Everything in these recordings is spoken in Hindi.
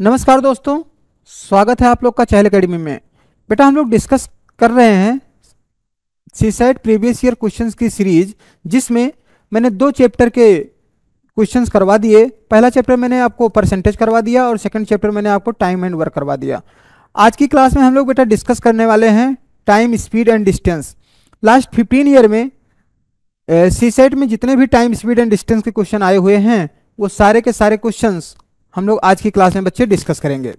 नमस्कार दोस्तों स्वागत है आप लोग का चहल अकेडमी में बेटा हम लोग डिस्कस कर रहे हैं सीसाइड प्रीवियस ईयर क्वेश्चंस की सीरीज जिसमें मैंने दो चैप्टर के क्वेश्चंस करवा दिए पहला चैप्टर मैंने आपको परसेंटेज करवा दिया और सेकंड चैप्टर मैंने आपको टाइम एंड वर्क करवा दिया आज की क्लास में हम लोग बेटा डिस्कस करने वाले हैं time speed and distance last fifteen year में सीसेट में जितने भी टाइम स्पीड एंड डिस्टेंस के क्वेश्चन आए हुए हैं वो सारे के सारे क्वेश्चंस हम लोग आज की क्लास में बच्चे डिस्कस करेंगे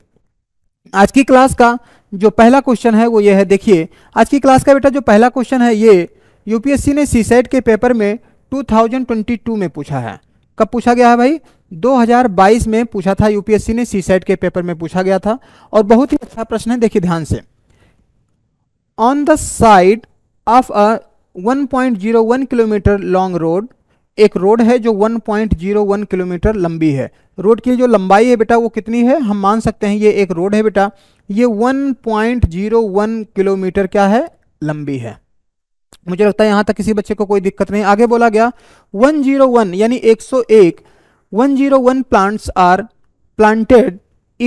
आज की क्लास का जो पहला क्वेश्चन है वो ये है देखिए आज की क्लास का बेटा जो पहला क्वेश्चन है ये यूपीएससी ने सीसेट e के पेपर में 2022 में पूछा है कब पूछा गया है भाई 2022 में पूछा था यूपीएससी ने सीसेट e के पेपर में पूछा गया था और बहुत ही अच्छा प्रश्न है देखिए ध्यान से on the side of a 1.01 kilometre long road एक रोड है जो 1.01 किलोमीटर लंबी है रोड की जो लंबाई है बेटा वो कितनी है हम मान सकते हैं ये एक रोड है बेटा ये 1.01 किलोमीटर क्या है लंबी है मुझे लगता है यहां तक किसी बच्चे को कोई दिक्कत नहीं आगे बोला गया 101 यानी 101 101 plants are planted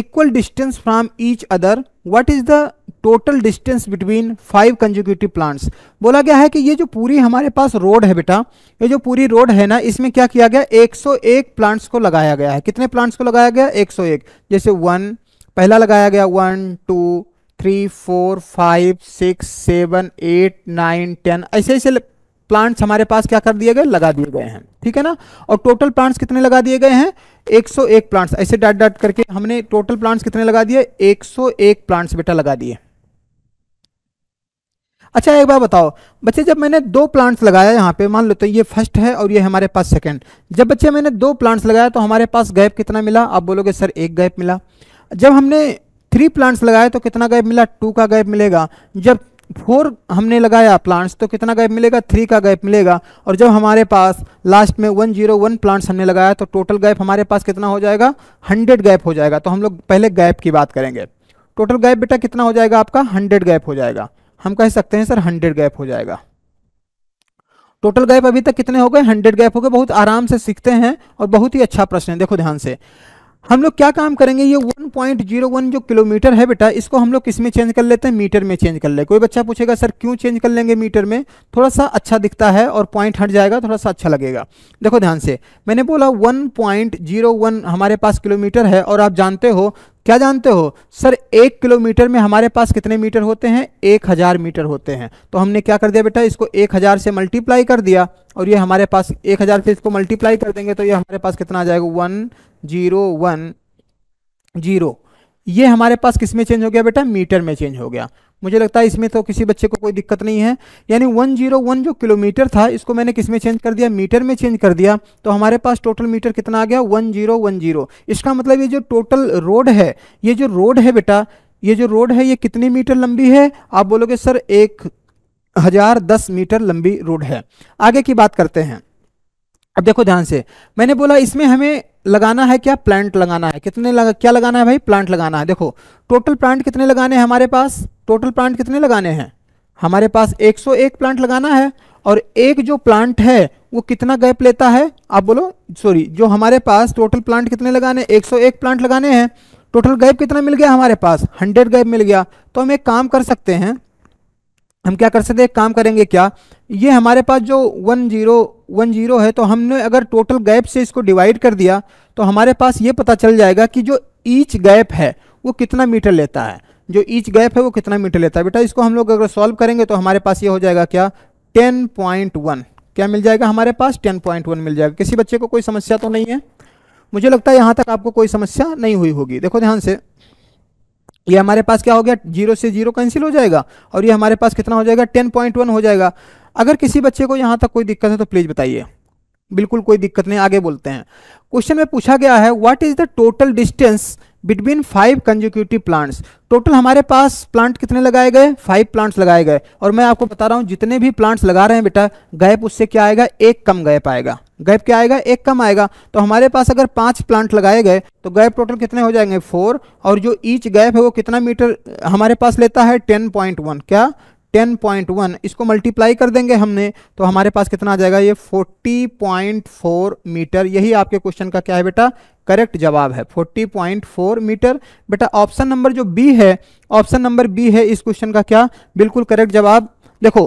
equal distance from each other what is the total distance between five consecutive plants बोला गया है कि ये जो पूरी हमारे पास रोड है बेटा ये जो पूरी रोड है ना इसमें क्या किया गया 101 प्लांट्स को लगाया गया है कितने प्लांट्स को लगाया गया 101 जैसे वन पहला लगाया गया one two three four five six seven eight nine ten ऐसे ऐसे प्लांट्स हमारे पास क्या कर दिए गए लगा दिए गए हैं ठीक है ना और टोटल प्लांट्स कितने लगा दिए गए हैं 101 प्लांट्स ऐसे डाट डाट करके हमने टोटल प्लांट्स कितने लगा दिए 101 प्लांट्स बेटा लगा दिए अच्छा एक बार बताओ बच्चे जब मैंने दो प्लांट्स लगाया यहाँ पे मान लो तो ये फर्स्ट है और ये हमारे पास सेकंड जब बच्चे मैंने दो प्लांट्स लगाया तो हमारे पास गैप कितना मिला आप बोलोगे सर एक गैप मिला जब हमने थ्री प्लांट्स लगाए तो कितना गैप मिला टू का गैप मिलेगा जब फोर हमने लगाया प्लांट्स तो कितना गैप मिलेगा थ्री का गैप मिलेगा और जब हमारे पास लास्ट में वन जीरो वन प्लांट्स हमने लगाया तो टोटल गैप हमारे पास कितना हो जाएगा हंड्रेड गैप हो जाएगा तो हम लोग पहले गैप की बात करेंगे टोटल गैप बेटा कितना हो जाएगा आपका हंड्रेड गैप हो जाएगा हम कह सकते हैं सर हंड्रेड गैप हो जाएगा टोटल गैप अभी तक कितने हो गए हंड्रेड गैप हो गए बहुत आराम से सीखते हैं और बहुत ही अच्छा प्रश्न है देखो ध्यान से हम लोग क्या काम करेंगे ये 1.01 जो किलोमीटर है बेटा इसको हम लोग किस में चेंज कर लेते हैं मीटर में चेंज कर ले कोई बच्चा पूछेगा सर क्यों चेंज कर लेंगे मीटर में थोड़ा सा अच्छा दिखता है और पॉइंट हट जाएगा थोड़ा सा अच्छा लगेगा देखो ध्यान से मैंने बोला 1.01 हमारे पास किलोमीटर है और आप जानते हो क्या जानते हो सर एक किलोमीटर में हमारे पास कितने मीटर होते हैं एक हज़ार मीटर होते हैं तो हमने क्या कर दिया बेटा इसको एक हज़ार से मल्टीप्लाई कर दिया और ये हमारे पास एक हज़ार से इसको मल्टीप्लाई कर देंगे तो ये हमारे पास कितना आ जाएगा वन जीरो वन जीरो ये हमारे पास किस में चेंज हो गया बेटा मीटर में चेंज हो गया मुझे लगता है इसमें तो किसी बच्चे को कोई दिक्कत नहीं है यानी 101 जो किलोमीटर था इसको मैंने किस में चेंज कर दिया मीटर में चेंज कर दिया तो हमारे पास टोटल मीटर कितना आ गया 1010 इसका मतलब ये जो टोटल रोड है ये जो रोड है बेटा ये जो रोड है ये कितनी मीटर लंबी है आप बोलोगे सर एक हज़ार दस मीटर लंबी रोड है आगे की बात करते हैं अब देखो ध्यान से मैंने बोला इसमें हमें लगाना है क्या प्लांट लगाना है कितने लगा क्या लगाना है भाई प्लांट लगाना है देखो टोटल प्लांट कितने लगाने हैं हमारे पास टोटल प्लांट कितने लगाने हैं हमारे पास 101 प्लांट लगाना है और एक जो प्लांट है वो कितना गैप लेता है आप बोलो सॉरी जो हमारे पास टोटल प्लांट कितने लगाने एक सौ प्लांट लगाने हैं टोटल गैप कितना मिल गया हमारे पास हंड्रेड गैप मिल गया तो हम एक काम कर सकते हैं हम क्या कर सकते हैं काम करेंगे क्या ये हमारे पास जो वन जीरो वन जीरो है तो हमने अगर टोटल गैप से इसको डिवाइड कर दिया तो हमारे पास ये पता चल जाएगा कि जो ईच गैप है वो कितना मीटर लेता है जो ईच गैप है वो कितना मीटर लेता है बेटा इसको हम लोग अगर सॉल्व करेंगे तो हमारे पास ये हो जाएगा क्या टेन पॉइंट वन क्या मिल जाएगा हमारे पास टेन पॉइंट वन मिल जाएगा किसी बच्चे को कोई समस्या तो नहीं है मुझे लगता है यहाँ तक आपको कोई समस्या नहीं हुई होगी देखो ध्यान से ये हमारे पास क्या हो गया जीरो से जीरो कैंसिल हो जाएगा और ये हमारे पास कितना हो जाएगा टेन पॉइंट वन हो जाएगा अगर किसी बच्चे को यहाँ तक कोई दिक्कत है तो प्लीज़ बताइए बिल्कुल कोई दिक्कत नहीं आगे बोलते हैं क्वेश्चन में पूछा गया है what is the total distance between five consecutive plants total हमारे पास प्लांट कितने लगाए गए फाइव प्लांट्स लगाए गए और मैं आपको बता रहा हूँ जितने भी प्लांट्स लगा रहे हैं बेटा गैप उससे क्या आएगा एक कम गैप आएगा गैप क्या आएगा एक कम आएगा तो हमारे पास अगर पाँच प्लांट लगाए गए तो गैप टोटल कितने हो जाएंगे फोर और जो ईच गैप है वो कितना मीटर हमारे पास लेता है टेन पॉइंट वन क्या टेन पॉइंट वन इसको मल्टीप्लाई कर देंगे हमने तो हमारे पास कितना आ जाएगा ये फोर्टी पॉइंट फोर मीटर यही आपके क्वेश्चन का क्या है बेटा करेक्ट जवाब है फोर्टी पॉइंट फोर मीटर बेटा ऑप्शन नंबर जो बी है ऑप्शन नंबर बी है इस क्वेश्चन का क्या बिल्कुल करेक्ट जवाब देखो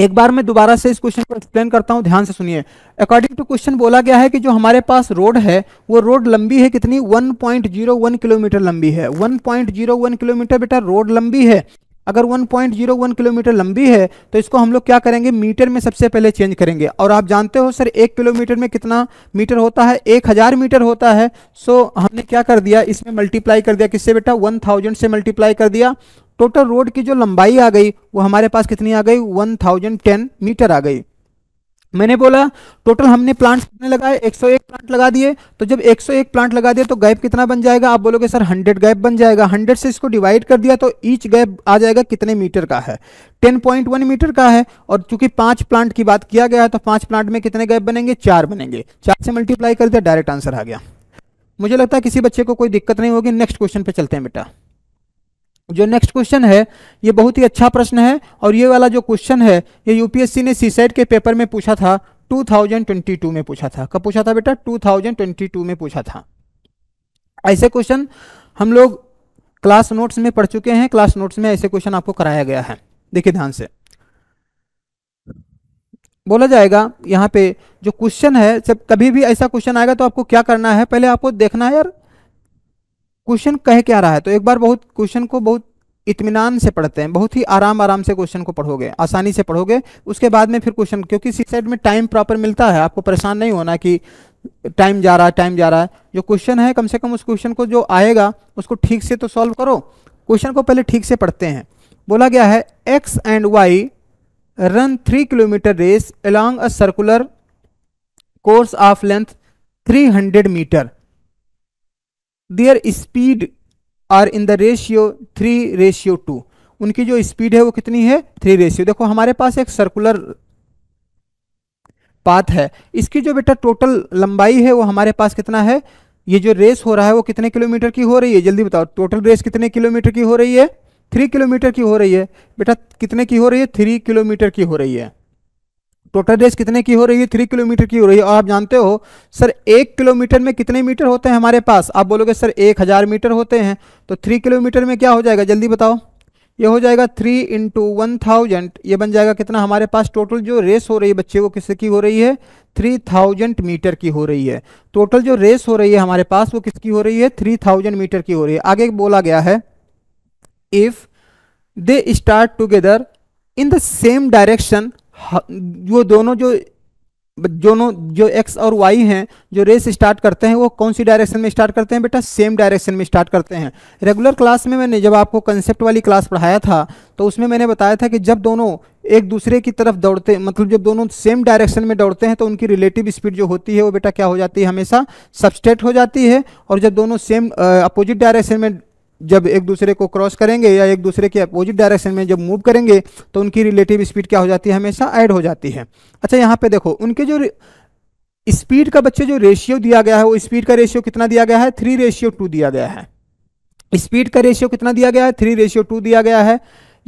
एक बार मैं दोबारा से इस क्वेश्चन को एक्सप्लेन करता हूँ ध्यान से सुनिए अकॉर्डिंग टू क्वेश्चन बोला गया है कि जो हमारे पास रोड है वो रोड लंबी है कितनी 1.01 किलोमीटर लंबी है 1.01 किलोमीटर बेटा रोड लंबी है अगर 1.01 किलोमीटर लंबी है तो इसको हम लोग क्या करेंगे मीटर में सबसे पहले चेंज करेंगे और आप जानते हो सर एक किलोमीटर में कितना मीटर होता है एक हज़ार मीटर होता है सो हमने क्या कर दिया इसमें मल्टीप्लाई कर दिया किससे बेटा 1000 से मल्टीप्लाई कर दिया टोटल रोड की जो लंबाई आ गई वो हमारे पास कितनी आ गई 1010 मीटर आ गई मैंने बोला टोटल हमने प्लांट्स कितने लगाए 101 प्लांट लगा दिए तो जब 101 प्लांट लगा दिए तो गैप कितना बन जाएगा आप बोलोगे सर 100 गैप बन जाएगा 100 से इसको डिवाइड कर दिया तो ईच गैप आ जाएगा कितने मीटर का है 10.1 मीटर का है और चूंकि पांच प्लांट की बात किया गया है तो पांच प्लांट में कितने गैप बनेंगे चार बनेंगे चार से मल्टीप्लाई कर दिया डायरेक्ट आंसर आ गया मुझे लगता है किसी बच्चे को कोई दिक्कत नहीं होगी नेक्स्ट क्वेश्चन पर चलते हैं बेटा जो नेक्स्ट क्वेश्चन है ये बहुत ही अच्छा प्रश्न है और ये वाला जो क्वेश्चन है ये यूपीएससी ने सीसेट के पेपर में पूछा था 2022 में पूछा था कब पूछा था बेटा 2022 में पूछा था ऐसे क्वेश्चन हम लोग क्लास नोट्स में पढ़ चुके हैं क्लास नोट्स में ऐसे क्वेश्चन आपको कराया गया है देखिए ध्यान से बोला जाएगा यहाँ पे जो क्वेश्चन है जब कभी भी ऐसा क्वेश्चन आएगा तो आपको क्या करना है पहले आपको देखना है यार क्वेश्चन कह क्या रहा है तो एक बार बहुत क्वेश्चन को बहुत इतमान से पढ़ते हैं बहुत ही आराम आराम से क्वेश्चन को पढ़ोगे आसानी से पढ़ोगे उसके बाद में फिर क्वेश्चन क्योंकि सी साइड में टाइम प्रॉपर मिलता है आपको परेशान नहीं होना कि टाइम जा रहा है टाइम जा रहा है जो क्वेश्चन है कम से कम उस क्वेश्चन को जो आएगा उसको ठीक से तो सॉल्व करो क्वेश्चन को पहले ठीक से पढ़ते हैं बोला गया है X and Y run three kilometre race along a circular course of length three metre their speed are in the ratio three ratio two उनकी जो स्पीड है वो कितनी है थ्री रेशियो देखो हमारे पास एक सर्कुलर पाथ है इसकी जो बेटा टोटल लंबाई है वो हमारे पास कितना है ये जो रेस हो रहा है वो कितने किलोमीटर की हो रही है जल्दी बताओ टोटल रेस कितने किलोमीटर की हो रही है थ्री किलोमीटर की हो रही है बेटा कितने की हो रही है थ्री किलोमीटर की हो रही है टोटल रेस कितने की हो रही है थ्री किलोमीटर की हो रही है और आप जानते हो सर एक किलोमीटर में कितने मीटर होते हैं हमारे पास आप बोलोगे सर एक हज़ार मीटर होते हैं तो थ्री किलोमीटर में क्या हो जाएगा जल्दी बताओ ये हो जाएगा थ्री इंटू वन थाउजेंड ये बन जाएगा कितना हमारे पास टोटल जो रेस हो रही है बच्चे को किसकी हो रही है थ्री थाउजेंड मीटर की हो रही है टोटल जो रेस हो रही है हमारे पास वो किसकी हो रही है थ्री थाउजेंड मीटर की हो रही है आगे बोला गया है if they start together in the same direction वो दोनों जो दोनों जो एक्स और वाई हैं जो रेस स्टार्ट करते हैं वो कौन सी डायरेक्शन में स्टार्ट करते हैं बेटा सेम डायरेक्शन में स्टार्ट करते हैं रेगुलर क्लास में मैंने जब आपको कंसेप्ट वाली क्लास पढ़ाया था तो उसमें मैंने बताया था कि जब दोनों एक दूसरे की तरफ दौड़ते मतलब जब दोनों सेम डायरेक्शन में दौड़ते हैं तो उनकी रिलेटिव स्पीड जो होती है वो बेटा क्या हो जाती है हमेशा सबस्टेट हो जाती है और जब दोनों सेम अपोजिट डायरेक्शन में जब एक दूसरे को क्रॉस करेंगे या एक दूसरे के अपोजिट डायरेक्शन में जब मूव करेंगे तो उनकी रिलेटिव स्पीड क्या हो जाती है हमेशा ऐड हो जाती है अच्छा यहाँ पे देखो उनके जो स्पीड का बच्चे जो रेशियो दिया गया है वो स्पीड का रेशियो कितना दिया गया है थ्री रेशियो टू दिया गया है स्पीड का रेशियो कितना दिया गया है थ्री रेशियो टू दिया गया है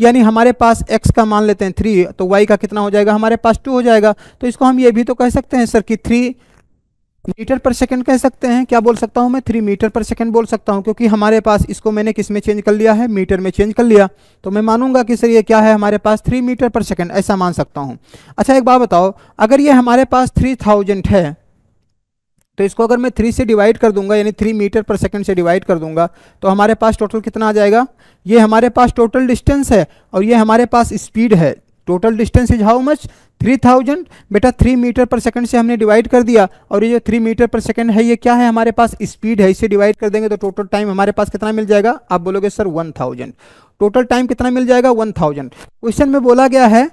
यानी हमारे पास x का मान लेते हैं थ्री तो y का कितना हो जाएगा हमारे पास टू हो जाएगा तो इसको हम ये भी तो कह सकते हैं सर कि थ्री मीटर पर सेकंड कह सकते हैं क्या बोल सकता हूँ मैं थ्री मीटर पर सेकंड बोल सकता हूँ क्योंकि हमारे पास इसको मैंने किस में चेंज कर लिया है मीटर में चेंज कर लिया तो मैं मानूंगा कि सर ये क्या है हमारे पास थ्री मीटर पर सेकंड ऐसा मान सकता हूँ अच्छा एक बात बताओ अगर ये हमारे पास थ्री थाउजेंड है तो इसको अगर मैं थ्री से डिवाइड कर दूंगा यानी थ्री मीटर पर सेकेंड से डिवाइड कर दूंगा तो हमारे पास टोटल कितना आ जाएगा ये हमारे पास टोटल डिस्टेंस है और ये हमारे पास स्पीड है total distance is how much 3000 बेटा 3 मीटर पर सेकंड से हमने डिवाइड कर दिया और ये जो 3 मीटर पर सेकंड है ये क्या है हमारे पास स्पीड है इसे डिवाइड कर देंगे तो टोटल टाइम हमारे पास कितना मिल जाएगा आप बोलोगे सर 1000 टोटल टाइम कितना मिल जाएगा 1000 क्वेश्चन में बोला गया है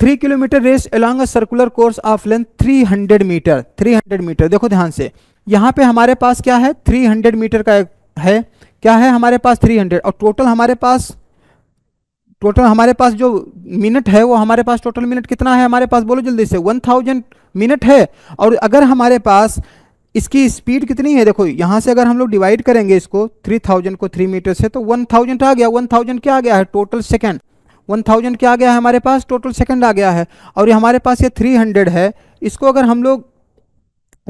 three kilometre race along a circular course of length 300 metre 300 metre देखो ध्यान से यहाँ पे हमारे पास क्या है 300 मीटर का है क्या है हमारे पास 300 और टोटल हमारे पास टोटल हमारे पास जो मिनट है वो हमारे पास टोटल मिनट कितना है हमारे पास बोलो जल्दी से वन थाउजेंड मिनट है और अगर हमारे पास इसकी स्पीड कितनी है देखो यहाँ से अगर हम लोग डिवाइड करेंगे इसको थ्री थाउजेंड को थ्री मीटर से तो वन थाउजेंड आ गया वन थाउजेंड क्या आ गया है टोटल सेकेंड वन थाउजेंड क्या आ गया है हमारे पास टोटल सेकेंड आ गया है और ये हमारे पास ये थ्री हंड्रेड है इसको अगर हम लोग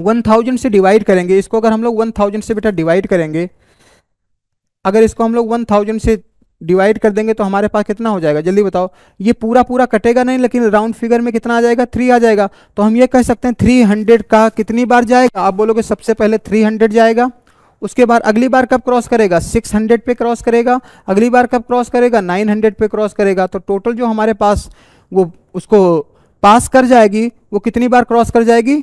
वन थाउजेंड से डिवाइड करेंगे इसको अगर हम लोग वन थाउजेंड से बेटा डिवाइड करेंगे अगर इसको हम लोग वन थाउजेंड से डिवाइड कर देंगे तो हमारे पास कितना हो जाएगा जल्दी बताओ ये पूरा पूरा कटेगा नहीं लेकिन राउंड फिगर में कितना आ जाएगा थ्री आ जाएगा तो हम ये कह सकते हैं थ्री हंड्रेड का कितनी बार जाएगा आप बोलोगे सबसे पहले थ्री हंड्रेड जाएगा उसके बाद अगली बार कब क्रॉस करेगा 600 पे क्रॉस करेगा अगली बार कब क्रॉस करेगा हंड्रेड पे क्रॉस करेगा तो टोटल जो हमारे पास वो उसको पास कर जाएगी वो कितनी बार क्रॉस कर जाएगी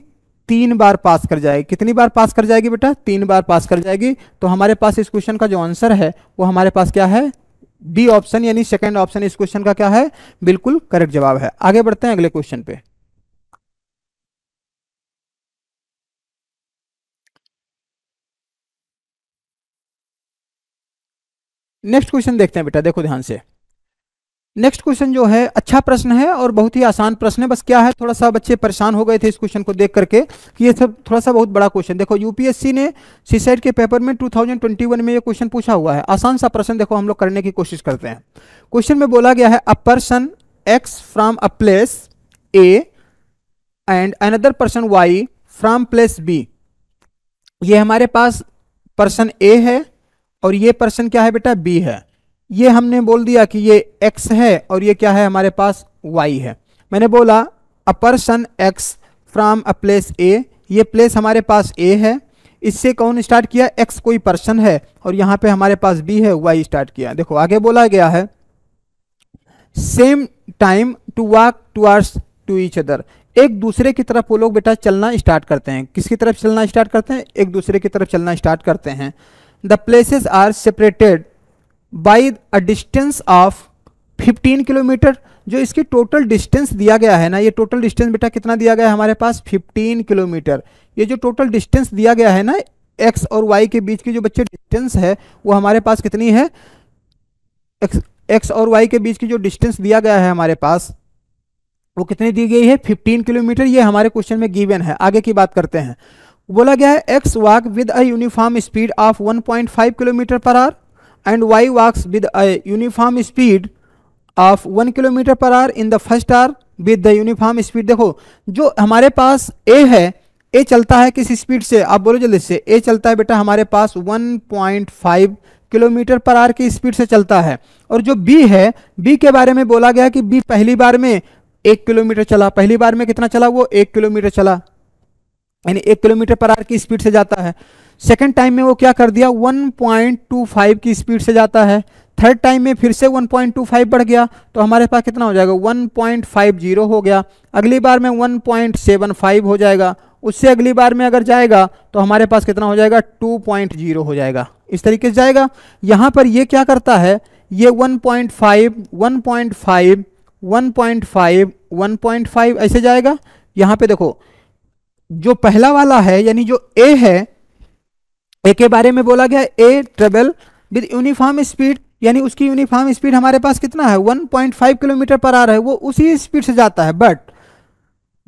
तीन बार पास कर जाएगी कितनी बार पास कर जाएगी बेटा तीन बार पास कर जाएगी तो हमारे पास इस क्वेश्चन का जो आंसर है वो हमारे पास क्या है बी ऑप्शन यानी सेकंड ऑप्शन इस क्वेश्चन का क्या है बिल्कुल करेक्ट जवाब है आगे बढ़ते हैं अगले क्वेश्चन पे नेक्स्ट क्वेश्चन देखते हैं बेटा देखो ध्यान से नेक्स्ट क्वेश्चन जो है अच्छा प्रश्न है और बहुत ही आसान प्रश्न है बस क्या है थोड़ा सा बच्चे परेशान हो गए थे इस क्वेश्चन को देख करके कि ये सब थोड़ा सा बहुत बड़ा क्वेश्चन देखो यूपीएससी ने सीसाइड के पेपर में 2021 में ये क्वेश्चन पूछा हुआ है आसान सा प्रश्न देखो हम लोग करने की कोशिश करते हैं क्वेश्चन में बोला गया है a person X from a place A and another person Y from place B ये हमारे पास पर्सन ए है और ये पर्सन क्या है बेटा बी है ये हमने बोल दिया कि ये x है और ये क्या है हमारे पास y है मैंने बोला a person X from a place A ये प्लेस हमारे पास ए है इससे कौन स्टार्ट किया एक्स कोई पर्सन है और यहाँ पे हमारे पास बी है वाई स्टार्ट किया देखो आगे बोला गया है same time to walk towards to each other एक दूसरे की तरफ वो लोग बेटा चलना स्टार्ट करते हैं किसकी तरफ चलना स्टार्ट करते हैं एक दूसरे की तरफ चलना स्टार्ट करते हैं the places are separated by a distance of 15 kilometre जो इसकी टोटल डिस्टेंस दिया गया है ना ये टोटल डिस्टेंस बेटा कितना दिया गया है हमारे पास 15 किलोमीटर ये जो टोटल डिस्टेंस दिया गया है ना एक्स और वाई के बीच की जो बच्चे डिस्टेंस है वो हमारे पास कितनी है एक्स और वाई के बीच की जो डिस्टेंस दिया गया है हमारे पास वो कितनी दी गई है 15 किलोमीटर ये हमारे क्वेश्चन में गिवन है आगे की बात करते हैं बोला गया है X walk with a uniform speed of 1.5 kilometre per hour and y walks with a uniform speed of one kilometre per hour in the first hour with the uniform speed देखो जो हमारे पास ए है ए चलता है किस स्पीड से आप बोलो जल्दी से ए चलता है बेटा हमारे पास 1.5 किलोमीटर पर आर की स्पीड से चलता है और जो बी है बी के बारे में बोला गया कि बी पहली बार में एक किलोमीटर चला पहली बार में कितना चला वो एक किलोमीटर चला यानी एक किलोमीटर पर आर की स्पीड से जाता है सेकेंड टाइम में वो क्या कर दिया 1.25 की स्पीड से जाता है थर्ड टाइम में फिर से 1.25 बढ़ गया तो हमारे पास कितना हो जाएगा 1.50 हो गया अगली बार में 1.75 हो जाएगा उससे अगली बार में अगर जाएगा तो हमारे पास कितना हो जाएगा 2.0 हो जाएगा इस तरीके से जाएगा यहाँ पर ये क्या करता है ये 1.5 1.5 1.5 1.5 ऐसे जाएगा यहाँ पे देखो जो पहला वाला है यानी जो ए है ए के बारे में बोला गया A travel with uniform speed यानी उसकी यूनिफॉर्म स्पीड हमारे पास कितना है 1.5 किलोमीटर पर रहा है वो उसी स्पीड से जाता है बट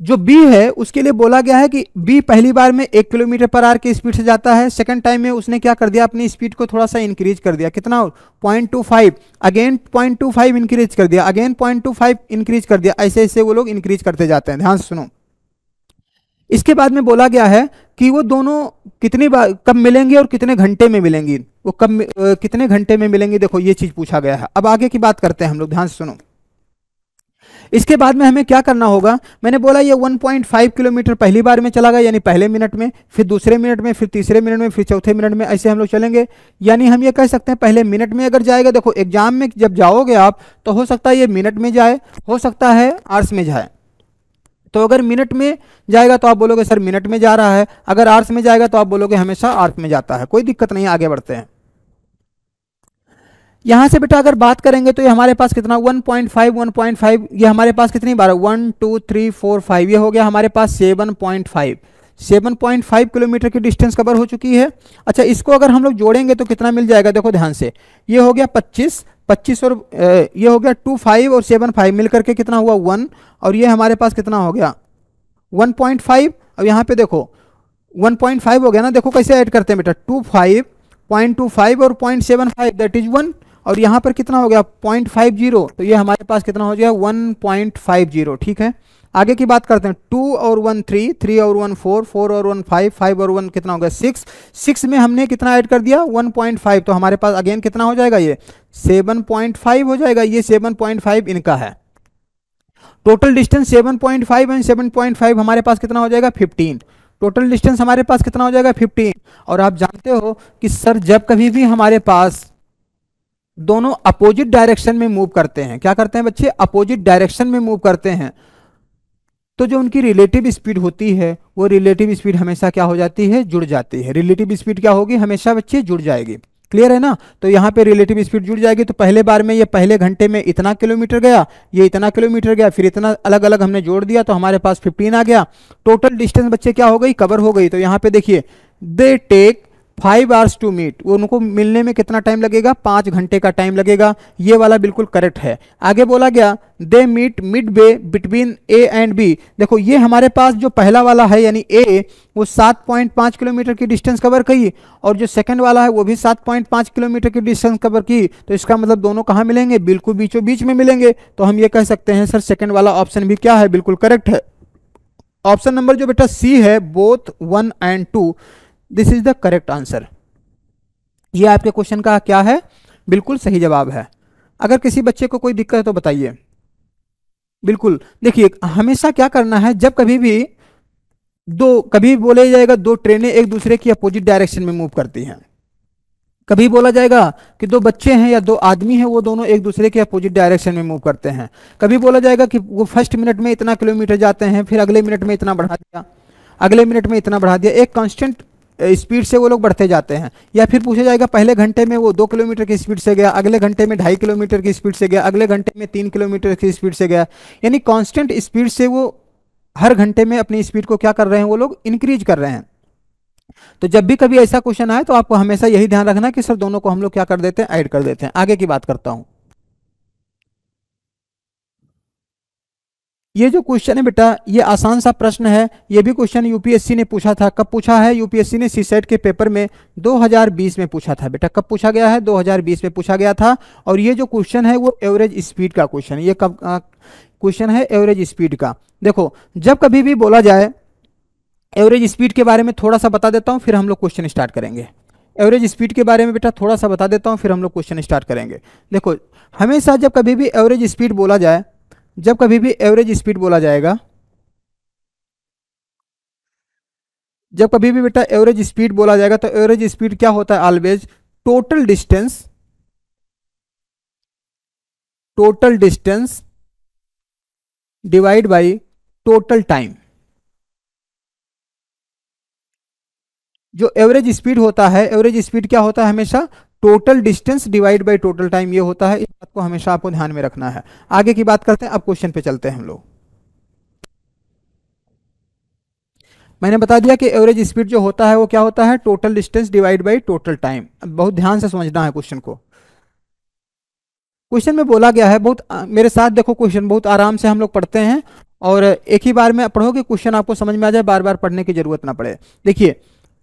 जो बी है उसके लिए बोला गया है कि बी पहली बार में एक किलोमीटर पर आर की स्पीड से जाता है सेकंड टाइम में उसने क्या कर दिया अपनी स्पीड को थोड़ा सा इंक्रीज कर दिया कितना point two five again point two five increase कर दिया again point two five increase कर दिया ऐसे ऐसे वो लोग इंक्रीज करते जाते हैं ध्यान सुनो इसके बाद में बोला गया है कि वो दोनों कितनी बार कब मिलेंगे और कितने घंटे में मिलेंगी वो कब कितने घंटे में मिलेंगी देखो ये चीज़ पूछा गया है अब आगे की बात करते हैं हम लोग ध्यान से सुनो इसके बाद में हमें क्या करना होगा मैंने बोला ये 1.5 किलोमीटर पहली बार में चला गया यानी पहले मिनट में फिर दूसरे मिनट में फिर तीसरे मिनट में फिर चौथे मिनट में ऐसे हम लोग चलेंगे यानी हम ये कह सकते हैं पहले मिनट में अगर जाएगा देखो एग्जाम में जब जाओगे आप तो हो सकता है ये मिनट में जाए हो सकता है आर्ट्स में जाए तो अगर मिनट में जाएगा तो आप बोलोगे सर मिनट में जा रहा है अगर आर्स में जाएगा तो आप बोलोगे हमेशा आर्स में जाता है कोई दिक्कत नहीं आगे बढ़ते हैं यहां से बेटा अगर बात करेंगे तो ये हमारे पास कितना 1.5 1.5 ये हमारे पास कितनी बार one two three four five ये हो गया हमारे पास 7.5 7.5 किलोमीटर की डिस्टेंस कवर हो चुकी है अच्छा इसको अगर हम लोग जोड़ेंगे तो कितना मिल जाएगा देखो ध्यान से ये हो गया 25 25 और ये हो गया 25 और 75 मिल करके कितना हुआ 1 और ये हमारे पास कितना हो गया 1.5 अब यहाँ पे देखो 1.5 हो गया ना देखो कैसे ऐड करते हैं बेटा two five point two five और point seven five that is one और यहाँ पर कितना हो गया पॉइंट फाइव जीरो तो ये हमारे पास कितना हो गया वन पॉइंट फाइव जीरो ठीक है आगे की बात करते हैं टू और वन थ्री थ्री और वन फोर फोर और वन फाइव फाइव और वन कितना हो गया सिक्स सिक्स में हमने कितना ऐड कर दिया वन पॉइंट फाइव तो हमारे पास अगेन कितना हो जाएगा ये सेवन पॉइंट फाइव हो जाएगा ये सेवन पॉइंट फाइव इनका है total distance seven point five and seven point five हमारे पास कितना हो जाएगा फिफ्टीन टोटल डिस्टेंस हमारे पास कितना हो जाएगा फिफ्टीन और आप जानते हो कि सर जब कभी भी हमारे पास दोनों अपोजिट डायरेक्शन में मूव करते हैं क्या करते हैं बच्चे अपोजिट डायरेक्शन में मूव करते हैं तो जो उनकी रिलेटिव स्पीड होती है वो रिलेटिव स्पीड हमेशा क्या हो जाती है जुड़ जाती है रिलेटिव स्पीड क्या होगी हमेशा बच्चे जुड़ जाएगी क्लियर है ना तो यहाँ पे रिलेटिव स्पीड जुड़ जाएगी तो पहले बार में ये पहले घंटे में इतना किलोमीटर गया ये इतना किलोमीटर गया फिर इतना अलग अलग हमने जोड़ दिया तो हमारे पास 15 आ गया टोटल डिस्टेंस बच्चे क्या हो गई कवर हो गई तो यहाँ पे देखिए they take five hours to meet उनको मिलने में कितना टाइम लगेगा पाँच घंटे का टाइम लगेगा ये वाला बिल्कुल करेक्ट है आगे बोला गया they meet midway between A and B देखो ये हमारे पास जो पहला वाला है यानी ए वो 7.5 किलोमीटर की डिस्टेंस कवर की और जो सेकंड वाला है वो भी 7.5 किलोमीटर की डिस्टेंस कवर की तो इसका मतलब दोनों कहाँ मिलेंगे बिल्कुल बीचों बीच में मिलेंगे तो हम ये कह सकते हैं सर सेकेंड वाला ऑप्शन भी क्या है बिल्कुल करेक्ट है ऑप्शन नंबर जो बेटा सी है both one and two this is the correct answer ये आपके क्वेश्चन का क्या है बिल्कुल सही जवाब है अगर किसी बच्चे को कोई दिक्कत है तो बताइए बिल्कुल देखिए हमेशा क्या करना है जब कभी भी दो कभी बोले जाएगा दो ट्रेनें एक दूसरे की अपोजिट डायरेक्शन में मूव करती हैं कभी बोला जाएगा कि दो बच्चे हैं या दो आदमी हैं वो दोनों एक दूसरे के अपोजिट डायरेक्शन में मूव करते हैं कभी बोला जाएगा कि वो फर्स्ट मिनट में इतना किलोमीटर जाते हैं फिर अगले मिनट में इतना बढ़ा दिया अगले मिनट में इतना बढ़ा दिया एक कांस्टेंट स्पीड से वो लोग बढ़ते जाते हैं या फिर पूछा जाएगा पहले घंटे में वो दो किलोमीटर की स्पीड से गया अगले घंटे में ढाई किलोमीटर की स्पीड से गया अगले घंटे में तीन किलोमीटर की स्पीड से गया यानी कांस्टेंट स्पीड से वो हर घंटे में अपनी स्पीड को क्या कर रहे हैं वो लोग इंक्रीज कर रहे हैं तो जब भी कभी ऐसा क्वेश्चन आए तो आपको हमेशा यही ध्यान रखना कि सर दोनों को हम लोग क्या कर देते हैं ऐड कर देते हैं आगे की बात करता हूँ ये जो क्वेश्चन है बेटा ये आसान सा प्रश्न है ये भी क्वेश्चन यूपीएससी ने पूछा था कब पूछा है यूपीएससी ने सीसेट के पेपर में 2020 में पूछा था बेटा कब पूछा गया है 2020 में पूछा गया था और ये जो क्वेश्चन है वो एवरेज स्पीड का क्वेश्चन ये कब क्वेश्चन है एवरेज स्पीड का देखो जब कभी भी बोला जाए एवरेज स्पीड के बारे में थोड़ा सा बता देता हूँ फिर हम लोग क्वेश्चन स्टार्ट करेंगे एवरेज स्पीड के बारे में बेटा थोड़ा सा बता देता हूँ फिर हम लोग क्वेश्चन स्टार्ट करेंगे देखो हमेशा जब कभी भी एवरेज स्पीड बोला जाए जब कभी भी एवरेज स्पीड बोला जाएगा जब कभी भी बेटा एवरेज स्पीड बोला जाएगा तो एवरेज स्पीड क्या होता है always total distance total distance divide by total time जो एवरेज स्पीड होता है एवरेज स्पीड क्या होता है हमेशा total distance divide by total time ये होता है इस बात को हमेशा आपको ध्यान में रखना है आगे की बात करते हैं अब क्वेश्चन पे चलते हैं हम लोग मैंने बता दिया कि एवरेज स्पीड जो होता है वो क्या होता है total distance divide by total time बहुत ध्यान से समझना है क्वेश्चन को क्वेश्चन में बोला गया है बहुत मेरे साथ देखो क्वेश्चन बहुत आराम से हम लोग पढ़ते हैं और एक ही बार में पढ़ो कि क्वेश्चन आपको समझ में आ जाए बार बार पढ़ने की जरूरत ना पड़े देखिए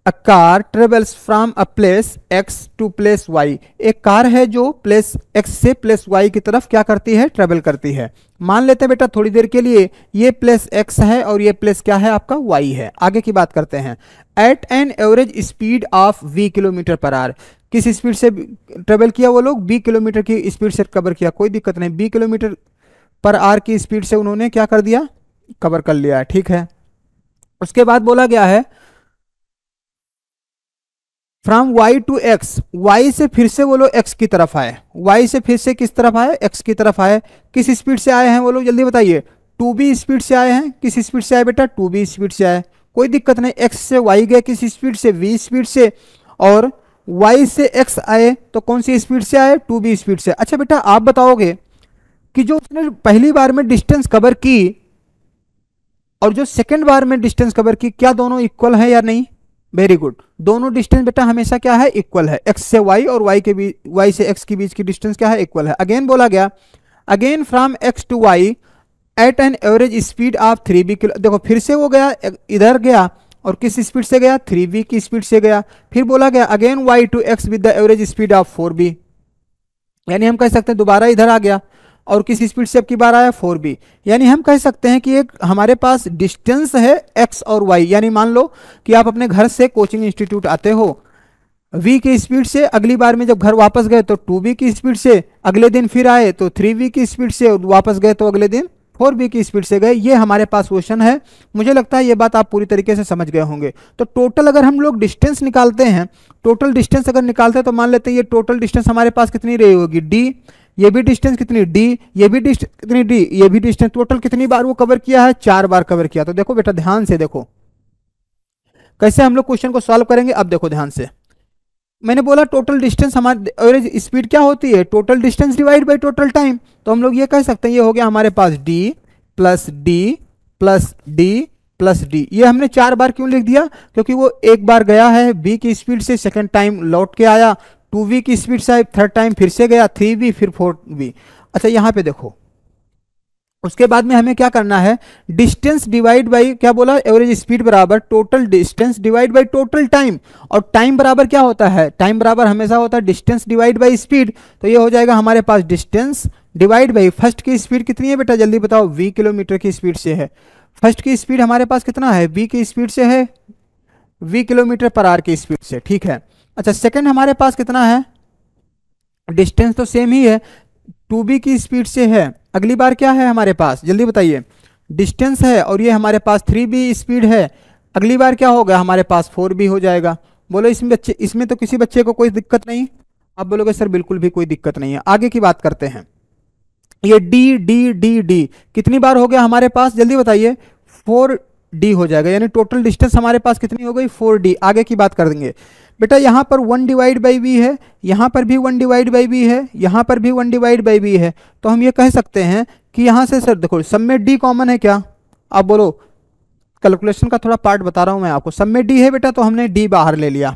a car travels from a place X to place Y एक कार है जो प्लेस एक्स से प्लेस वाई की तरफ क्या करती है ट्रेवल करती है मान लेते हैं बेटा थोड़ी देर के लिए ये प्लेस एक्स है और ये प्लेस क्या है आपका वाई है आगे की बात करते हैं at an average speed of V kilometre per hour किस स्पीड से ट्रेवल किया वो लोग बी किलोमीटर की स्पीड से कवर किया कोई दिक्कत नहीं बी किलोमीटर पर आर की स्पीड से उन्होंने क्या कर दिया कवर कर लिया ठीक है उसके बाद बोला गया है from Y to X Y से फिर से वो लोग एक्स की तरफ आए वाई से फिर से किस तरफ आए एक्स की तरफ आए किस स्पीड से आए हैं वो लोग जल्दी बताइए टू बी स्पीड से आए हैं किस स्पीड से आए बेटा टू बी स्पीड से आए कोई दिक्कत नहीं एक्स से वाई गए किस स्पीड से वी स्पीड से और वाई से एक्स आए तो कौन सी स्पीड से आए टू बी स्पीड से अच्छा बेटा आप बताओगे कि जो उसने पहली बार में डिस्टेंस कवर की और जो सेकेंड बार में डिस्टेंस कवर की क्या दोनों इक्वल है या नहीं वेरी गुड दोनों डिस्टेंस बेटा हमेशा क्या है इक्वल है एक्स से वाई और वाई के बीच वाई से एक्स के बीच की डिस्टेंस क्या है इक्वल है अगेन बोला गया again from X to Y at an average speed of three V kilo देखो फिर से वो गया इधर गया और किस स्पीड से गया थ्री बी की स्पीड से गया फिर बोला गया again Y to X with the average speed of four V यानी हम कह सकते हैं दोबारा इधर आ गया और किस स्पीड से अब की बार आया फोर बी यानी हम कह सकते हैं कि एक हमारे पास डिस्टेंस है एक्स और वाई यानी मान लो कि आप अपने घर से कोचिंग इंस्टीट्यूट आते हो वी की स्पीड से अगली बार में जब घर वापस गए तो टू बी की स्पीड से अगले दिन फिर आए तो थ्री बी की स्पीड से वापस गए तो अगले दिन फोर बी की स्पीड से गए ये हमारे पास क्वेश्चन है मुझे लगता है ये बात आप पूरी तरीके से समझ गए होंगे तो टोटल अगर हम लोग डिस्टेंस निकालते हैं टोटल डिस्टेंस अगर निकालते हैं तो मान लेते हैं ये टोटल डिस्टेंस हमारे पास कितनी रही होगी डी ये भी डिस्टेंस कितनी डी ये भी डिस्टेंस कितनी डी ये भी डिस्टेंस टोटल कितनी बार वो कवर किया है चार बार कवर किया तो देखो बेटा ध्यान से देखो कैसे हम लोग क्वेश्चन को सॉल्व करेंगे अब देखो ध्यान से मैंने बोला टोटल डिस्टेंस हमारे एवरेज स्पीड क्या होती है total distance divide by total time तो हम लोग ये कह सकते हैं ये हो गया हमारे पास D plus D plus D plus D ये हमने चार बार क्यों लिख दिया क्योंकि वो एक बार गया है बी की स्पीड से सेकंड टाइम लौट के आया टू वी की स्पीड से आई थर्ड टाइम फिर से गया थ्री वी फिर फोर वी अच्छा यहाँ पे देखो उसके बाद में हमें क्या करना है डिस्टेंस डिवाइड बाई क्या बोला एवरेज स्पीड बराबर total distance divide by total time और टाइम बराबर क्या होता है टाइम बराबर हमेशा होता है डिस्टेंस डिवाइड बाई स्पीड तो ये हो जाएगा हमारे पास डिस्टेंस डिवाइड बाई फर्स्ट की स्पीड कितनी है बेटा जल्दी बताओ वी किलोमीटर की स्पीड से है फर्स्ट की स्पीड हमारे पास कितना है वी की स्पीड से है वी किलोमीटर पर आर की स्पीड से ठीक है अच्छा सेकेंड हमारे पास कितना है डिस्टेंस तो सेम ही है टू बी की स्पीड से है अगली बार क्या है हमारे पास जल्दी बताइए डिस्टेंस है और ये हमारे पास थ्री बी स्पीड है अगली बार क्या होगा हमारे पास फोर बी हो जाएगा बोलो इसमें बच्चे इसमें तो किसी बच्चे को कोई दिक्कत नहीं आप बोलोगे सर बिल्कुल भी कोई दिक्कत नहीं है आगे की बात करते हैं ये डी डी डी डी कितनी बार हो गया हमारे पास जल्दी बताइए फोर डी हो जाएगा यानी टोटल डिस्टेंस हमारे पास कितनी हो गई फोर डी आगे की बात कर देंगे बेटा यहाँ पर वन डिवाइड बाई वी है यहाँ पर भी वन डिवाइड बाई वी है यहाँ पर भी वन डिवाइड बाई वी है तो हम ये कह सकते हैं कि यहाँ से सर देखो सब में डी कॉमन है क्या आप बोलो कैलकुलेशन का थोड़ा पार्ट बता रहा हूँ मैं आपको सब में डी है बेटा तो हमने डी बाहर ले लिया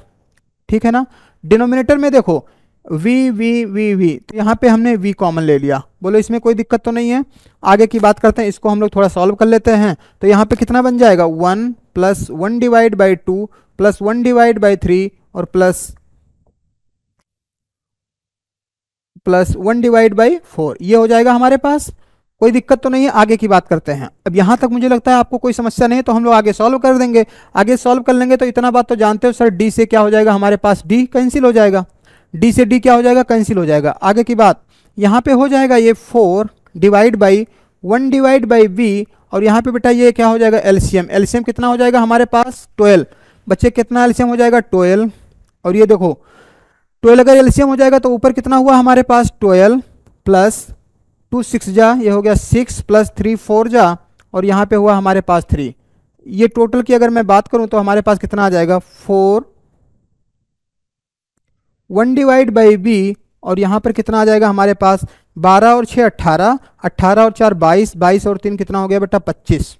ठीक है ना डिनोमिनेटर में देखो वी वी वी वी तो यहाँ पे हमने वी कॉमन ले लिया बोलो इसमें कोई दिक्कत तो नहीं है आगे की बात करते हैं इसको हम लोग थोड़ा सॉल्व कर लेते हैं तो यहाँ पे कितना बन जाएगा one plus one divide by two plus one divide by three और plus plus one divide by four ये हो जाएगा हमारे पास कोई दिक्कत तो नहीं है आगे की बात करते हैं अब यहाँ तक मुझे लगता है आपको कोई समस्या नहीं है तो हम लोग आगे सॉल्व कर देंगे आगे सॉल्व कर लेंगे तो इतना बात तो जानते हो सर डी से क्या हो जाएगा हमारे पास डी कैंसिल हो जाएगा डी से डी क्या हो जाएगा कैंसिल हो जाएगा आगे की बात यहाँ पे हो जाएगा ये four divide by one divide by V और यहाँ पे बेटा ये क्या हो जाएगा एलसीएम एलसीएम कितना हो जाएगा हमारे पास ट्वेल्व बच्चे कितना एलसीएम हो जाएगा ट्वेल्व और ये देखो ट्वेल्व अगर एल्सियम हो जाएगा तो ऊपर कितना हुआ हमारे पास ट्वेल्व प्लस टू सिक्स जा ये हो गया सिक्स प्लस थ्री फोर जा और यहाँ पे हुआ हमारे पास थ्री ये टोटल की अगर मैं बात करूँ तो हमारे पास कितना आ जाएगा four one divide by V और यहाँ पर कितना आ जाएगा हमारे पास बारह और छः अट्ठारह अट्ठारह और चार बाईस बाईस और तीन कितना हो गया बेटा पच्चीस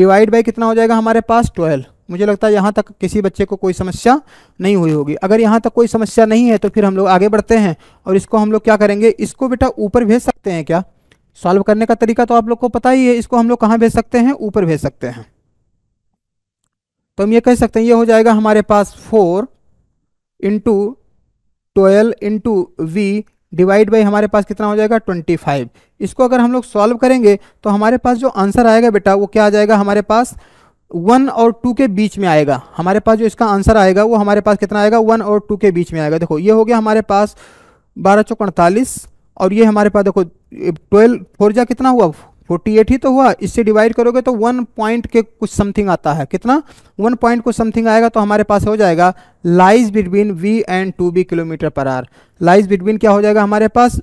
डिवाइड बाई कितना हो जाएगा हमारे पास ट्वेल्व मुझे लगता है यहाँ तक किसी बच्चे को कोई समस्या नहीं हुई होगी अगर यहाँ तक कोई समस्या नहीं है तो फिर हम लोग आगे बढ़ते हैं और इसको हम लोग क्या करेंगे इसको बेटा ऊपर भेज सकते हैं क्या सॉल्व करने का तरीका तो आप लोग को पता ही है इसको हम लोग कहाँ भेज सकते हैं ऊपर भेज सकते हैं तो हम ये कह सकते हैं ये हो जाएगा हमारे पास four into twelve into V divide by हमारे पास कितना हो जाएगा ट्वेंटी फाइव इसको अगर हम लोग सॉल्व करेंगे तो हमारे पास जो आंसर आएगा बेटा वो क्या आ जाएगा हमारे पास वन और टू के बीच में आएगा हमारे पास जो इसका आंसर आएगा वो हमारे पास कितना आएगा वन और टू के बीच में आएगा देखो ये हो गया हमारे पास बारह चौक अड़तालीस और ये हमारे पास देखो ट्वेल्व फोर जा कितना हुआ फोर्टी एट ही तो हुआ इससे डिवाइड करोगे तो वन पॉइंट के कुछ समथिंग आता है कितना वन पॉइंट कुछ समथिंग आएगा तो हमारे पास हो जाएगा lies between V and two V kilometre per hour lies between क्या हो जाएगा हमारे पास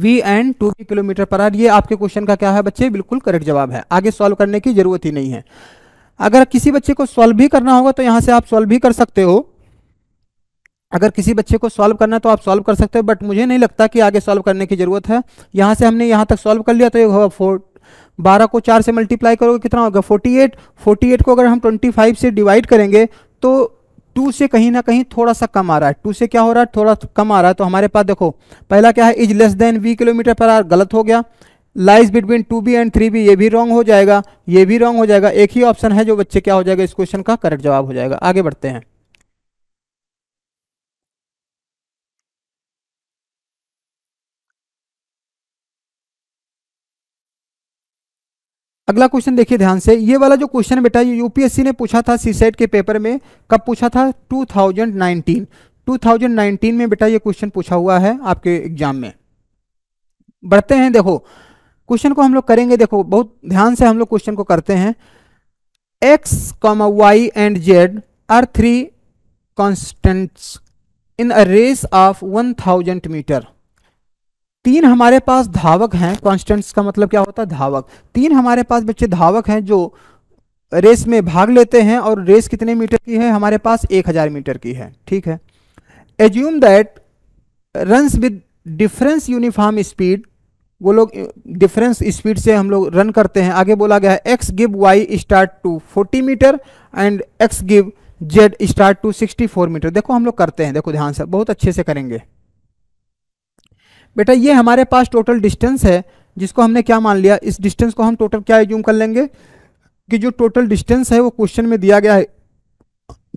V and two V kilometre per hour ये आपके क्वेश्चन का क्या है बच्चे बिल्कुल करेक्ट जवाब है आगे सॉल्व करने की जरूरत ही नहीं है अगर किसी बच्चे को सॉल्व भी करना होगा तो यहाँ से आप सॉल्व भी कर सकते हो अगर किसी बच्चे को सॉल्व करना है तो आप सॉल्व कर सकते हो बट मुझे नहीं लगता कि आगे सॉल्व करने की ज़रूरत है यहाँ से हमने यहाँ तक सॉल्व कर लिया तो ये होगा फोर बारह को चार से मल्टीप्लाई करोगे कितना होगा फोर्टी एट फोर्टी एट को अगर हम ट्वेंटी फाइव से डिवाइड करेंगे तो टू से कहीं ना कहीं थोड़ा सा कम आ रहा है टू से क्या हो रहा है थोड़ा कम आ रहा है तो हमारे पास देखो पहला क्या है is less than V kilometre per hour गलत हो गया lies between two V and three V ये भी रॉन्ग हो जाएगा ये भी रॉन्ग हो जाएगा एक ही ऑप्शन है जो बच्चे क्या हो जाएगा इस क्वेश्चन का करेक्ट जवाब हो जाएगा आगे बढ़ते हैं अगला क्वेश्चन देखिए ध्यान से ये वाला जो क्वेश्चन बेटा ये यूपीएससी ने पूछा था सीसेट e के पेपर में कब पूछा था 2019 2019 में बेटा ये क्वेश्चन पूछा हुआ है आपके एग्जाम में बढ़ते हैं देखो क्वेश्चन को हम लोग करेंगे देखो बहुत ध्यान से हम लोग क्वेश्चन को करते हैं X comma Y and Z are three constants in a race of one metre तीन हमारे पास धावक हैं कॉन्स्टेंट्स का मतलब क्या होता है धावक तीन हमारे पास बच्चे धावक हैं जो रेस में भाग लेते हैं और रेस कितने मीटर की है हमारे पास एक हज़ार मीटर की है ठीक है assume that runs with difference uniform speed वो लोग डिफरेंस स्पीड से हम लोग रन करते हैं आगे बोला गया है X give Y start to forty metre and X give Z start to four metre देखो हम लोग करते हैं देखो ध्यान से बहुत अच्छे से करेंगे बेटा ये हमारे पास टोटल डिस्टेंस है जिसको हमने क्या मान लिया इस डिस्टेंस को हम टोटल क्या एज्यूम कर लेंगे कि जो टोटल डिस्टेंस है वो क्वेश्चन में दिया गया है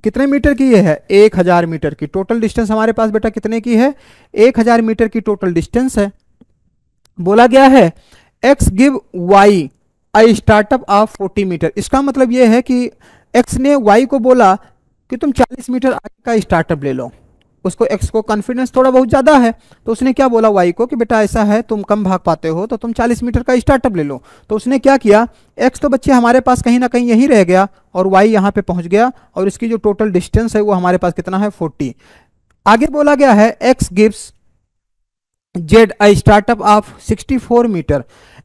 कितने मीटर की ये है एक हज़ार मीटर की टोटल डिस्टेंस हमारे पास बेटा कितने की है एक हज़ार मीटर की टोटल डिस्टेंस है बोला गया है X give Y a startup of forty metre इसका मतलब ये है कि एक्स ने वाई को बोला कि तुम चालीस मीटर आगे का स्टार्टअप ले लो उसको एक्स को कॉन्फिडेंस थोड़ा बहुत ज़्यादा है तो उसने क्या बोला वाई को कि बेटा ऐसा है तुम कम भाग पाते हो तो तुम 40 मीटर का स्टार्टअप ले लो तो उसने क्या किया एक्स तो बच्चे हमारे पास कहीं ना कहीं यहीं रह गया और वाई यहाँ पे पहुंच गया और इसकी जो टोटल डिस्टेंस है वो हमारे पास कितना है फोर्टी आगे बोला गया है X gives Z a startup of sixty metre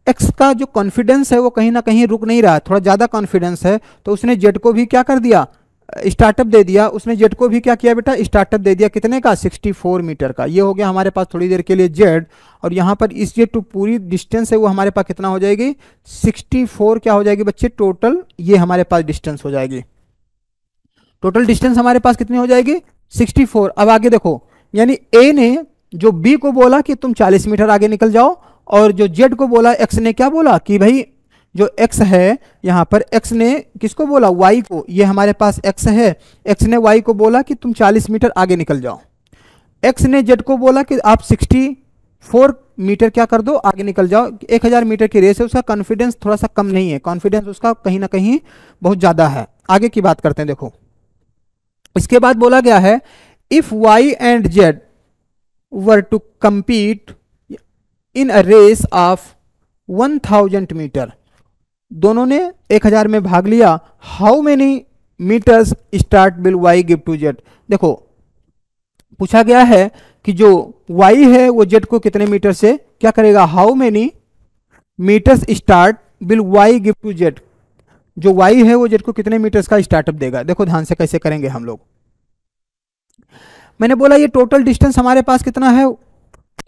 एक्स का जो कॉन्फिडेंस है वो कहीं ना कहीं रुक नहीं रहा थोड़ा ज़्यादा कॉन्फिडेंस है तो उसने जेड को भी क्या कर दिया स्टार्टअप दे दिया उसने जेड को भी क्या किया बेटा स्टार्टअप दे दिया कितने का 64 मीटर का ये हो गया हमारे पास थोड़ी देर के लिए जेड और यहाँ पर इस ये टू पूरी डिस्टेंस है वो हमारे पास कितना हो जाएगी 64 क्या हो जाएगी बच्चे टोटल ये हमारे पास डिस्टेंस हो जाएगी टोटल डिस्टेंस हमारे पास कितनी हो जाएगी सिक्सटी अब आगे देखो यानी ए ने जो बी को बोला कि तुम चालीस मीटर आगे निकल जाओ और जो जेड को बोला एक्स ने क्या बोला कि भाई जो x है यहाँ पर x ने किसको बोला y को ये हमारे पास x है x ने y को बोला कि तुम 40 मीटर आगे निकल जाओ x ने z को बोला कि आप 64 मीटर क्या कर दो आगे निकल जाओ 1000 मीटर की रेस है उसका कॉन्फिडेंस थोड़ा सा कम नहीं है कॉन्फिडेंस उसका कहीं ना कहीं बहुत ज़्यादा है आगे की बात करते हैं देखो इसके बाद बोला गया है if Y and Z were to compete in a race of 1000 metre दोनों ने एक हज़ार में भाग लिया how many metres start will Y give to Z देखो पूछा गया है कि जो वाई है वो जेट को कितने मीटर से क्या करेगा how many metres start will Y give to Z जो वाई है वो जेट को कितने मीटर्स का स्टार्टअप देगा देखो ध्यान से कैसे करेंगे हम लोग मैंने बोला ये टोटल डिस्टेंस हमारे पास कितना है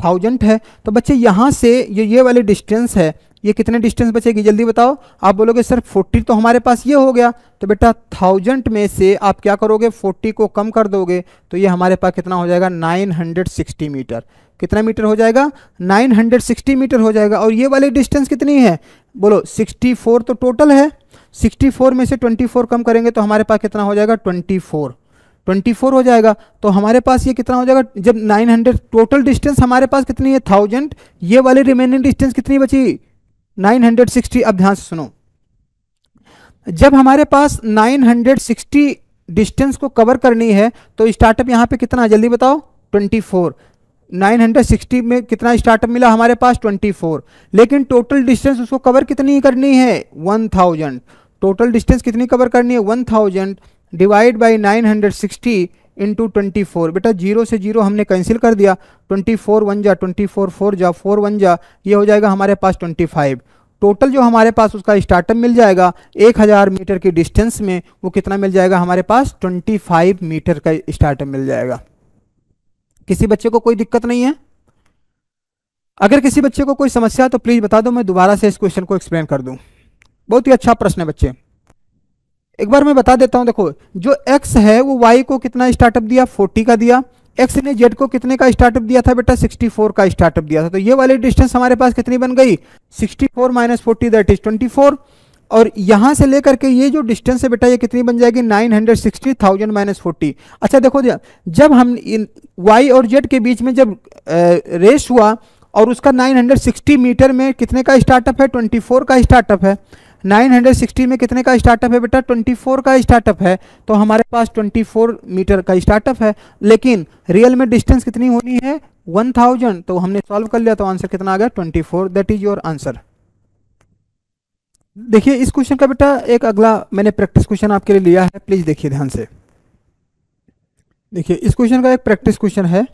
थाउजेंड है तो बच्चे यहां से ये ये वाली डिस्टेंस है ये कितने डिस्टेंस बचेगी जल्दी बताओ आप बोलोगे सर फोर्टी तो हमारे पास ये हो गया तो बेटा थाउजेंड में से आप क्या करोगे फोर्टी को कम कर दोगे तो ये हमारे पास कितना हो जाएगा नाइन हंड्रेड सिक्सटी मीटर कितना मीटर हो जाएगा 960 मीटर हो जाएगा और ये वाली डिस्टेंस कितनी है बोलो 64 तो टोटल है 64 में से 24 कम करेंगे तो हमारे पास कितना हो जाएगा 24 24 हो जाएगा तो हमारे पास ये कितना हो जाएगा जब 900 टोटल डिस्टेंस हमारे पास कितनी है थाउजेंड ये वाली रिमेनिंग डिस्टेंस कितनी बची 960 अब ध्यान से सुनो जब हमारे पास 960 डिस्टेंस को कवर करनी है तो स्टार्टअप यहाँ पे कितना जल्दी बताओ 24 960 में कितना स्टार्टअप मिला हमारे पास 24 लेकिन टोटल डिस्टेंस उसको कवर कितनी करनी है 1000 टोटल डिस्टेंस कितनी कवर करनी है 1000 divide by 960 into twenty four बेटा जीरो से जीरो हमने कैंसिल कर दिया ट्वेंटी फोर वन जा ट्वेंटी फोर फोर जा फोर वन जा ये हो जाएगा हमारे पास ट्वेंटी फाइव टोटल जो हमारे पास उसका स्टार्टअप मिल जाएगा एक हज़ार मीटर की डिस्टेंस में वो कितना मिल जाएगा हमारे पास ट्वेंटी फाइव मीटर का स्टार्टअप मिल जाएगा किसी बच्चे को कोई दिक्कत नहीं है अगर किसी बच्चे को कोई समस्या है तो प्लीज़ बता दो मैं दोबारा से इस क्वेश्चन को एक्सप्लेन कर दूँ बहुत ही अच्छा प्रश्न है बच्चे एक बार मैं बता देता हूँ देखो जो एक्स है वो वाई को कितना स्टार्टअप दिया फोर्टी का दिया एक्स ने जेड को कितने का स्टार्टअप दिया था बेटा 64 का स्टार्टअप दिया था तो ये वाली डिस्टेंस हमारे पास कितनी बन गई 64 four minus forty that is four और यहां से लेकर के ये जो डिस्टेंस है बेटा ये कितनी बन जाएगी 960,000 माइनस फोर्टी अच्छा देखो जब हम वाई और जेड के बीच में जब रेस हुआ और उसका 960 मीटर में कितने का स्टार्टअप है 24 का स्टार्टअप है 960 में कितने का स्टार्टअप है बेटा 24 का स्टार्टअप है तो हमारे पास 24 मीटर का स्टार्टअप है लेकिन रियल में डिस्टेंस कितनी होनी है 1000 तो हमने सॉल्व कर लिया तो आंसर कितना आ गया 24 four that is your answer देखिए इस क्वेश्चन का बेटा एक अगला मैंने प्रैक्टिस क्वेश्चन आपके लिए लिया है प्लीज देखिए ध्यान से देखिए इस क्वेश्चन का एक प्रैक्टिस क्वेश्चन है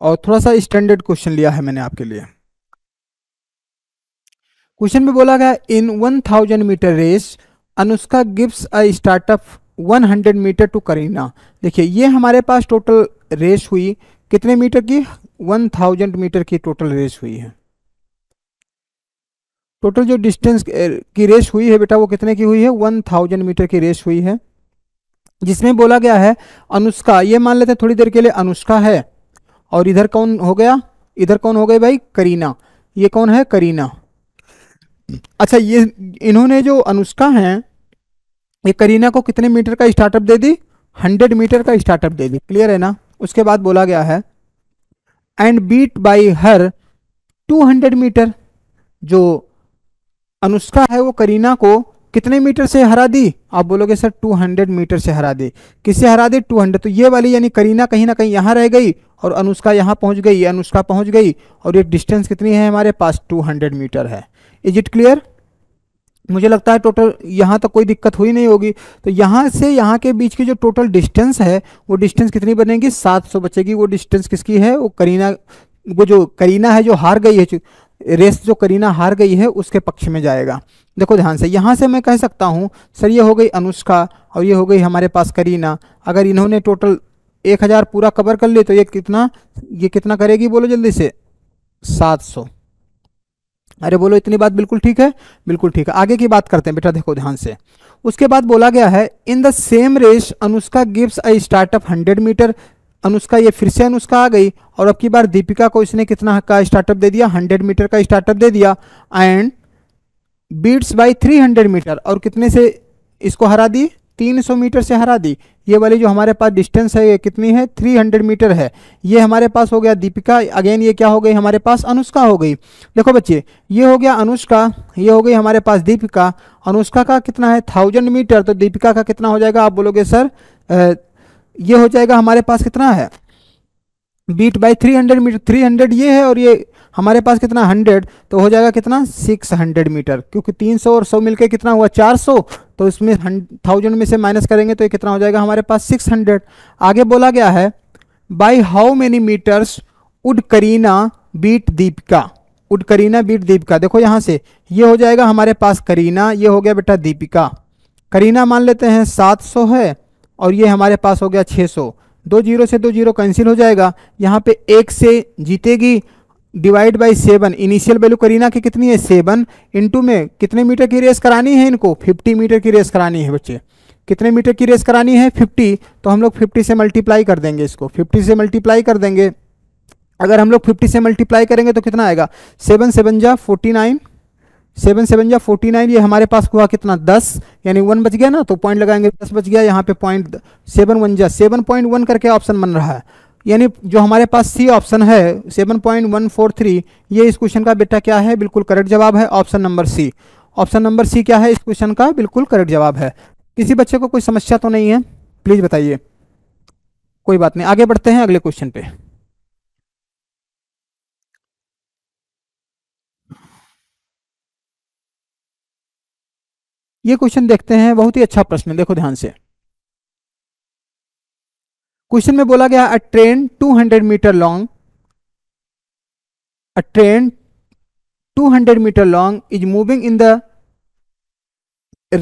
और थोड़ा सा स्टैंडर्ड क्वेश्चन लिया है मैंने आपके लिए क्वेश्चन में बोला गया in 1000 metre race Anushka gives a startup 100 metre to Kareena देखिए ये हमारे पास टोटल रेस हुई कितने मीटर की 1000 मीटर की टोटल रेस हुई है टोटल जो डिस्टेंस की रेस हुई है बेटा वो कितने की हुई है 1000 मीटर की रेस हुई है जिसमें बोला गया है अनुष्का ये मान लेते हैं थोड़ी देर के लिए अनुष्का है और इधर कौन हो गया इधर कौन हो गए भाई करीना ये कौन है करीना अच्छा ये इन्होंने जो अनुष्का हैं ये करीना को कितने मीटर का स्टार्टअप दे दी हंड्रेड मीटर का स्टार्टअप दे दी क्लियर है ना उसके बाद बोला गया है and beat by her two hundred metre जो अनुष्का है वो करीना को कितने मीटर से हरा दी आप बोलोगे सर 200 मीटर से हरा दी किससे हरा दी 200 तो ये वाली यानी करीना कहीं ना कहीं यहाँ रह गई और अनुष्का यहाँ पहुँच गई अनुष्का पहुँच गई और ये डिस्टेंस कितनी है हमारे पास 200 मीटर है इज इट क्लियर मुझे लगता है टोटल यहाँ तक तो कोई दिक्कत हुई नहीं होगी तो यहाँ से यहाँ के बीच की जो टोटल डिस्टेंस है वो डिस्टेंस कितनी बनेगी सात बचेगी वो डिस्टेंस किसकी है वो करीना वो जो करीना है जो हार गई है रेस जो करीना हार गई है उसके पक्ष में जाएगा देखो ध्यान से यहाँ से मैं कह सकता हूँ सर ये हो गई अनुष्का और ये हो गई हमारे पास करीना अगर इन्होंने टोटल एक हज़ार पूरा कवर कर ले तो ये कितना ये कितना करेगी बोलो जल्दी से सात सौ अरे बोलो इतनी बात बिल्कुल ठीक है बिल्कुल ठीक है आगे की बात करते हैं बेटा देखो ध्यान से उसके बाद बोला गया है in the same race Anushka gives a startup hundred metre Anushka ये फिर से अनुष्का आ गई और अब की बार दीपिका को इसने कितना का स्टार्टअप दे दिया हंड्रेड मीटर का स्टार्टअप दे दिया and beats by three hundred metre और कितने से इसको हरा दी तीन सौ मीटर से हरा दी ये वाली जो हमारे पास डिस्टेंस है ये कितनी है थ्री हंड्रेड मीटर है ये हमारे पास हो गया दीपिका अगेन ये क्या हो गई हमारे पास अनुष्का हो गई देखो बच्चे ये हो गया अनुष्का ये हो गई हमारे पास दीपिका अनुष्का का कितना है थाउजेंड मीटर तो दीपिका का कितना हो जाएगा आप बोलोगे सर ये हो जाएगा हमारे पास कितना है beat by three hundred metre three hundred ये है और ये हमारे पास कितना हंड्रेड तो हो जाएगा कितना सिक्स हंड्रेड मीटर क्योंकि तीन सौ और सौ मिलकर कितना हुआ चार सौ तो इसमें थाउजेंड में से माइनस करेंगे तो ये कितना हो जाएगा हमारे पास सिक्स हंड्रेड आगे बोला गया है बाई हाउ मेनी मीटर्स उड करीना बीट दीपिका उड करीना बीट दीपिका देखो यहाँ से ये हो जाएगा हमारे पास करीना ये हो गया बेटा दीपिका करीना मान लेते हैं सात सौ है और ये हमारे पास हो गया 600 दो जीरो से दो जीरो कैंसिल हो जाएगा यहाँ पे एक से जीतेगी divide by seven initial value Kareena की कितनी है सेवन इंटू में कितने मीटर की रेस करानी है इनको फिफ्टी मीटर की रेस करानी है बच्चे कितने मीटर की रेस करानी है फिफ्टी तो हम लोग फिफ्टी से मल्टीप्लाई कर देंगे इसको फिफ्टी से मल्टीप्लाई कर देंगे अगर हम लोग 50 से मल्टीप्लाई करेंगे तो कितना आएगा सेवन सेवन जा फोर्टी नाइन सेवन सेवन या फोर्टी नाइन ये हमारे पास हुआ कितना दस यानी वन बच गया ना तो पॉइंट लगाएंगे दस बच गया यहाँ पे पॉइंट सेवन वन जा सेवन पॉइंट वन करके ऑप्शन बन रहा है यानी जो हमारे पास सी ऑप्शन है seven point one four three ये इस क्वेश्चन का बेटा क्या है बिल्कुल करेक्ट जवाब है option number C option number C क्या है इस क्वेश्चन का बिल्कुल करेक्ट जवाब है किसी बच्चे को कोई समस्या तो नहीं है प्लीज़ बताइए कोई बात नहीं आगे बढ़ते हैं अगले क्वेश्चन पे ये क्वेश्चन देखते हैं बहुत ही अच्छा प्रश्न है देखो ध्यान से क्वेश्चन में बोला गया a train 200 metre long a train 200 metre long is moving in the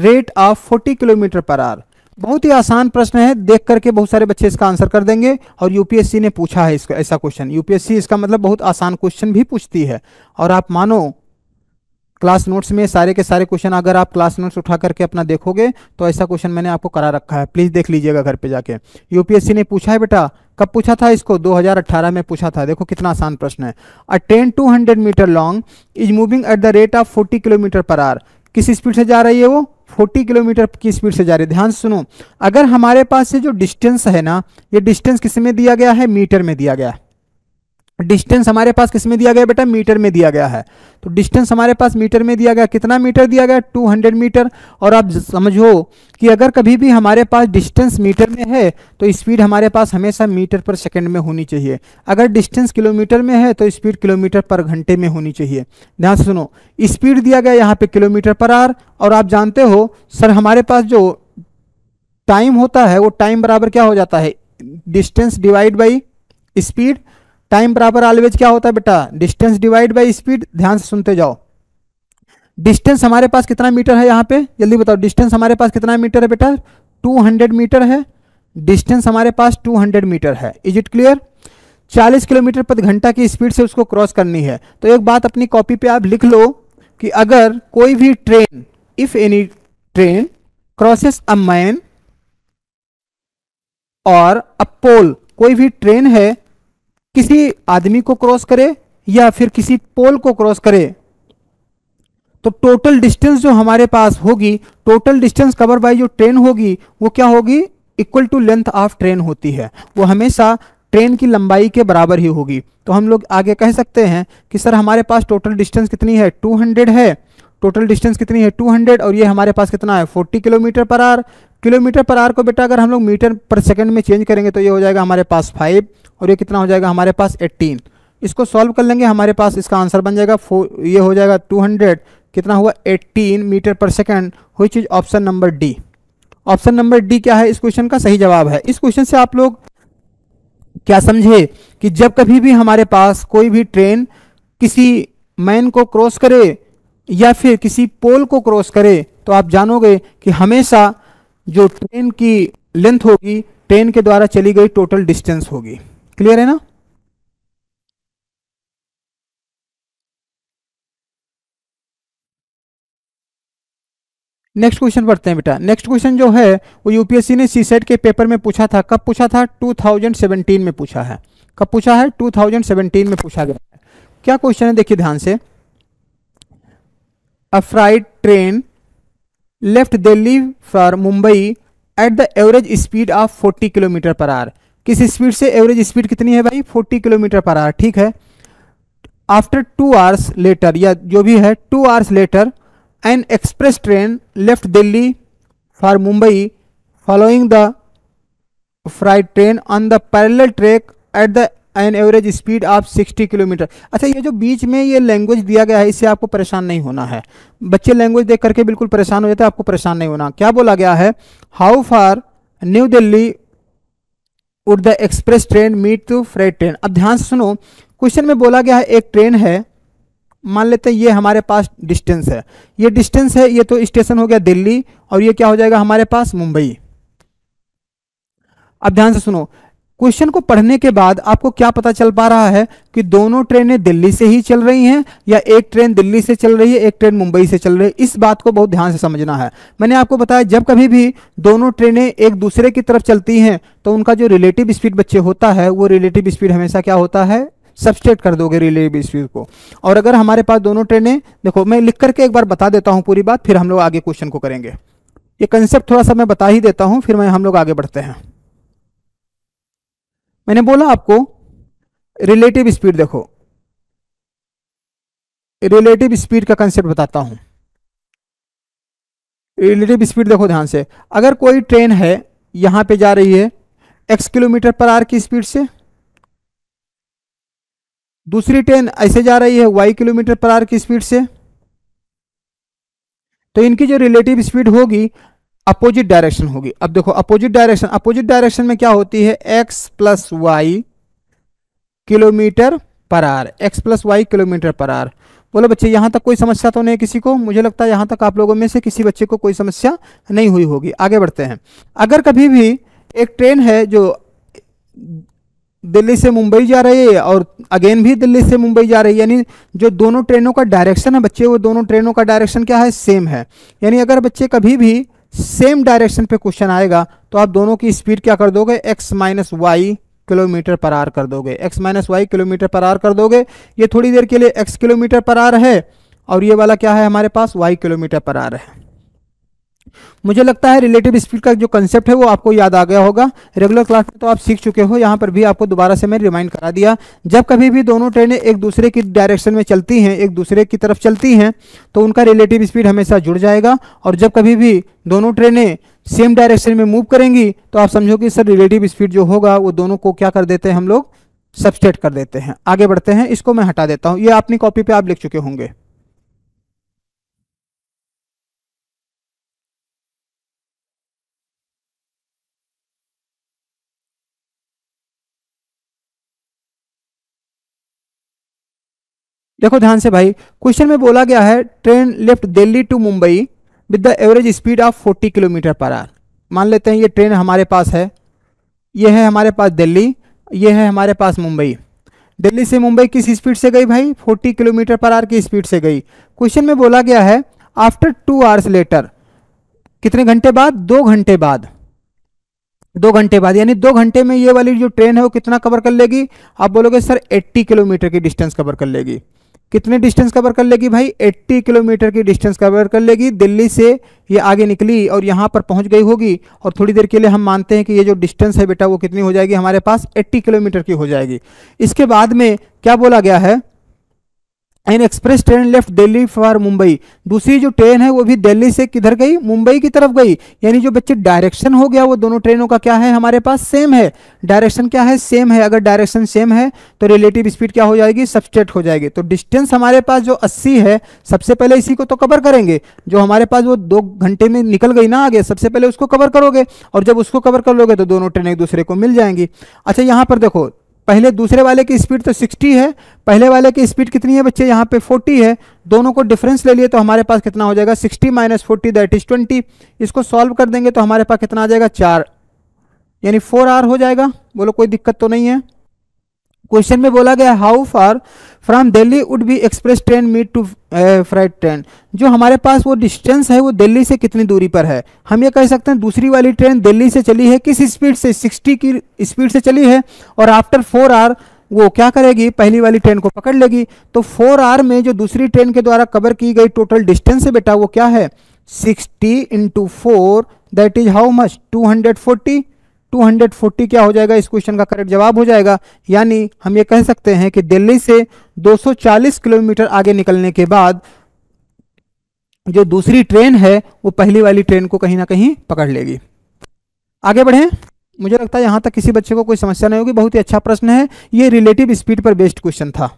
rate of 40 kilometre per hour बहुत ही आसान प्रश्न है देख करके बहुत सारे बच्चे इसका आंसर कर देंगे और यूपीएससी ने पूछा है इसका ऐसा क्वेश्चन यूपीएससी इसका मतलब बहुत आसान क्वेश्चन भी पूछती है और आप मानो क्लास नोट्स में सारे के सारे क्वेश्चन अगर आप क्लास नोट्स उठा करके अपना देखोगे तो ऐसा क्वेश्चन मैंने आपको करा रखा है प्लीज़ देख लीजिएगा घर पे जाके यूपीएससी ने पूछा है बेटा कब पूछा था इसको 2018 में पूछा था देखो कितना आसान प्रश्न है a train 200 metre long is moving at the rate of 40 kilometre per hour किस स्पीड से जा रही है वो 40 किलोमीटर की स्पीड से जा रही है ध्यान सुनो अगर हमारे पास से जो डिस्टेंस है ना ये डिस्टेंस किस में दिया गया है मीटर में दिया गया है डिस्टेंस हमारे पास किस में दिया गया बेटा मीटर में दिया गया है तो डिस्टेंस हमारे पास मीटर में दिया गया कितना मीटर दिया गया 200 मीटर और आप समझो कि अगर कभी भी हमारे पास डिस्टेंस मीटर में है तो स्पीड हमारे पास हमेशा मीटर पर सेकंड में होनी चाहिए अगर डिस्टेंस किलोमीटर में है तो स्पीड किलोमीटर पर घंटे में होनी चाहिए ध्यान सुनो स्पीड दिया गया यहाँ पर किलोमीटर पर आर और आप जानते हो सर हमारे पास जो टाइम होता है वो टाइम बराबर क्या हो जाता है distance divide by speed time बराबर ऑलवेज क्या होता है बेटा डिस्टेंस डिवाइड बाय स्पीड ध्यान से सुनते जाओ डिस्टेंस हमारे पास कितना मीटर है यहाँ पे जल्दी बताओ डिस्टेंस हमारे पास कितना मीटर है बेटा 200 मीटर है डिस्टेंस हमारे पास 200 मीटर है इज इट क्लियर 40 किलोमीटर प्रति घंटा की स्पीड से उसको क्रॉस करनी है तो एक बात अपनी कॉपी पे आप लिख लो कि अगर कोई भी train if any train crosses a man और अ पोल कोई भी ट्रेन है किसी आदमी को क्रॉस करे या फिर किसी पोल को क्रॉस करे तो टोटल डिस्टेंस जो हमारे पास होगी टोटल डिस्टेंस कवर बाय जो ट्रेन होगी वो क्या होगी equal to length of train होती है वो हमेशा ट्रेन की लंबाई के बराबर ही होगी तो हम लोग आगे कह सकते हैं कि सर हमारे पास टोटल डिस्टेंस कितनी है 200 है टोटल डिस्टेंस कितनी है 200 और ये हमारे पास कितना है 40 kilometre per are kilometre per are को बेटा अगर हम लोग मीटर पर सेकंड में चेंज करेंगे तो ये हो जाएगा हमारे पास फाइव और ये कितना हो जाएगा हमारे पास एट्टीन इसको सॉल्व कर लेंगे हमारे पास इसका आंसर बन जाएगा ये हो जाएगा टू कितना हुआ एट्टीन मीटर पर सेकेंड हुई चीज़ option number D option number D क्या है इस क्वेश्चन का सही जवाब है इस क्वेश्चन से आप लोग क्या समझे कि जब कभी भी हमारे पास कोई भी ट्रेन किसी मैन को क्रॉस करे या फिर किसी पोल को क्रॉस करे तो आप जानोगे कि हमेशा जो ट्रेन की लेंथ होगी ट्रेन के द्वारा चली गई टोटल डिस्टेंस होगी क्लियर है ना नेक्स्ट क्वेश्चन पढ़ते हैं बेटा नेक्स्ट क्वेश्चन जो है वो यूपीएससी ने सीसेट e के पेपर में पूछा था कब पूछा था 2017 में पूछा है कब पूछा है 2017 में पूछा गया है क्या क्वेश्चन है देखिए ध्यान से a freight train left Delhi for Mumbai at the average speed of 40 kilometre per hour किस स्पीड से एवरेज स्पीड कितनी है भाई 40 किलोमीटर पर आर ठीक है आफ्टर टू आवर्स लेटर या जो भी है two hours later an express train left Delhi for Mumbai following the freight train on the parallel track at the an average speed of 60 kilometre अच्छा ये जो बीच में ये लैंग्वेज दिया गया है इससे आपको परेशान नहीं होना है बच्चे लैंग्वेज देख करके बिल्कुल परेशान हो जाते हैं आपको परेशान नहीं होना क्या बोला गया है how far New Delhi would the express train meet to freight train अब ध्यान से सुनो क्वेश्चन में बोला गया है एक ट्रेन है मान लेते हैं ये हमारे पास डिस्टेंस है ये डिस्टेंस है ये तो स्टेशन हो गया दिल्ली और ये क्या हो जाएगा हमारे पास मुंबई अब ध्यान से सुनो क्वेश्चन को पढ़ने के बाद आपको क्या पता चल पा रहा है कि दोनों ट्रेनें दिल्ली से ही चल रही हैं या एक ट्रेन दिल्ली से चल रही है एक ट्रेन मुंबई से चल रही है इस बात को बहुत ध्यान से समझना है मैंने आपको बताया जब कभी भी दोनों ट्रेनें एक दूसरे की तरफ चलती हैं तो उनका जो रिलेटिव स्पीड बच्चे होता है वो रिलेटिव स्पीड हमेशा क्या होता है सब्सटेट कर दोगे रिलेटिव स्पीड को और अगर हमारे पास दोनों ट्रेनें देखो मैं लिख करके एक बार बता देता हूँ पूरी बात फिर हम लोग आगे क्वेश्चन को करेंगे ये कंसेप्ट थोड़ा सा मैं बता ही देता हूँ फिर मैं हम लोग आगे बढ़ते हैं मैंने बोला आपको रिलेटिव स्पीड देखो रिलेटिव स्पीड का कंसेप्ट बताता हूं रिलेटिव स्पीड देखो ध्यान से अगर कोई ट्रेन है यहां पे जा रही है एक्स किलोमीटर पर आर की स्पीड से दूसरी ट्रेन ऐसे जा रही है वाई किलोमीटर पर आर की स्पीड से तो इनकी जो रिलेटिव स्पीड होगी अपोजिट डायरेक्शन होगी अब देखो अपोजिट डायरेक्शन अपोजिट डायरेक्शन में क्या होती है X plus Y kilometre per hour X plus Y kilometre per hour बोलो बच्चे यहाँ तक कोई समस्या तो नहीं किसी को मुझे लगता है यहाँ तक आप लोगों में से किसी बच्चे को कोई समस्या नहीं हुई होगी आगे बढ़ते हैं अगर कभी भी एक ट्रेन है जो दिल्ली से मुंबई जा रही है और अगेन भी दिल्ली से मुंबई जा रही है यानी जो दोनों ट्रेनों का डायरेक्शन है बच्चे वो दोनों ट्रेनों का डायरेक्शन क्या है सेम है यानी अगर बच्चे कभी भी सेम डायरेक्शन पे क्वेश्चन आएगा तो आप दोनों की स्पीड क्या कर दोगे X minus Y kilometre per hour कर दोगे X minus Y kilometre per hour कर दोगे ये थोड़ी देर के लिए एक्स किलोमीटर पर आर है और ये वाला क्या है हमारे पास वाई किलोमीटर पर आर है मुझे लगता है रिलेटिव स्पीड का जो कंसेप्ट है वो आपको याद आ गया होगा रेगुलर क्लास में तो आप सीख चुके हो यहाँ पर भी आपको दोबारा से मैं रिमाइंड करा दिया जब कभी भी दोनों ट्रेनें एक दूसरे की डायरेक्शन में चलती हैं एक दूसरे की तरफ चलती हैं तो उनका रिलेटिव स्पीड हमेशा जुड़ जाएगा और जब कभी भी दोनों ट्रेनें सेम डायरेक्शन में मूव करेंगी तो आप समझो कि सर रिलेटिव स्पीड जो होगा वो दोनों को क्या कर देते हैं हम लोग सबस्टेट कर देते हैं आगे बढ़ते हैं इसको मैं हटा देता हूँ ये अपनी कॉपी पर आप लिख चुके होंगे देखो ध्यान से भाई क्वेश्चन में बोला गया है train left Delhi to Mumbai with the average speed of forty kilometre per hour मान लेते हैं ये ट्रेन हमारे पास है ये है हमारे पास दिल्ली ये है हमारे पास मुंबई दिल्ली से मुंबई किस स्पीड से गई भाई 40 किलोमीटर पर आर की स्पीड से गई क्वेश्चन में बोला गया है आफ्टर टू आवर्स लेटर कितने घंटे बाद दो घंटे बाद दो घंटे बाद यानी दो घंटे में ये वाली जो ट्रेन है वो कितना कवर कर लेगी आप बोलोगे सर 80 किलोमीटर की डिस्टेंस कवर कर लेगी कितने डिस्टेंस कवर कर लेगी भाई 80 किलोमीटर की डिस्टेंस कवर कर लेगी दिल्ली से ये आगे निकली और यहाँ पर पहुँच गई होगी और थोड़ी देर के लिए हम मानते हैं कि ये जो डिस्टेंस है बेटा वो कितनी हो जाएगी हमारे पास 80 किलोमीटर की हो जाएगी इसके बाद में क्या बोला गया है an express train left Delhi for Mumbai दूसरी जो ट्रेन है वो भी दिल्ली से किधर गई मुंबई की तरफ गई यानी जो बच्चे डायरेक्शन हो गया वो दोनों ट्रेनों का क्या है हमारे पास सेम है डायरेक्शन क्या है सेम है अगर डायरेक्शन सेम है तो रिलेटिव स्पीड क्या हो जाएगी सबस्टेट हो जाएगी तो डिस्टेंस हमारे पास जो अस्सी है सबसे पहले इसी को तो कवर करेंगे जो हमारे पास वो दो घंटे में निकल गई ना आगे सबसे पहले उसको कवर करोगे और जब उसको कवर कर लोगे तो दोनों ट्रेन एक दूसरे को मिल जाएंगी अच्छा यहाँ पर देखो पहले दूसरे वाले की स्पीड तो 60 है पहले वाले की स्पीड कितनी है बच्चे यहाँ पे 40 है दोनों को डिफरेंस ले लिए तो हमारे पास कितना हो जाएगा 60 माइनस फोर्टी दैट इज 20 इसको सॉल्व कर देंगे तो हमारे पास कितना आ जाएगा चार यानी फोर आर हो जाएगा बोलो कोई दिक्कत तो नहीं है क्वेश्चन में बोला गया how far from Delhi would be express train meet to freight train जो हमारे पास वो डिस्टेंस है वो दिल्ली से कितनी दूरी पर है हम ये कह सकते हैं दूसरी वाली ट्रेन दिल्ली से चली है किस स्पीड से 60 की स्पीड से चली है और आफ्टर फोर आर वो क्या करेगी पहली वाली ट्रेन को पकड़ लेगी तो फोर आर में जो दूसरी ट्रेन के द्वारा कवर की गई टोटल डिस्टेंस है बेटा वो क्या है sixty into four that is how much two hundred forty 240 क्या हो जाएगा इस क्वेश्चन का करेक्ट जवाब हो जाएगा यानी हम ये कह सकते हैं कि दिल्ली से 240 किलोमीटर आगे निकलने के बाद जो दूसरी ट्रेन है वो पहली वाली ट्रेन को कहीं ना कहीं पकड़ लेगी आगे बढ़े मुझे लगता है यहां तक किसी बच्चे को कोई समस्या नहीं होगी बहुत ही अच्छा प्रश्न है ये रिलेटिव स्पीड पर बेस्ड क्वेश्चन था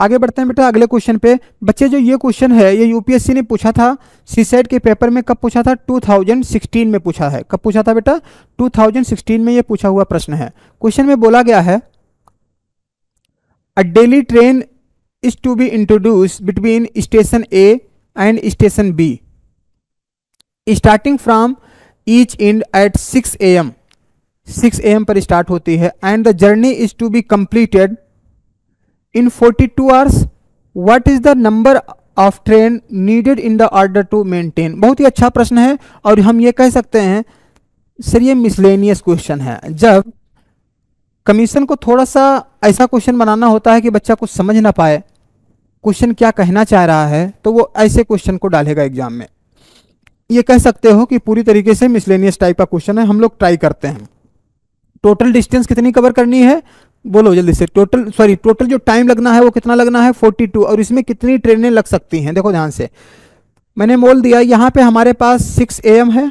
आगे बढ़ते हैं बेटा अगले क्वेश्चन पे बच्चे जो ये क्वेश्चन है ये यूपीएससी ने पूछा था सीसेट e के पेपर में कब पूछा था 2016 में पूछा है कब पूछा था बेटा 2016 में ये पूछा हुआ प्रश्न है क्वेश्चन में बोला गया है a daily train is to be introduce between station A and station B starting from each end at six A M six A M पर स्टार्ट होती है and the journey is to be completed in 42 hours what is the number of train needed in the order to maintain बहुत ही अच्छा प्रश्न है और हम ये कह सकते हैं सर ये मिसलेनियस क्वेश्चन है जब कमीशन को थोड़ा सा ऐसा क्वेश्चन बनाना होता है कि बच्चा कुछ समझ ना पाए क्वेश्चन क्या कहना चाह रहा है तो वो ऐसे क्वेश्चन को डालेगा एग्जाम में ये कह सकते हो कि पूरी तरीके से मिसलेनियस टाइप का क्वेश्चन है हम लोग ट्राई करते हैं टोटल डिस्टेंस कितनी कवर करनी है बोलो जल्दी से टोटल सॉरी टोटल जो टाइम लगना है वो कितना लगना है 42 और इसमें कितनी ट्रेनें लग सकती हैं देखो ध्यान से मैंने मोल दिया यहाँ पे हमारे पास 6 एम है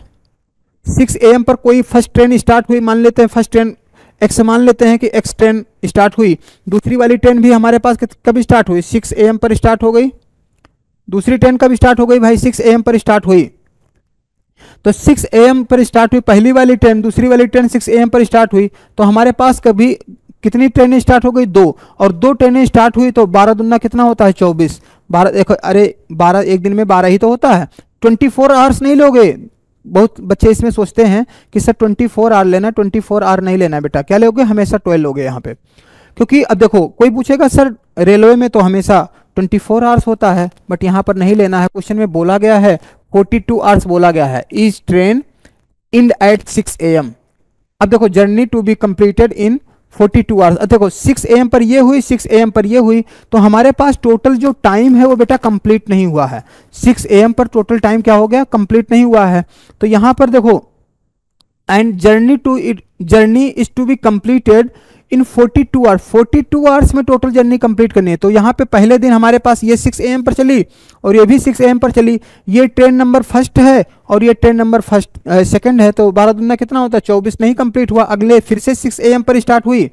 6 एम पर कोई फर्स्ट ट्रेन स्टार्ट हुई मान लेते हैं फर्स्ट ट्रेन एक्स मान लेते हैं कि एक्स ट्रेन स्टार्ट हुई दूसरी वाली ट्रेन भी हमारे पास कब स्टार्ट हुई सिक्स ए पर स्टार्ट हो गई दूसरी ट्रेन कब स्टार्ट हो गई भाई सिक्स ए पर स्टार्ट हुई तो 6 ए पर स्टार्ट हुई पहली वाली ट्रेन दूसरी वाली ट्रेन 6 ए पर स्टार्ट हुई तो हमारे पास कभी कितनी ट्रेनें स्टार्ट हो गई दो और दो ट्रेनें स्टार्ट हुई तो बारह दुना कितना होता है चौबीस बारह एक अरे बारह एक दिन में बारह ही तो होता है ट्वेंटी फोर आवर्स नहीं लोगे बहुत बच्चे इसमें सोचते हैं कि सर ट्वेंटी फोर आवर लेना ट्वेंटी फोर आवर नहीं लेना बेटा क्या लोगे हमेशा ट्वेल्व लोगे यहाँ पे क्योंकि अब देखो कोई पूछेगा सर रेलवे में तो हमेशा ट्वेंटी फोर आवर्स होता है बट यहाँ पर नहीं लेना है क्वेश्चन में बोला गया है फोर्टी टू आवर्स बोला गया है is train end at six A M अब देखो journey to be completed in forty two hours देखो सिक्स ए एम पर ये हुई सिक्स ए एम पर ये हुई तो हमारे पास टोटल जो टाइम है वो बेटा कंप्लीट नहीं हुआ है सिक्स ए एम पर टोटल टाइम क्या हो गया कंप्लीट नहीं हुआ है तो यहां पर देखो and journey to it journey is to be completed in 42 hours 42 hours में टोटल जर्नी कंप्लीट करनी है तो यहाँ पे पहले दिन हमारे पास ये 6 एम पर चली और ये भी 6 एम पर चली ये ट्रेन नंबर फर्स्ट है और ये ट्रेन नंबर फर्स्ट सेकंड है तो बारह दुनिया कितना होता है चौबीस नहीं कंप्लीट हुआ अगले फिर से सिक्स ए पर स्टार्ट हुई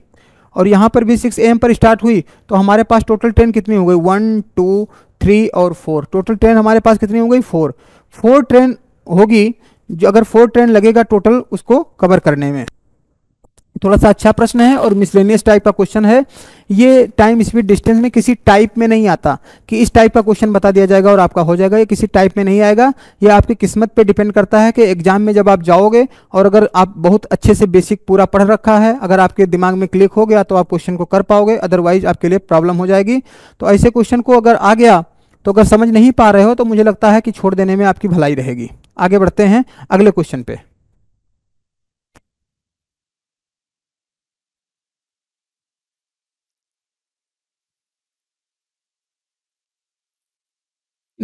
और यहाँ पर भी सिक्स ए पर स्टार्ट हुई तो हमारे पास टोटल ट्रेन कितनी हो गई वन टू थ्री और फोर टोटल ट्रेन हमारे पास कितनी हो गई फोर फोर ट्रेन होगी जो अगर फोर ट्रेन लगेगा टोटल उसको कवर करने में थोड़ा सा अच्छा प्रश्न है और मिसलेनियस टाइप का क्वेश्चन है ये टाइम स्पीड डिस्टेंस में किसी टाइप में नहीं आता कि इस टाइप का क्वेश्चन बता दिया जाएगा और आपका हो जाएगा ये किसी टाइप में नहीं आएगा ये आपकी किस्मत पे डिपेंड करता है कि एग्जाम में जब आप जाओगे और अगर आप बहुत अच्छे से बेसिक पूरा पढ़ रखा है अगर आपके दिमाग में क्लिक हो गया तो आप क्वेश्चन को कर पाओगे अदरवाइज आपके लिए प्रॉब्लम हो जाएगी तो ऐसे क्वेश्चन को अगर आ गया तो अगर समझ नहीं पा रहे हो तो मुझे लगता है कि छोड़ देने में आपकी भलाई रहेगी आगे बढ़ते हैं अगले क्वेश्चन पर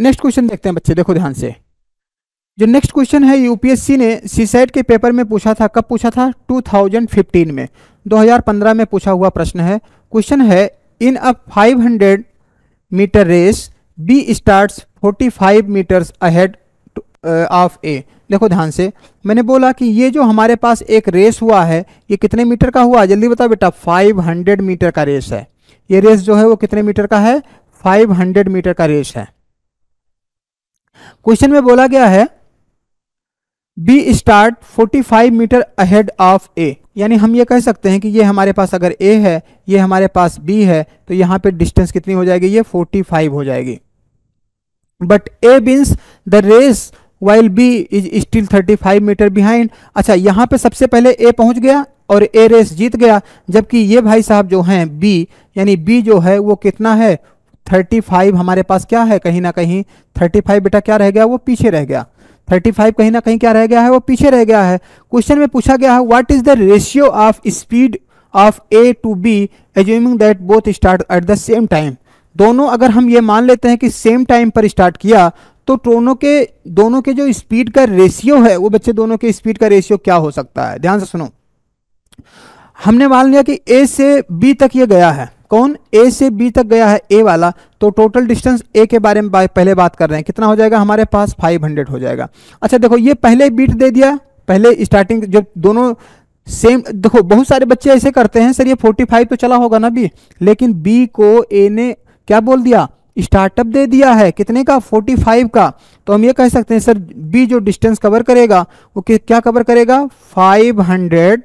नेक्स्ट क्वेश्चन देखते हैं बच्चे देखो ध्यान से जो नेक्स्ट क्वेश्चन है यूपीएससी ने सीसाइड e के पेपर में पूछा था कब पूछा था 2015 में 2015 में पूछा हुआ प्रश्न है क्वेश्चन है in a 500 metre race B starts 45 metres ahead of A देखो ध्यान से मैंने बोला कि ये जो हमारे पास एक रेस हुआ है ये कितने मीटर का हुआ जल्दी बताओ बेटा 500 मीटर का रेस है ये रेस जो है वो कितने मीटर का है 500 मीटर का रेस है क्वेश्चन में बोला गया है B start 45 metre ahead of A यानी हम ये कह सकते हैं कि ये हमारे पास अगर ए है ये हमारे पास बी है तो यहाँ पे डिस्टेंस कितनी हो जाएगी ये 45 हो जाएगी but A wins the race while B is still 35 metre behind अच्छा यहाँ पे सबसे पहले ए पहुँच गया और ए रेस जीत गया जबकि ये भाई साहब जो हैं बी यानी बी जो है वो कितना है थर्टी फाइव हमारे पास क्या है कहीं ना कहीं थर्टी फाइव बेटा क्या रह गया वो पीछे रह गया थर्टी फाइव कहीं ना कहीं क्या रह गया है वो पीछे रह गया है क्वेश्चन में पूछा गया है what is the ratio of speed of A to B assuming that both start at the same time दोनों अगर हम ये मान लेते हैं कि सेम टाइम पर स्टार्ट किया तो दोनों के दोनों के जो स्पीड का रेशियो है वो बच्चे दोनों के स्पीड का रेशियो क्या हो सकता है ध्यान से सुनो हमने मान लिया कि ए से बी तक ये गया है कौन ए से बी तक गया है ए वाला तो टोटल डिस्टेंस ए के बारे में पहले बात कर रहे हैं कितना हो जाएगा हमारे पास 500 हो जाएगा अच्छा देखो ये पहले बीट दे दिया पहले स्टार्टिंग जब दोनों सेम देखो बहुत सारे बच्चे ऐसे करते हैं सर ये 45 तो चला होगा ना बी लेकिन बी को ए ने क्या बोल दिया स्टार्टअप दे दिया है कितने का 45 का तो हम ये कह सकते हैं सर बी जो डिस्टेंस कवर करेगा वो क्या कवर करेगा 500 हंड्रेड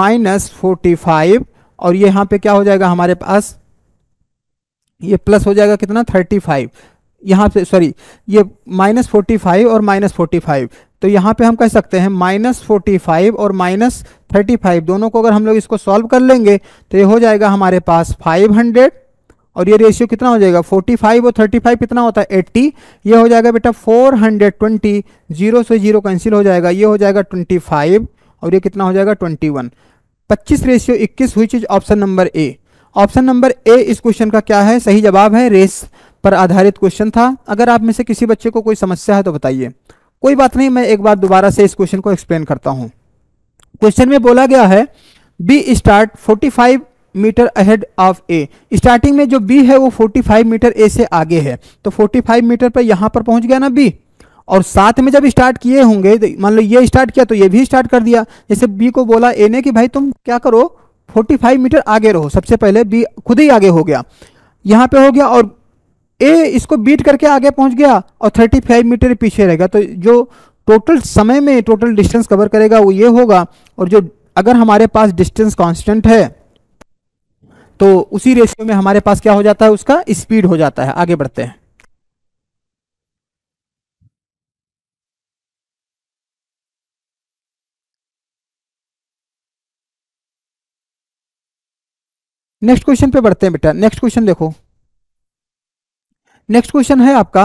माइनस फोर्टी फाइव और ये यहाँ पे क्या हो जाएगा हमारे पास ये प्लस हो जाएगा कितना थर्टी फाइव यहाँ पे सॉरी ये माइनस फोर्टी फाइव और माइनस फोर्टी फाइव तो यहाँ पे हम कह सकते हैं माइनस फोर्टी फाइव और माइनस थर्टी फाइव दोनों को अगर हम लोग इसको सॉल्व कर लेंगे तो ये हो जाएगा हमारे पास फाइव हंड्रेड और ये रेशियो कितना हो जाएगा 45 और 35 कितना होता है 80 ये हो जाएगा बेटा 420 जीरो से जीरो कैंसिल हो जाएगा ये हो जाएगा फाइव और ये कितना हो जाएगा वन पच्चीस रेशियो इक्कीस हुई चीज option number A option number A इस क्वेश्चन का क्या है सही जवाब है रेस पर आधारित क्वेश्चन था अगर आप में से किसी बच्चे को कोई समस्या है तो बताइए कोई बात नहीं मैं एक बार दोबारा से इस क्वेश्चन को एक्सप्लेन करता हूँ क्वेश्चन में बोला गया है B start 45 metre ahead of A starting में जो बी है वो 45 मीटर ए से आगे है तो 45 मीटर पर यहाँ पर पहुँच गया ना बी और साथ में जब स्टार्ट किए होंगे तो मान लो ये स्टार्ट किया तो ये भी स्टार्ट कर दिया जैसे बी को बोला ए ने कि भाई तुम क्या करो 45 मीटर आगे रहो सबसे पहले बी खुद ही आगे हो गया यहाँ पे हो गया और ए इसको बीट करके आगे पहुँच गया और 35 मीटर पीछे रहेगा तो जो टोटल समय में टोटल डिस्टेंस कवर करेगा वो ये होगा और जो अगर हमारे पास डिस्टेंस कॉन्स्टेंट है तो उसी रेशियो में हमारे पास क्या हो जाता है उसका स्पीड हो जाता है आगे बढ़ते हैं नेक्स्ट क्वेश्चन पे बढ़ते हैं बेटा नेक्स्ट क्वेश्चन देखो नेक्स्ट क्वेश्चन है आपका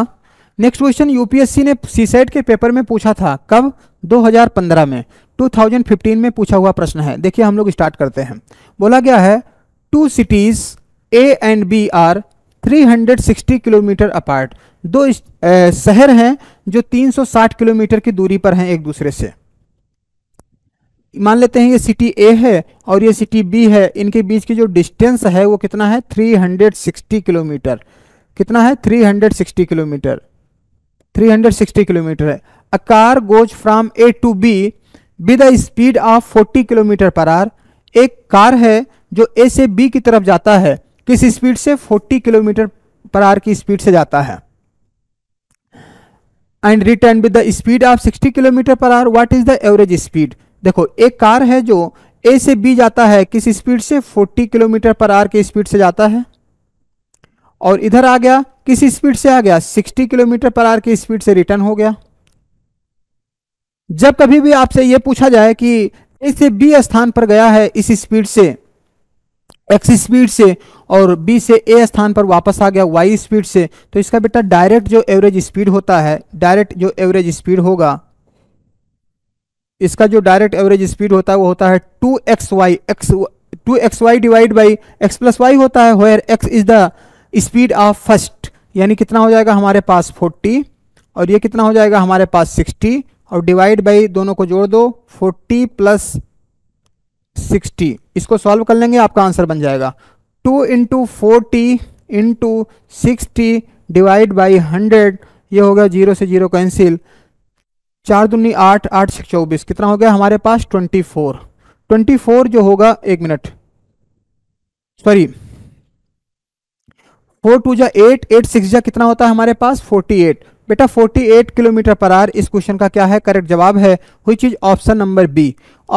नेक्स्ट क्वेश्चन यूपीएससी ने सीसेट e के पेपर में पूछा था कब 2015 में 2015 में पूछा हुआ प्रश्न है देखिए हम लोग स्टार्ट करते हैं बोला गया है two cities A and B are 360 kilometre apart दो शहर हैं जो 360 किलोमीटर की दूरी पर हैं एक दूसरे से मान लेते हैं ये सिटी ए है और ये सिटी बी है इनके बीच की जो डिस्टेंस है वो कितना है 360 किलोमीटर कितना है 360 किलोमीटर 360 किलोमीटर है a car goes from A to B with a speed of 40 kilometre per hour एक कार है जो ए से बी की तरफ जाता है किस स्पीड से 40 किलोमीटर पर आर की स्पीड से जाता है and return with the speed of 60 kilometre per hour what is the average speed देखो एक कार है जो ए से बी जाता है किस स्पीड से 40 किलोमीटर पर आर के स्पीड से जाता है और इधर आ गया किस स्पीड से आ गया 60 किलोमीटर पर आर की स्पीड से रिटर्न हो गया जब कभी भी आपसे यह पूछा जाए कि ए से बी स्थान पर गया है इस स्पीड से एक्स स्पीड से और बी से ए स्थान पर वापस आ गया वाई स्पीड से तो इसका बेटा डायरेक्ट जो एवरेज स्पीड होता है डायरेक्ट जो एवरेज स्पीड होगा इसका जो डायरेक्ट एवरेज स्पीड होता है वो होता है two X Y X two X Y divide by X plus Y होता है where X is the speed of first यानी कितना हो जाएगा हमारे पास फोर्टी और ये कितना हो जाएगा हमारे पास सिक्सटी और डिवाइड बाई दोनों को जोड़ दो फोर्टी प्लस सिक्सटी इसको सॉल्व कर लेंगे आपका आंसर बन जाएगा two into forty into sixty divide by hundred ये हो गया जीरो से जीरो कैंसिल चार दूनी आठ आठ सिक्स चौबीस कितना हो गया हमारे पास ट्वेंटी फोर ट्वेंटी फोर जो होगा एक मिनट सॉरी फोर टू जा एट एट सिक्स जा कितना होता है हमारे पास फोर्टी एट बेटा 48 किलोमीटर पर आर इस क्वेश्चन का क्या है करेक्ट जवाब है हुई चीज option number B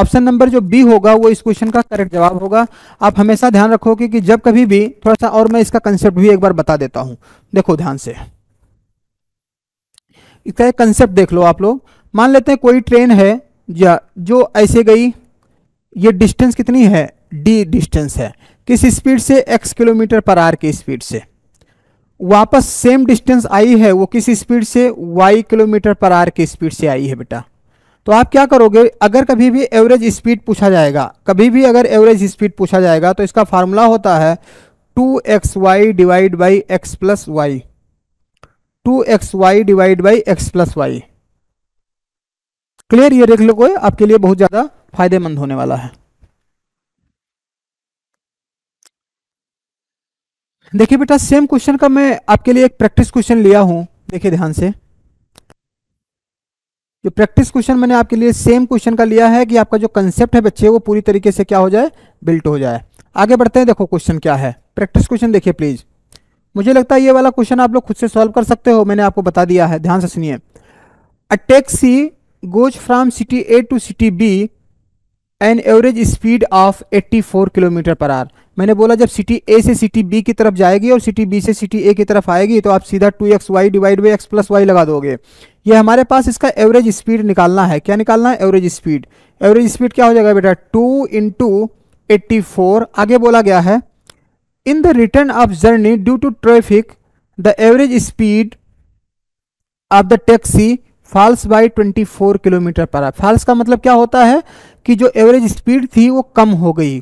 option number जो बी होगा वो इस क्वेश्चन का करेक्ट जवाब होगा आप हमेशा ध्यान रखोगे कि जब कभी भी थोड़ा सा और मैं इसका कंसेप्ट भी एक बार बता देता हूं देखो ध्यान से इसका एक कंसेप्ट देख लो आप लोग मान लेते हैं कोई ट्रेन है या जो ऐसे गई ये डिस्टेंस कितनी है डी डिस्टेंस है किस स्पीड से एक्स किलोमीटर पर आर की स्पीड से वापस सेम डिस्टेंस आई है वो किस स्पीड से वाई किलोमीटर पर आर की स्पीड से आई है बेटा तो आप क्या करोगे अगर कभी भी एवरेज स्पीड पूछा जाएगा कभी भी अगर एवरेज स्पीड पूछा जाएगा तो इसका फार्मूला होता है two X Y divide by X plus Y to X Y divide by X plus Y clear ये देख लो आपके लिए बहुत ज्यादा फायदेमंद होने वाला है देखिए बेटा सेम क्वेश्चन का मैं आपके लिए एक प्रैक्टिस क्वेश्चन लिया हूं देखिए ध्यान से जो प्रैक्टिस क्वेश्चन मैंने आपके लिए सेम क्वेश्चन का लिया है कि आपका जो कंसेप्ट है बच्चे वो पूरी तरीके से क्या हो जाए बिल्ट हो जाए आगे बढ़ते हैं देखो क्वेश्चन क्या है प्रैक्टिस क्वेश्चन देखिए प्लीज मुझे लगता है ये वाला क्वेश्चन आप लोग खुद से सॉल्व कर सकते हो मैंने आपको बता दिया है ध्यान से सुनिए a taxi goes from city A to city B an average speed of 84 kilometre per hour मैंने बोला जब सिटी ए से सिटी बी की तरफ जाएगी और सिटी बी से सिटी ए की तरफ आएगी तो आप सीधा two X Y divide by X plus Y लगा दोगे ये हमारे पास इसका एवरेज स्पीड निकालना है क्या निकालना है एवरेज स्पीड एवरेज स्पीड क्या हो जाएगा बेटा टू इंटू एट्टी फोर आगे बोला गया है in the return of journey due to traffic the average speed of the taxi falls by 24 kilometre per hour falls का मतलब क्या होता है कि जो एवरेज स्पीड थी वो कम हो गई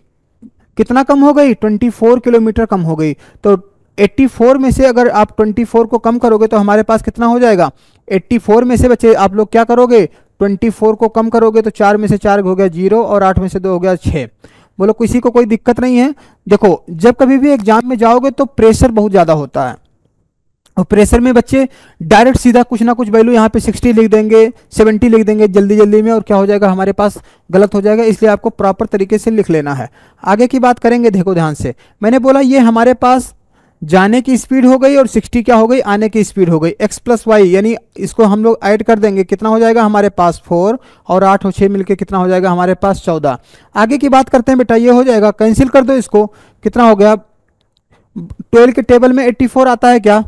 कितना कम हो गई 24 किलोमीटर कम हो गई तो 84 में से अगर आप 24 को कम करोगे तो हमारे पास कितना हो जाएगा 84 में से बच्चे आप लोग क्या करोगे 24 को कम करोगे तो चार में से चार हो गया जीरो और आठ में से दो हो गया छः बोलो किसी को कोई दिक्कत नहीं है देखो जब कभी भी एग्जाम में जाओगे तो प्रेशर बहुत ज़्यादा होता है और प्रेशर में बच्चे डायरेक्ट सीधा कुछ ना कुछ वैल्यू यहाँ पे 60 लिख देंगे 70 लिख देंगे जल्दी जल्दी में और क्या हो जाएगा हमारे पास गलत हो जाएगा इसलिए आपको प्रॉपर तरीके से लिख लेना है आगे की बात करेंगे देखो ध्यान से मैंने बोला ये हमारे पास जाने की स्पीड हो गई और 60 क्या हो गई आने की स्पीड हो गई x प्लस वाई यानी इसको हम लोग ऐड कर देंगे कितना हो जाएगा हमारे पास फोर और आठ और छः मिलके कितना हो जाएगा हमारे पास चौदह आगे की बात करते हैं बेटा ये हो जाएगा कैंसिल कर दो इसको कितना हो गया ट्वेल्व के टेबल में 84 आता है क्या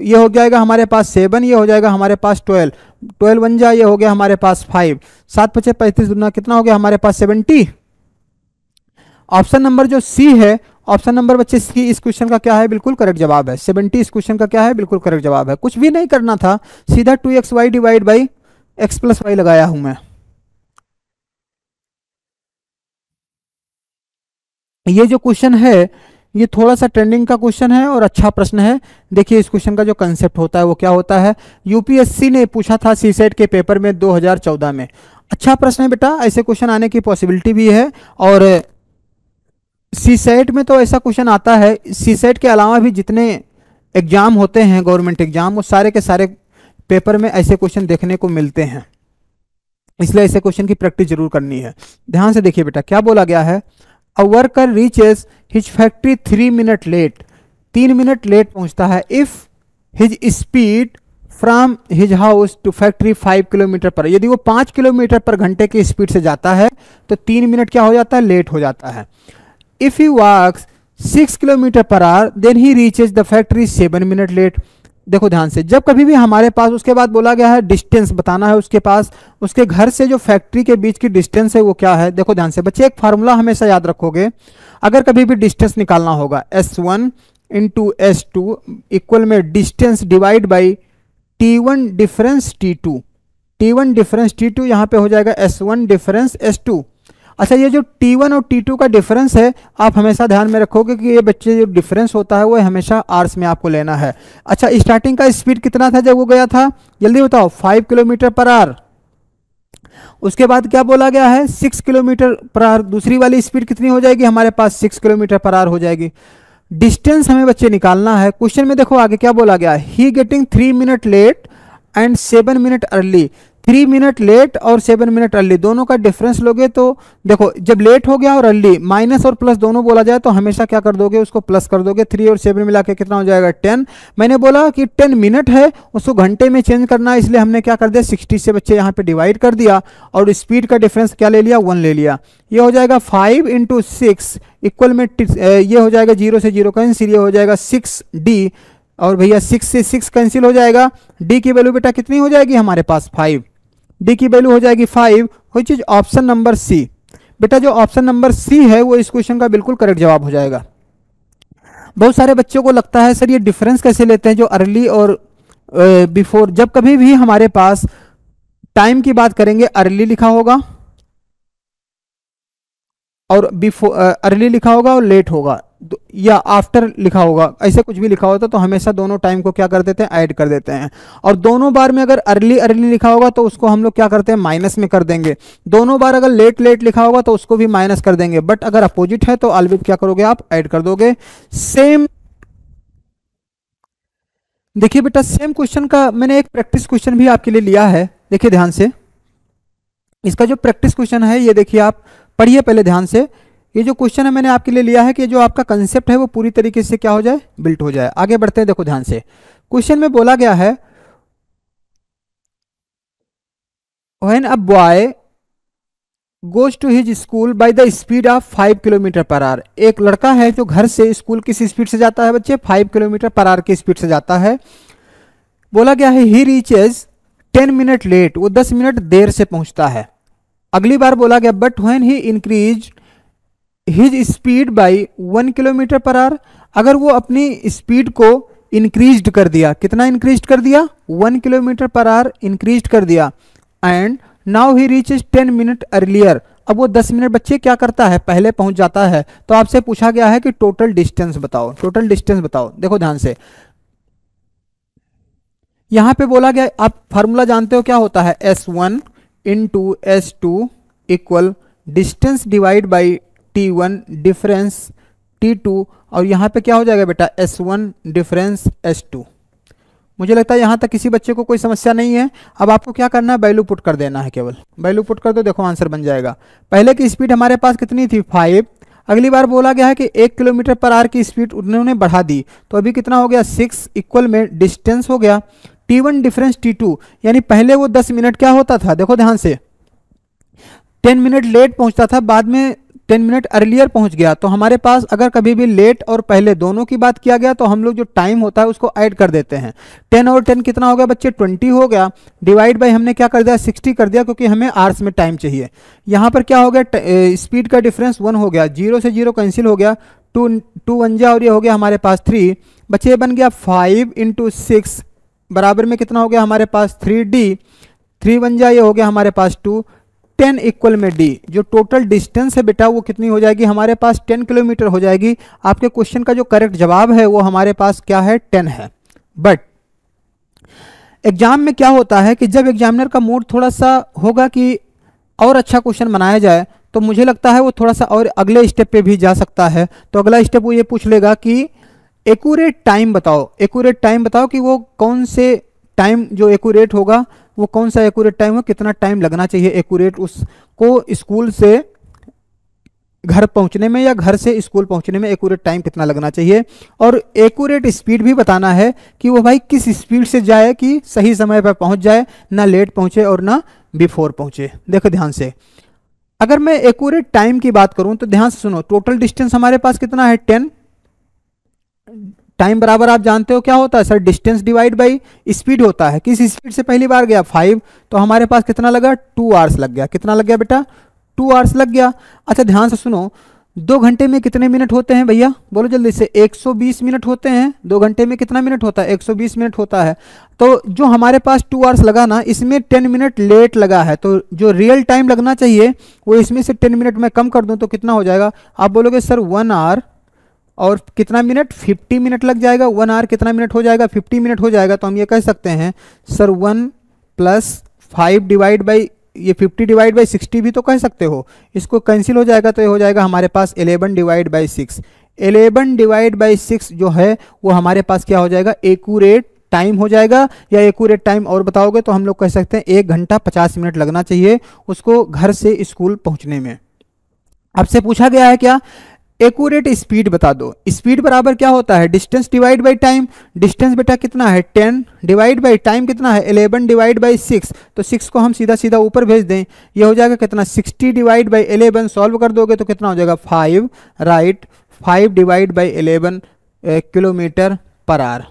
ये हो जाएगा हमारे पास सेवन ये हो जाएगा हमारे पास ट्वेल्व ट्वेल्व बन जाए ये हो गया हमारे पास फाइव सात पचे पैंतीस दुना कितना हो गया हमारे पास सेवेंटी ऑप्शन नंबर जो सी है ऑप्शन नंबर बच्चे सी इस क्वेश्चन का क्या है बिल्कुल करेक्ट जवाब है सेवेंटी इस क्वेश्चन का क्या है बिल्कुल करेक्ट जवाब है कुछ भी नहीं करना था सीधा two X Y divide by X plus Y लगाया हूं मैं ये जो क्वेश्चन है ये थोड़ा सा ट्रेंडिंग का क्वेश्चन है और अच्छा प्रश्न है देखिए इस क्वेश्चन का जो कंसेप्ट होता है वो क्या होता है यूपीएससी ने पूछा था सीसेट के पेपर में 2014 में अच्छा प्रश्न है बेटा ऐसे क्वेश्चन आने की पॉसिबिलिटी भी है और सीसेट में तो ऐसा क्वेश्चन आता है सीसेट के अलावा भी जितने एग्जाम होते हैं गवर्नमेंट एग्जाम वो सारे के सारे पेपर में ऐसे क्वेश्चन देखने को मिलते हैं इसलिए ऐसे क्वेश्चन की प्रैक्टिस जरूर करनी है ध्यान से देखिए बेटा क्या बोला गया है a worker reaches his factory three minute late तीन मिनट लेट पहुंचता है if his speed from his house to factory five kilometre per यदि वो पाँच किलोमीटर पर घंटे की स्पीड से जाता है तो तीन मिनट क्या हो जाता है लेट हो जाता है if he walks six kilometre per hour then he reaches the factory seven minute late देखो ध्यान से जब कभी भी हमारे पास उसके बाद बोला गया है डिस्टेंस बताना है उसके पास उसके घर से जो फैक्ट्री के बीच की डिस्टेंस है वो क्या है देखो ध्यान से बच्चे एक फार्मूला हमेशा याद रखोगे अगर कभी भी डिस्टेंस निकालना होगा S one into S two equal में distance divide by T one difference T two T one difference T two यहाँ पे हो जाएगा S one difference S two अच्छा ये जो टी वन और टी टू का डिफरेंस है आप हमेशा ध्यान में रखोगे कि ये बच्चे जो डिफरेंस होता है वो हमेशा आर्स में आपको लेना है अच्छा स्टार्टिंग का स्पीड कितना था जब वो गया था जल्दी बताओ फाइव किलोमीटर पर आर उसके बाद क्या बोला गया है सिक्स किलोमीटर पर आर दूसरी वाली स्पीड कितनी हो जाएगी हमारे पास सिक्स किलोमीटर पर आर हो जाएगी डिस्टेंस हमें बच्चे निकालना है क्वेश्चन में देखो आगे क्या बोला गया he getting three minute late and seven minute early three minute late और सेवन मिनट अर्ली दोनों का डिफरेंस लोगे तो देखो जब लेट हो गया और अर्ली माइनस और प्लस दोनों बोला जाए तो हमेशा क्या कर दोगे उसको प्लस कर दोगे थ्री और सेवन मिला के कितना हो जाएगा टेन मैंने बोला कि टेन मिनट है उसको घंटे में चेंज करना है इसलिए हमने क्या कर दिया सिक्सटी से बच्चे यहाँ पर डिवाइड कर दिया और स्पीड का डिफरेंस क्या ले लिया वन ले लिया ये हो जाएगा फाइव इंटू सिक्स इक्वल में ये हो जाएगा जीरो से जीरो कैंसिल ये हो जाएगा सिक्स डी और भैया सिक्स से सिक्स कैंसिल हो जाएगा डी की वैल्यू बेटा कितनी हो जाएगी हमारे पास फाइव डी की वैल्यू हो जाएगी फाइव वही चीज ऑप्शन नंबर सी बेटा जो ऑप्शन नंबर सी है वो इस क्वेश्चन का बिल्कुल करेक्ट जवाब हो जाएगा बहुत सारे बच्चों को लगता है सर ये डिफरेंस कैसे लेते हैं जो अर्ली और बिफोर जब कभी भी हमारे पास टाइम की बात करेंगे अर्ली लिखा होगा और बिफोर अर्ली लिखा होगा और लेट होगा तो, या आफ्टर लिखा होगा ऐसे कुछ भी लिखा होता तो हमेशा दोनों टाइम को क्या कर देते हैं ऐड कर देते हैं और दोनों बार में अगर अर्ली अर्ली लिखा होगा तो उसको हम लोग क्या करते हैं माइनस में कर देंगे दोनों बार अगर लेट लेट लिखा होगा तो उसको भी माइनस कर देंगे बट अगर अपोजिट है तो ऑलविद क्या करोगे आप ऐड कर दोगे सेम देखिए बेटा सेम क्वेश्चन का मैंने एक प्रैक्टिस क्वेश्चन भी आपके लिए लिया है देखिए ध्यान से इसका जो प्रैक्टिस क्वेश्चन है ये देखिए आप पढ़िए पहले ध्यान से ये जो क्वेश्चन है मैंने आपके लिए लिया है कि जो आपका कंसेप्ट है वो पूरी तरीके से क्या हो जाए बिल्ट हो जाए आगे बढ़ते हैं देखो ध्यान से क्वेश्चन में बोला गया है when a boy goes to his school by the speed of five kilometre per hour एक लड़का है जो घर से स्कूल किस स्पीड से जाता है बच्चे फाइव किलोमीटर पर आर की स्पीड से जाता है बोला गया है he reaches ten minute late वो दस मिनट देर से पहुंचता है अगली बार बोला गया but when he increase his speed by one kilometre per hour अगर वो अपनी स्पीड को इंक्रीज कर दिया कितना इंक्रीज कर दिया one kilometre per hour increase कर दिया and now he reaches ten minute earlier अब वो दस मिनट बच्चे क्या करता है पहले पहुंच जाता है तो आपसे पूछा गया है कि टोटल डिस्टेंस बताओ टोटल डिस्टेंस बताओ देखो ध्यान से यहां पे बोला गया आप फार्मूला जानते हो क्या होता है S one S two equal distance divide by T one difference T two और यहाँ पे क्या हो जाएगा बेटा S one difference S two मुझे लगता है यहाँ तक किसी बच्चे को कोई समस्या नहीं है अब आपको क्या करना है वैल्यू पुट कर देना है केवल वैल्यू पुट कर दो देखो आंसर बन जाएगा पहले की स्पीड हमारे पास कितनी थी फाइव अगली बार बोला गया है कि एक किलोमीटर पर आर की स्पीड उन्होंने बढ़ा दी तो अभी कितना हो गया सिक्स इक्वल में डिस्टेंस हो गया T one difference T two यानी पहले वो दस मिनट क्या होता था देखो ध्यान से टेन मिनट लेट पहुंचता था बाद में टेन मिनट अर्लियर पहुंच गया तो हमारे पास अगर कभी भी लेट और पहले दोनों की बात किया गया तो हम लोग जो टाइम होता है उसको ऐड कर देते हैं टेन और टेन कितना हो गया बच्चे ट्वेंटी हो गया डिवाइड बाई हमने क्या कर दिया सिक्सटी कर दिया क्योंकि हमें आर्स में टाइम चाहिए यहाँ पर क्या हो गया स्पीड का डिफरेंस वन हो गया जीरो से जीरो कैंसिल हो गया टू टू वन जा और ये हो गया हमारे पास थ्री बच्चे बन गया फाइव इंटू सिक्स बराबर में कितना हो गया हमारे पास थ्री डी थ्री वन जाए ये हो गया हमारे पास टू टेन इक्वल में डी जो टोटल डिस्टेंस है बेटा वो कितनी हो जाएगी हमारे पास टेन किलोमीटर हो जाएगी आपके क्वेश्चन का जो करेक्ट जवाब है वो हमारे पास क्या है टेन है बट एग्जाम में क्या होता है कि जब एग्जामिनर का मूड थोड़ा सा होगा कि और अच्छा क्वेश्चन बनाया जाए तो मुझे लगता है वो थोड़ा सा और अगले स्टेप पे भी जा सकता है तो अगला स्टेप वो ये पूछ लेगा कि एकूरेट टाइम बताओ एकूरेट टाइम बताओ कि वो कौन से टाइम जो एकूरेट होगा वो कौन सा एकूरेट टाइम होगा कितना टाइम लगना चाहिए एकूरेट उसको स्कूल से घर पहुंचने में या घर से स्कूल पहुंचने में एकूरेट टाइम कितना लगना चाहिए और एकूरेट स्पीड भी बताना है कि वो भाई किस स्पीड से जाए कि सही समय पर पहुंच जाए ना लेट पहुंचे और ना बिफोर पहुंचे देखो ध्यान से अगर मैं एकूरेट टाइम की बात करूं तो ध्यान से सुनो टोटल डिस्टेंस हमारे पास कितना है टेन टाइम बराबर आप जानते हो क्या होता है sir distance divide by speed होता है किस स्पीड से पहली बार गया फाइव तो हमारे पास कितना लगा टू आवर्स लग गया कितना लग गया बेटा टू आवर्स लग गया अच्छा ध्यान से सुनो दो घंटे में कितने मिनट होते हैं भैया बोलो जल्दी से 120 मिनट होते हैं दो घंटे में कितना मिनट होता है 120 मिनट होता है तो जो हमारे पास टू आवर्स लगा ना इसमें 10 मिनट लेट लगा है तो जो रियल टाइम लगना चाहिए वो इसमें से 10 मिनट मैं कम कर दूं तो कितना हो जाएगा आप बोलोगे सर वन आवर और कितना मिनट 50 मिनट लग जाएगा वन आवर कितना मिनट हो जाएगा 50 मिनट हो जाएगा तो हम ये कह सकते हैं sir one plus five divide by ये 50 डिवाइड बाई 60 भी तो कह सकते हो इसको कैंसिल हो जाएगा तो ये हो जाएगा हमारे पास 11 divide by six eleven divide by six जो है वो हमारे पास क्या हो जाएगा एकूरेट टाइम हो जाएगा या एकूरेट टाइम और बताओगे तो हम लोग कह सकते हैं एक घंटा पचास मिनट लगना चाहिए उसको घर से स्कूल पहुँचने में आपसे पूछा गया है क्या एकूरेट स्पीड बता दो स्पीड बराबर क्या होता है distance divide by time distance बेटा कितना है टेन डिवाइड बाई टाइम कितना है एलेवन डिवाइड बाई सिक्स तो सिक्स को हम सीधा सीधा ऊपर भेज दें ये हो जाएगा कितना sixty divide by eleven solve कर दोगे तो कितना हो जाएगा five right five divide by eleven kilometre per hour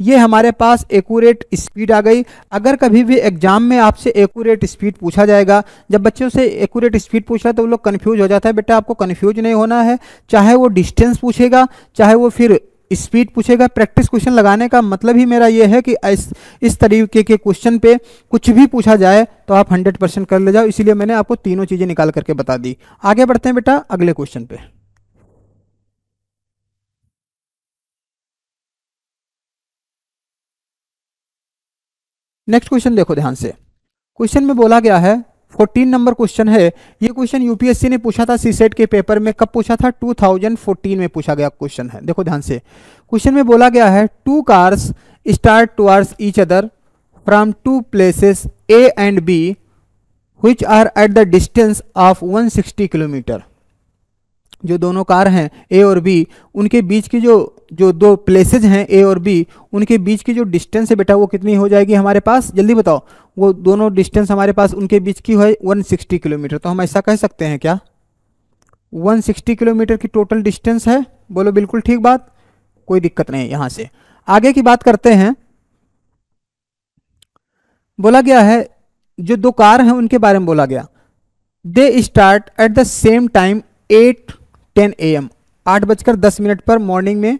ये हमारे पास एकूरेट स्पीड आ गई अगर कभी भी एग्जाम में आपसे एकूरेट स्पीड पूछा जाएगा जब बच्चों से एकूरेट स्पीड पूछ रहा है तो वो लोग कन्फ्यूज हो जाता है बेटा आपको कन्फ्यूज नहीं होना है चाहे वो डिस्टेंस पूछेगा चाहे वो फिर स्पीड पूछेगा प्रैक्टिस क्वेश्चन लगाने का मतलब ही मेरा ये है कि इस इस तरीके के क्वेश्चन पे कुछ भी पूछा जाए तो आप 100 परसेंट कर ले जाओ इसीलिए मैंने आपको तीनों चीज़ें निकाल करके बता दी आगे बढ़ते हैं बेटा अगले क्वेश्चन पे नेक्स्ट क्वेश्चन देखो ध्यान से क्वेश्चन में बोला गया है फोर्टीन नंबर क्वेश्चन है ये क्वेश्चन यूपीएससी ने पूछा था सीसेट के पेपर में कब पूछा था 2014 में पूछा गया क्वेश्चन है देखो ध्यान से क्वेश्चन में बोला गया है two cars start towards each other from two places A and B which are at the distance of 160 kilometre जो दोनों कार हैं ए और बी उनके बीच की जो जो दो प्लेसेज हैं ए और बी उनके बीच की जो डिस्टेंस है बेटा वो कितनी हो जाएगी हमारे पास जल्दी बताओ वो दोनों डिस्टेंस हमारे पास उनके बीच की है 160 किलोमीटर तो हम ऐसा कह सकते हैं क्या 160 किलोमीटर की टोटल डिस्टेंस है बोलो बिल्कुल ठीक बात कोई दिक्कत नहीं यहाँ से आगे की बात करते हैं बोला गया है जो दो कार हैं उनके बारे में बोला गया they start at the same time at ten A M आठ बजकर दस मिनट पर मॉर्निंग में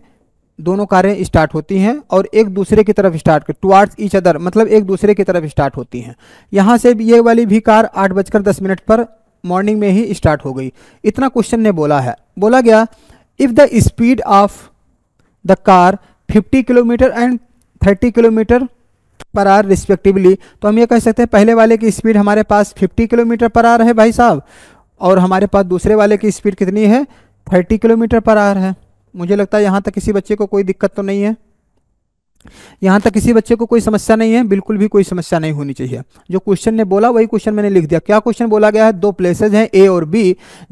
दोनों कारें स्टार्ट होती हैं और एक दूसरे की तरफ स्टार्ट कर टुवार्ड्स ईच अदर मतलब एक दूसरे की तरफ स्टार्ट होती हैं यहाँ से ये वाली भी कार आठ बजकर दस मिनट पर मॉर्निंग में ही स्टार्ट हो गई इतना क्वेश्चन ने बोला है बोला गया if the speed of the car 50 kilometre and 30 kilometre per hour respectively तो हम ये कह सकते हैं पहले वाले की स्पीड हमारे पास 50 किलोमीटर पर आर है भाई साहब और हमारे पास दूसरे वाले की स्पीड कितनी है थर्टी किलोमीटर पर आर है मुझे लगता है यहाँ तक किसी बच्चे को कोई दिक्कत तो नहीं है यहाँ तक किसी बच्चे को कोई समस्या नहीं है बिल्कुल भी कोई समस्या नहीं होनी चाहिए जो क्वेश्चन ने बोला वही क्वेश्चन मैंने लिख दिया क्या क्वेश्चन बोला गया है दो प्लेसेज हैं ए और बी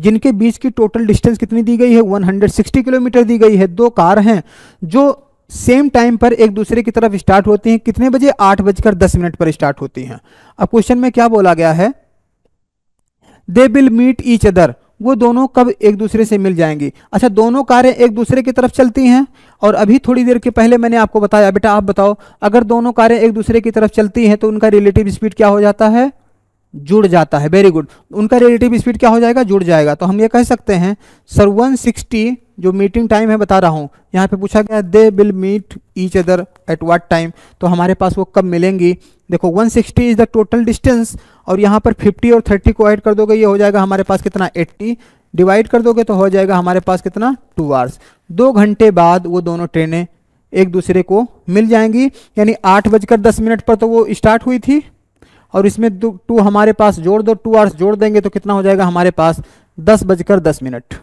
जिनके बीच की टोटल डिस्टेंस कितनी दी गई है 160 किलोमीटर दी गई है दो कार हैं जो सेम टाइम पर एक दूसरे की तरफ स्टार्ट होती हैं कितने बजे आठ बजकर दस मिनट पर स्टार्ट होती हैं अब क्वेश्चन में क्या बोला गया है they will meet each other वो दोनों कब एक दूसरे से मिल जाएंगी अच्छा दोनों कारें एक दूसरे की तरफ चलती हैं और अभी थोड़ी देर के पहले मैंने आपको बताया बेटा आप बताओ अगर दोनों कारें एक दूसरे की तरफ चलती हैं तो उनका रिलेटिव स्पीड क्या हो जाता है जुड़ जाता है वेरी गुड उनका रिलेटिव स्पीड क्या हो जाएगा जुड़ जाएगा तो हम ये कह सकते हैं सर वन सिक्सटी जो मीटिंग टाइम है बता रहा हूँ यहाँ पे पूछा गया they will meet each other at what time तो हमारे पास वो कब मिलेंगी देखो 160 sixty is the total distance और यहाँ पर 50 और 30 को ऐड कर दोगे ये हो जाएगा हमारे पास कितना 80 डिवाइड कर दोगे तो हो जाएगा हमारे पास कितना टू आवर्स दो घंटे बाद वो दोनों ट्रेनें एक दूसरे को मिल जाएंगी यानी आठ बजकर दस मिनट पर तो वो स्टार्ट हुई थी और इसमें टू हमारे पास जोड़ दो टू आवर्स जोड़ देंगे तो कितना हो जाएगा हमारे पास दस बजकर दस मिनट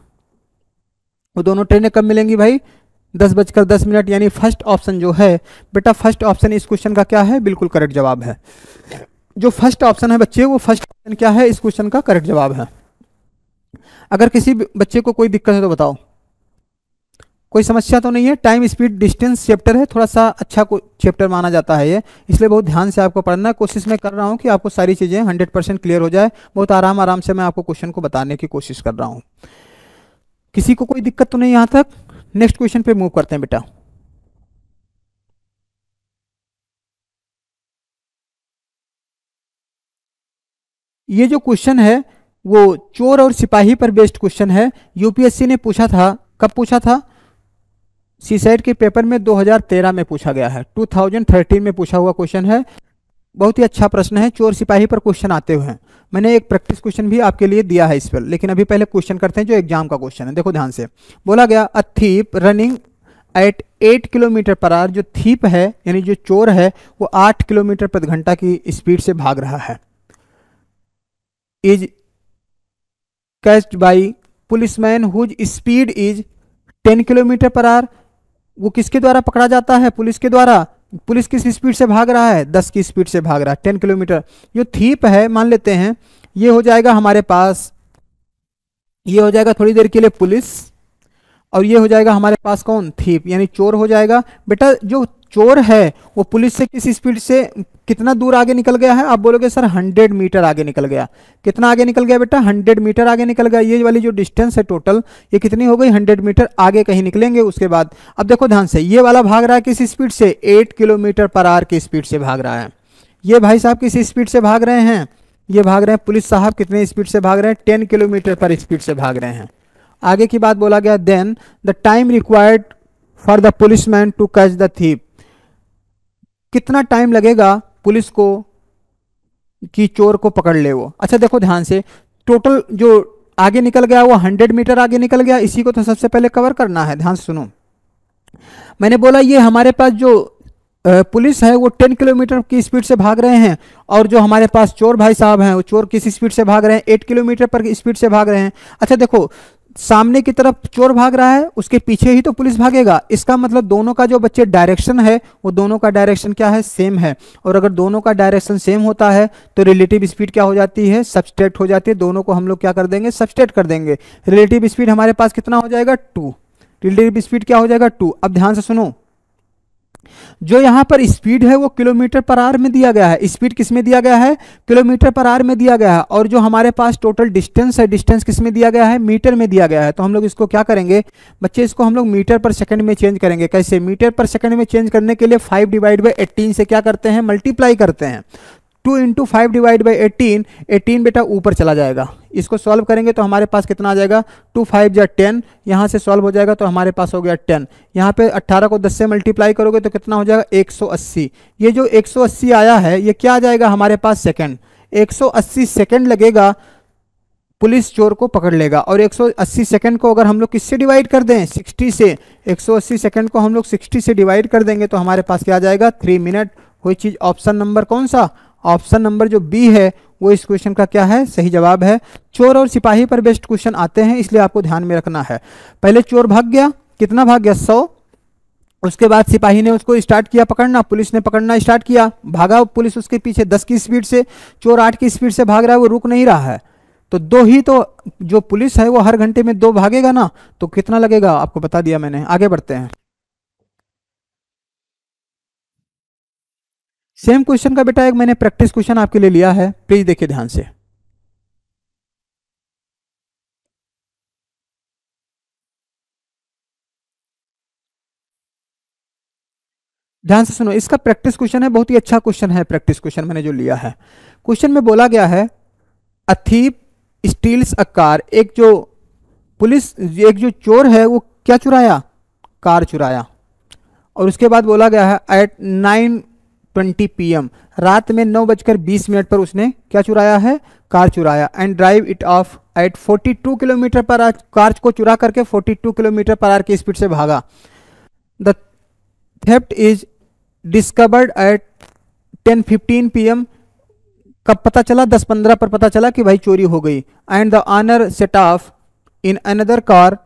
वो दोनों ट्रेनें कब मिलेंगी भाई दस बजकर दस मिनट यानी फर्स्ट ऑप्शन जो है बेटा फर्स्ट ऑप्शन इस क्वेश्चन का क्या है बिल्कुल करेक्ट जवाब है जो फर्स्ट ऑप्शन है बच्चे वो फर्स्ट ऑप्शन क्या है इस क्वेश्चन का करेक्ट जवाब है अगर किसी बच्चे को कोई दिक्कत है तो बताओ कोई समस्या तो नहीं है टाइम स्पीड डिस्टेंस चैप्टर है थोड़ा सा अच्छा चैप्टर माना जाता है ये इसलिए बहुत ध्यान से आपको पढ़ना है कोशिश मैं कर रहा हूँ कि आपको सारी चीज़ें हंड्रेड परसेंट क्लियर हो जाए बहुत आराम आराम से मैं आपको क्वेश्चन को बताने की कोशिश कर रहा हूँ किसी को कोई दिक्कत तो नहीं यहां तक नेक्स्ट क्वेश्चन पे मूव करते हैं बेटा ये जो क्वेश्चन है वो चोर और सिपाही पर बेस्ड क्वेश्चन है यूपीएससी ने पूछा था कब पूछा था सीसाइड के पेपर में 2013 में पूछा गया है 2013 में पूछा हुआ क्वेश्चन है बहुत ही अच्छा प्रश्न है चोर सिपाही पर क्वेश्चन आते हुए हैं मैंने एक प्रैक्टिस क्वेश्चन भी आपके लिए दिया है इस पर लेकिन अभी पहले क्वेश्चन करते हैं जो एग्जाम का क्वेश्चन है देखो ध्यान से बोला गया a thief running at eight kilometre per hour जो थीप है यानी जो चोर है वो आठ किलोमीटर प्रति घंटा की स्पीड से भाग रहा है is catch by policeman whose speed is ten kilometre per hour वो किसके द्वारा पकड़ा जाता है पुलिस के द्वारा पुलिस किस स्पीड से भाग रहा है दस की स्पीड से भाग रहा है टेन किलोमीटर जो थीप है मान लेते हैं ये हो जाएगा हमारे पास ये हो जाएगा थोड़ी देर के लिए पुलिस और ये हो जाएगा हमारे पास कौन थीप यानी चोर हो जाएगा बेटा जो चोर है वो पुलिस से किस स्पीड से कितना दूर आगे निकल गया है आप बोलोगे सर 100 मीटर आगे निकल गया कितना आगे निकल गया बेटा 100 मीटर आगे निकल गया ये वाली जो डिस्टेंस है टोटल ये कितनी हो गई 100 मीटर आगे कहीं निकलेंगे उसके बाद अब देखो ध्यान से ये वाला भाग रहा है किस स्पीड से 8 किलोमीटर पर आर की स्पीड से भाग रहा है ये भाई साहब किस स्पीड से भाग रहे हैं ये भाग रहे हैं पुलिस साहब कितने स्पीड से भाग रहे हैं टेन किलोमीटर पर स्पीड से भाग रहे हैं आगे की बात बोला गया then the time required for the policeman to catch the thief कितना टाइम लगेगा पुलिस को कि चोर को पकड़ ले वो अच्छा देखो ध्यान से टोटल जो आगे निकल गया वो हंड्रेड मीटर आगे निकल गया इसी को तो सबसे पहले कवर करना है ध्यान सुनो मैंने बोला ये हमारे पास जो पुलिस है वो टेन किलोमीटर की स्पीड से भाग रहे हैं और जो हमारे पास चोर भाई साहब हैं वो चोर किस स्पीड से भाग रहे हैं एट किलोमीटर पर स्पीड से भाग रहे हैं अच्छा देखो सामने की तरफ चोर भाग रहा है उसके पीछे ही तो पुलिस भागेगा इसका मतलब दोनों का जो बच्चे डायरेक्शन है वो दोनों का डायरेक्शन क्या है सेम है और अगर दोनों का डायरेक्शन सेम होता है तो रिलेटिव स्पीड क्या हो जाती है सब्सट्रैक्ट हो जाती है दोनों को हम लोग क्या कर देंगे सबस्टेट कर देंगे रिलेटिव स्पीड हमारे पास कितना हो जाएगा टू रिलेटिव स्पीड क्या हो जाएगा टू अब ध्यान से सुनो जो यहां पर स्पीड है वो किलोमीटर पर आर में दिया गया है स्पीड किस में दिया गया है किलोमीटर पर आर में दिया गया है और जो हमारे पास टोटल डिस्टेंस है डिस्टेंस किस में दिया गया है मीटर में दिया गया है तो हम लोग इसको क्या करेंगे बच्चे इसको हम लोग मीटर पर सेकंड में चेंज करेंगे कैसे मीटर पर सेकंड में चेंज करने के लिए फाइव डिवाइड बाई एटीन से क्या करते हैं मल्टीप्लाई करते हैं two into five divide by eighteen eighteen बेटा ऊपर चला जाएगा इसको सॉल्व करेंगे तो हमारे पास कितना आ जाएगा टू फाइव या टेन यहाँ से सॉल्व हो जाएगा तो हमारे पास हो गया टेन यहाँ पे अट्ठारह को दस से मल्टीप्लाई करोगे तो कितना हो जाएगा एक सौ अस्सी ये जो एक सौ अस्सी आया है ये क्या आ जाएगा हमारे पास सेकेंड एक सौ अस्सी सेकेंड लगेगा पुलिस चोर को पकड़ लेगा और 180 सेकंड को अगर हम लोग किससे डिवाइड कर दें 60 से 180 सेकंड को हम लोग 60 से डिवाइड कर देंगे तो हमारे पास क्या आ जाएगा थ्री मिनट कोई चीज़ ऑप्शन नंबर कौन सा ऑप्शन नंबर जो बी है वो इस क्वेश्चन का क्या है सही जवाब है चोर और सिपाही पर बेस्ट क्वेश्चन आते हैं इसलिए आपको ध्यान में रखना है पहले चोर भाग गया कितना भाग गया सौ उसके बाद सिपाही ने उसको स्टार्ट किया पकड़ना पुलिस ने पकड़ना स्टार्ट किया भागा पुलिस उसके पीछे दस की स्पीड से चोर आठ की स्पीड से भाग रहा है वो रुक नहीं रहा है तो दो ही तो जो पुलिस है वो हर घंटे में दो भागेगा ना तो कितना लगेगा आपको बता दिया मैंने आगे बढ़ते हैं सेम क्वेश्चन का बेटा एक मैंने प्रैक्टिस क्वेश्चन आपके लिए लिया है प्लीज देखिए ध्यान से ध्यान से सुनो इसका प्रैक्टिस क्वेश्चन है बहुत ही अच्छा क्वेश्चन है प्रैक्टिस क्वेश्चन मैंने जो लिया है क्वेश्चन में बोला गया है अथीप स्टील्स अ कार एक जो पुलिस एक जो चोर है वो क्या चुराया कार चुराया और उसके बाद बोला गया है एट नाइन ट्वेंटी पी रात में नौ बजकर बीस मिनट पर उसने क्या चुराया है कार चुराया and drive it off at 42 kilometre per hour car को चुरा करके 42 किलोमीटर पर आर की स्पीड से भागा the theft is discovered at 10:15 P कब पता चला 10:15 पर पता चला कि भाई चोरी हो गई and the owner set off in another car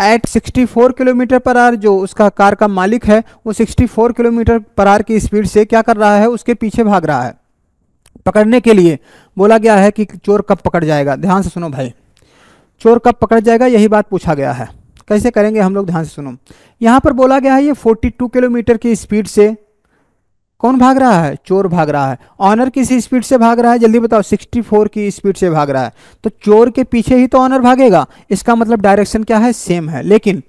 at 64 kilometre per hour जो उसका कार का मालिक है वो 64 किलोमीटर पर आर की स्पीड से क्या कर रहा है उसके पीछे भाग रहा है पकड़ने के लिए बोला गया है कि चोर कब पकड़ जाएगा ध्यान से सुनो भाई चोर कब पकड़ जाएगा यही बात पूछा गया है कैसे करेंगे हम लोग ध्यान से सुनो यहाँ पर बोला गया है ये 42 किलोमीटर की स्पीड से कौन भाग रहा है चोर भाग रहा है ऑनर किस स्पीड से भाग रहा है जल्दी बताओ 64 की स्पीड से भाग रहा है तो चोर के पीछे ही तो ऑनर भागेगा इसका मतलब डायरेक्शन क्या है सेम है लेकिन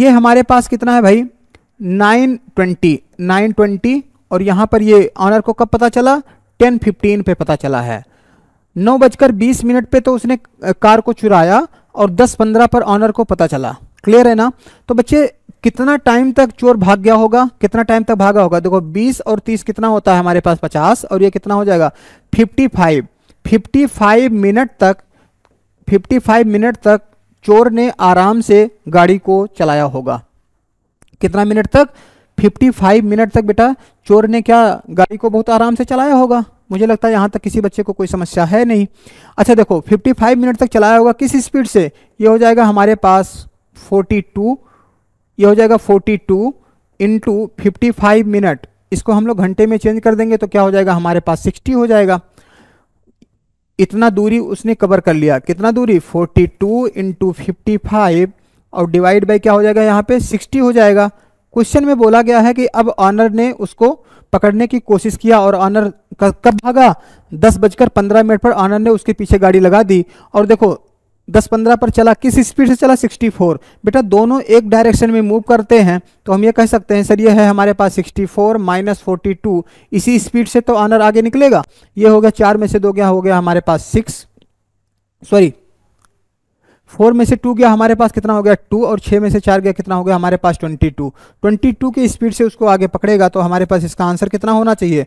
ये हमारे पास कितना है भाई 920 920 और यहाँ पर ये ऑनर को कब पता चला 10:15 पे पता चला है नौ बजकर बीस मिनट पर तो उसने कार को चुराया और दस पर ऑनर को पता चला क्लियर है ना तो बच्चे कितना टाइम तक चोर भाग गया होगा कितना टाइम तक भागा होगा देखो 20 और 30 कितना होता है हमारे पास 50 और ये कितना हो जाएगा 55 55 मिनट तक 55 मिनट तक चोर ने आराम से गाड़ी को चलाया होगा कितना मिनट तक 55 मिनट तक बेटा चोर ने क्या गाड़ी को बहुत आराम से चलाया होगा मुझे लगता है यहाँ तक किसी बच्चे को कोई समस्या है नहीं अच्छा देखो 55 मिनट तक चलाया होगा किस स्पीड से ये हो जाएगा हमारे पास 42 ये हो जाएगा forty two into fifty five minute इसको हम लोग घंटे में चेंज कर देंगे तो क्या हो जाएगा हमारे पास सिक्सटी हो जाएगा इतना दूरी उसने कवर कर लिया कितना दूरी forty two into fifty five और डिवाइड बाई क्या हो जाएगा यहाँ पे सिक्सटी हो जाएगा क्वेश्चन में बोला गया है कि अब ऑनर ने उसको पकड़ने की कोशिश किया और ऑनर कब भागा दस बजकर पंद्रह मिनट पर ऑनर ने उसके पीछे गाड़ी लगा दी और देखो दस पंद्रह पर चला किस स्पीड से चला सिक्सटी फोर बेटा दोनों एक डायरेक्शन में मूव करते हैं तो हम ये कह सकते हैं सर ये है हमारे पास sixty four minus forty two इसी स्पीड से तो आनर आगे निकलेगा ये हो गया चार में से दो गया हो गया हमारे पास सिक्स सॉरी फोर में से टू गया हमारे पास कितना हो गया टू और छः में से चार गया कितना हो गया हमारे पास ट्वेंटी टू ट्वेंटी टू की स्पीड से उसको आगे पकड़ेगा तो हमारे पास इसका आंसर कितना होना चाहिए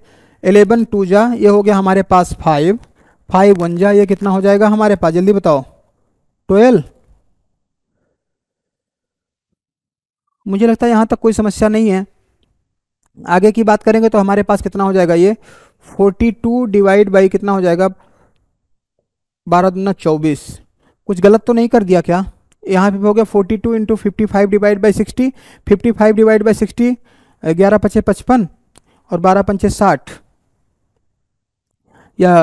एलेवन टू जा ये हो गया हमारे पास फाइव फाइव वन जा ये कितना हो जाएगा हमारे पास जल्दी बताओ ट्वेल्व मुझे लगता है यहाँ तक कोई समस्या नहीं है आगे की बात करेंगे तो हमारे पास कितना हो जाएगा ये फोर्टी टू डिवाइड बाई कितना हो जाएगा बारह दुना चौबीस कुछ गलत तो नहीं कर दिया क्या यहाँ पे हो गया forty two into fifty five divide by sixty fifty five divide by sixty ग्यारह पचे पचपन और बारह पंचे साठ या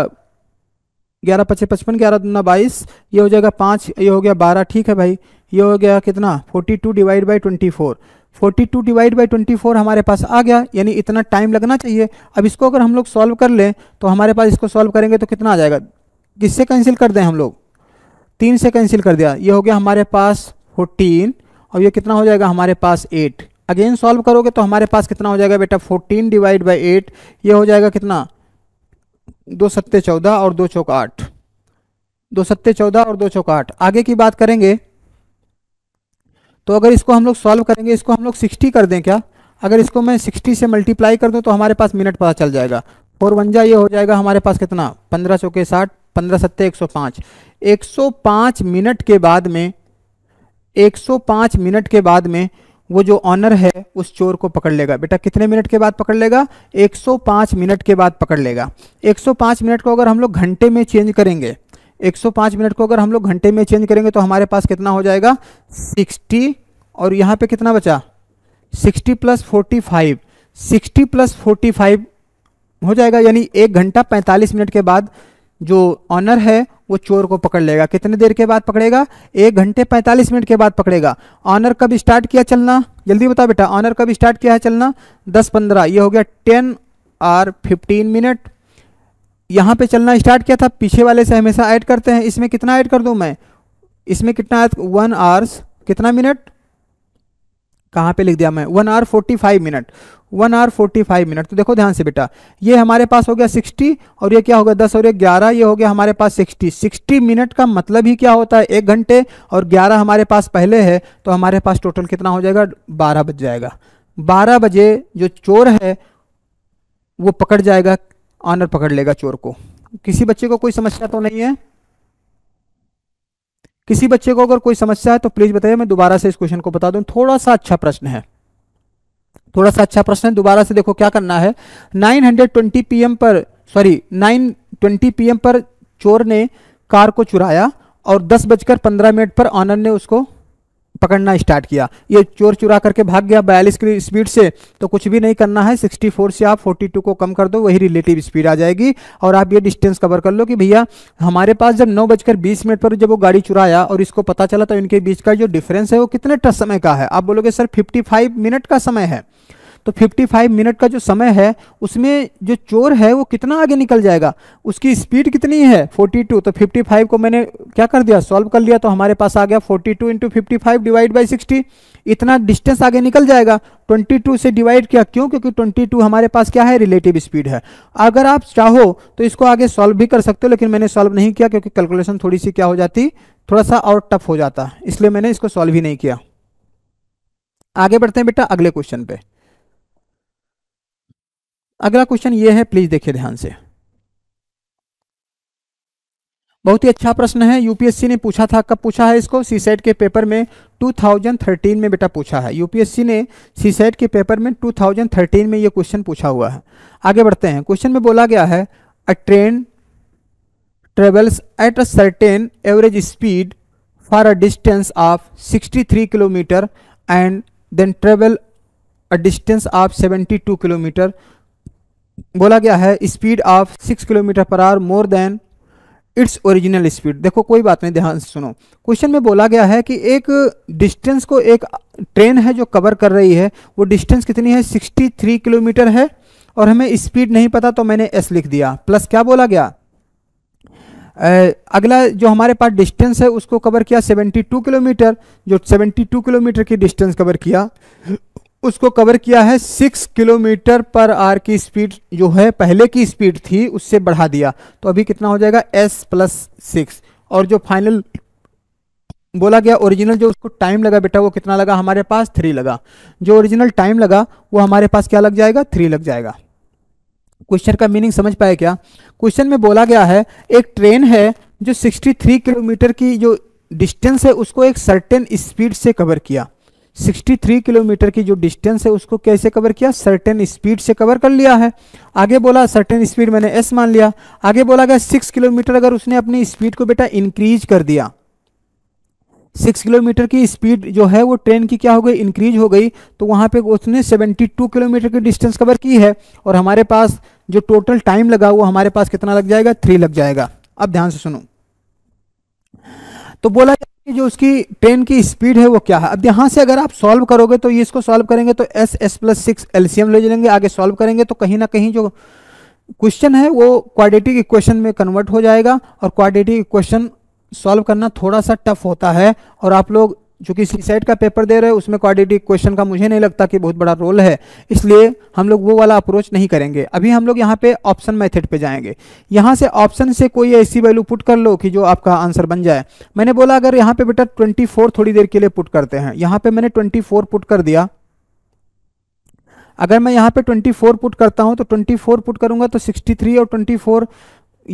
ग्यारह पच्चीस पचपन ग्यारह दुना बाईस ये हो जाएगा पाँच ये हो गया बारह ठीक है भाई ये हो गया कितना forty two divide by twenty four forty two divide by twenty four हमारे पास आ गया यानी इतना टाइम लगना चाहिए अब इसको अगर हम लोग सॉल्व कर लें तो हमारे पास इसको सॉल्व करेंगे तो कितना आ जाएगा किससे कैंसिल कर दें हम लोग तीन से कैंसिल कर दिया ये हो गया हमारे पास फोर्टीन और ये कितना हो जाएगा हमारे पास एट अगेन सॉल्व करोगे तो हमारे पास कितना हो जाएगा बेटा फोर्टीन डिवाइड बाई एट ये हो जाएगा कितना दो सत्ते चौदह और दो चौक आठ दो सत्ते चौदह और दो चौक आठ आगे की बात करेंगे तो अगर इसको हम लोग सॉल्व करेंगे इसको हम लोग सिक्सटी कर दें क्या अगर इसको मैं सिक्सटी से मल्टीप्लाई कर दूँ तो हमारे पास मिनट पता चल जाएगा फोर वंजा ये हो जाएगा हमारे पास कितना पंद्रह चौके साठ पंद्रह सत्ते एक सौ पाँच एक सौ पाँच मिनट के बाद में एक सौ पाँच मिनट के बाद में वो जो ऑनर है उस चोर को पकड़ लेगा बेटा कितने मिनट के बाद पकड़ लेगा 105 मिनट के बाद पकड़ लेगा 105 मिनट को अगर हम लोग घंटे में चेंज करेंगे 105 मिनट को अगर हम लोग घंटे में चेंज करेंगे तो हमारे पास कितना हो जाएगा 60 और यहाँ पे कितना बचा 60 प्लस 45 60 प्लस 45 हो जाएगा यानी एक घंटा 45 मिनट के बाद जो ऑनर है वो चोर को पकड़ लेगा कितने देर के बाद पकड़ेगा एक घंटे पैंतालीस मिनट के बाद पकड़ेगा ऑनर कब स्टार्ट किया चलना जल्दी बता बेटा ऑनर कब स्टार्ट किया है चलना दस पंद्रह ये हो गया टेन और फिफ्टीन मिनट यहाँ पे चलना स्टार्ट किया था पीछे वाले से हमेशा ऐड करते हैं इसमें कितना ऐड कर दूँ मैं इसमें कितना वन आवर्स कितना मिनट कहाँ पे लिख दिया मैं one hour forty five minute one hour forty five minute तो देखो ध्यान से बेटा ये हमारे पास हो गया सिक्सटी और ये क्या हो गया दस और ये ग्यारह ये हो गया हमारे पास सिक्सटी सिक्सटी मिनट का मतलब ही क्या होता है एक घंटे और ग्यारह हमारे पास पहले है तो हमारे पास टोटल कितना हो जाएगा बारह बज जाएगा बारह बजे जो चोर है वो पकड़ जाएगा ऑनर पकड़ लेगा चोर को किसी बच्चे को कोई समस्या तो नहीं है किसी बच्चे को अगर कोई समस्या है तो प्लीज़ बताइए मैं दोबारा से इस क्वेश्चन को बता दूं थोड़ा सा अच्छा प्रश्न है थोड़ा सा अच्छा प्रश्न है दोबारा से देखो क्या करना है 920 पीएम पर सॉरी 920 पीएम पर चोर ने कार को चुराया और दस बजकर पंद्रह मिनट पर ऑनर ने उसको पकड़ना स्टार्ट किया ये चोर चुरा करके भाग गया बयालीस की स्पीड से तो कुछ भी नहीं करना है 64 से आप 42 को कम कर दो वही रिलेटिव स्पीड आ जाएगी और आप ये डिस्टेंस कवर कर लो कि भैया हमारे पास जब नौ बजकर बीस मिनट पर जब वो गाड़ी चुराया और इसको पता चला तो इनके बीच का जो डिफरेंस है वो कितने समय का है आप बोलोगे सर फिफ्टी मिनट का समय है तो 55 मिनट का जो समय है उसमें जो चोर है वो कितना आगे निकल जाएगा उसकी स्पीड कितनी है 42 तो 55 को मैंने क्या कर दिया सॉल्व कर लिया तो हमारे पास आ गया 42 two into fifty divide by sixty इतना डिस्टेंस आगे निकल जाएगा 22 से डिवाइड किया क्यों क्योंकि 22 हमारे पास क्या है रिलेटिव स्पीड है अगर आप चाहो तो इसको आगे सॉल्व भी कर सकते हो लेकिन मैंने सॉल्व नहीं किया क्योंकि कैलकुलेशन थोड़ी सी क्या हो जाती थोड़ा सा और टफ हो जाता इसलिए मैंने इसको सॉल्व ही नहीं किया आगे बढ़ते हैं बेटा अगले क्वेश्चन पे अगला क्वेश्चन ये है प्लीज देखिए ध्यान से बहुत ही अच्छा प्रश्न है यूपीएससी ने पूछा था कब पूछा है इसको सीसेट e के पेपर में 2013 में बेटा पूछा है यूपीएससी ने सीसेट e के पेपर में 2013 में ये क्वेश्चन पूछा हुआ है आगे बढ़ते हैं क्वेश्चन में बोला गया है a train travels at a certain average speed for a distance of 63 kilometre and then travel a distance of seventy kilometre बोला गया है speed of six kilometre per hour more than its original speed देखो कोई बात नहीं ध्यान से सुनो क्वेश्चन में बोला गया है कि एक डिस्टेंस को एक ट्रेन है जो कवर कर रही है वो डिस्टेंस कितनी है 63 किलोमीटर है और हमें स्पीड नहीं पता तो मैंने एस लिख दिया प्लस क्या बोला गया आ, अगला जो हमारे पास डिस्टेंस है उसको कवर किया 72 किलोमीटर जो 72 किलोमीटर की डिस्टेंस कवर किया उसको कवर किया है सिक्स किलोमीटर पर आर की स्पीड जो है पहले की स्पीड थी उससे बढ़ा दिया तो अभी कितना हो जाएगा एस प्लस सिक्स और जो फाइनल बोला गया ओरिजिनल जो उसको टाइम लगा बेटा वो कितना लगा हमारे पास थ्री लगा जो ओरिजिनल टाइम लगा वो हमारे पास क्या लग जाएगा थ्री लग जाएगा क्वेश्चन का मीनिंग समझ पाए क्या क्वेश्चन में बोला गया है एक ट्रेन है जो 63 किलोमीटर की जो डिस्टेंस है उसको एक सर्टेन स्पीड से कवर किया 63 किलोमीटर की जो डिस्टेंस है उसको कैसे कवर किया सर्टेन स्पीड से कवर कर लिया है आगे बोला सर्टेन स्पीड मैंने एस मान लिया आगे बोला गया सिक्स किलोमीटर अगर उसने अपनी स्पीड को बेटा इंक्रीज कर दिया सिक्स किलोमीटर की स्पीड जो है वो ट्रेन की क्या हो गई इंक्रीज हो गई तो वहां पे उसने सेवेंटी टू किलोमीटर की डिस्टेंस कवर की है और हमारे पास जो टोटल टाइम लगा वो हमारे पास कितना लग जाएगा थ्री लग जाएगा अब ध्यान से सुनो तो बोला जो उसकी ट्रेन की स्पीड है वो क्या है अब यहाँ से अगर आप सॉल्व करोगे तो ये इसको सॉल्व करेंगे तो S S plus six LCM ले लेंगे आगे सॉल्व करेंगे तो कहीं ना कहीं जो क्वेश्चन है वो क्वाड्रेटिक इक्वेशन में कन्वर्ट हो जाएगा और क्वाड्रेटिक इक्वेशन सॉल्व करना थोड़ा सा टफ होता है और आप लोग जो कि सीसाइड का पेपर दे रहे हैं उसमें क्वाड्रेटिक क्वेश्चन का मुझे नहीं लगता कि बहुत बड़ा रोल है इसलिए हम लोग वो वाला अप्रोच नहीं करेंगे अभी हम लोग यहाँ पे ऑप्शन मेथड पे जाएंगे यहाँ से ऑप्शन से कोई ऐसी वैल्यू पुट कर लो कि जो आपका आंसर बन जाए मैंने बोला अगर यहाँ पे बेटा ट्वेंटी थोड़ी देर के लिए पुट करते हैं यहाँ पे मैंने ट्वेंटी पुट कर दिया अगर मैं यहाँ पे ट्वेंटी पुट करता हूँ तो ट्वेंटी पुट करूंगा तो सिक्सटी और ट्वेंटी फोर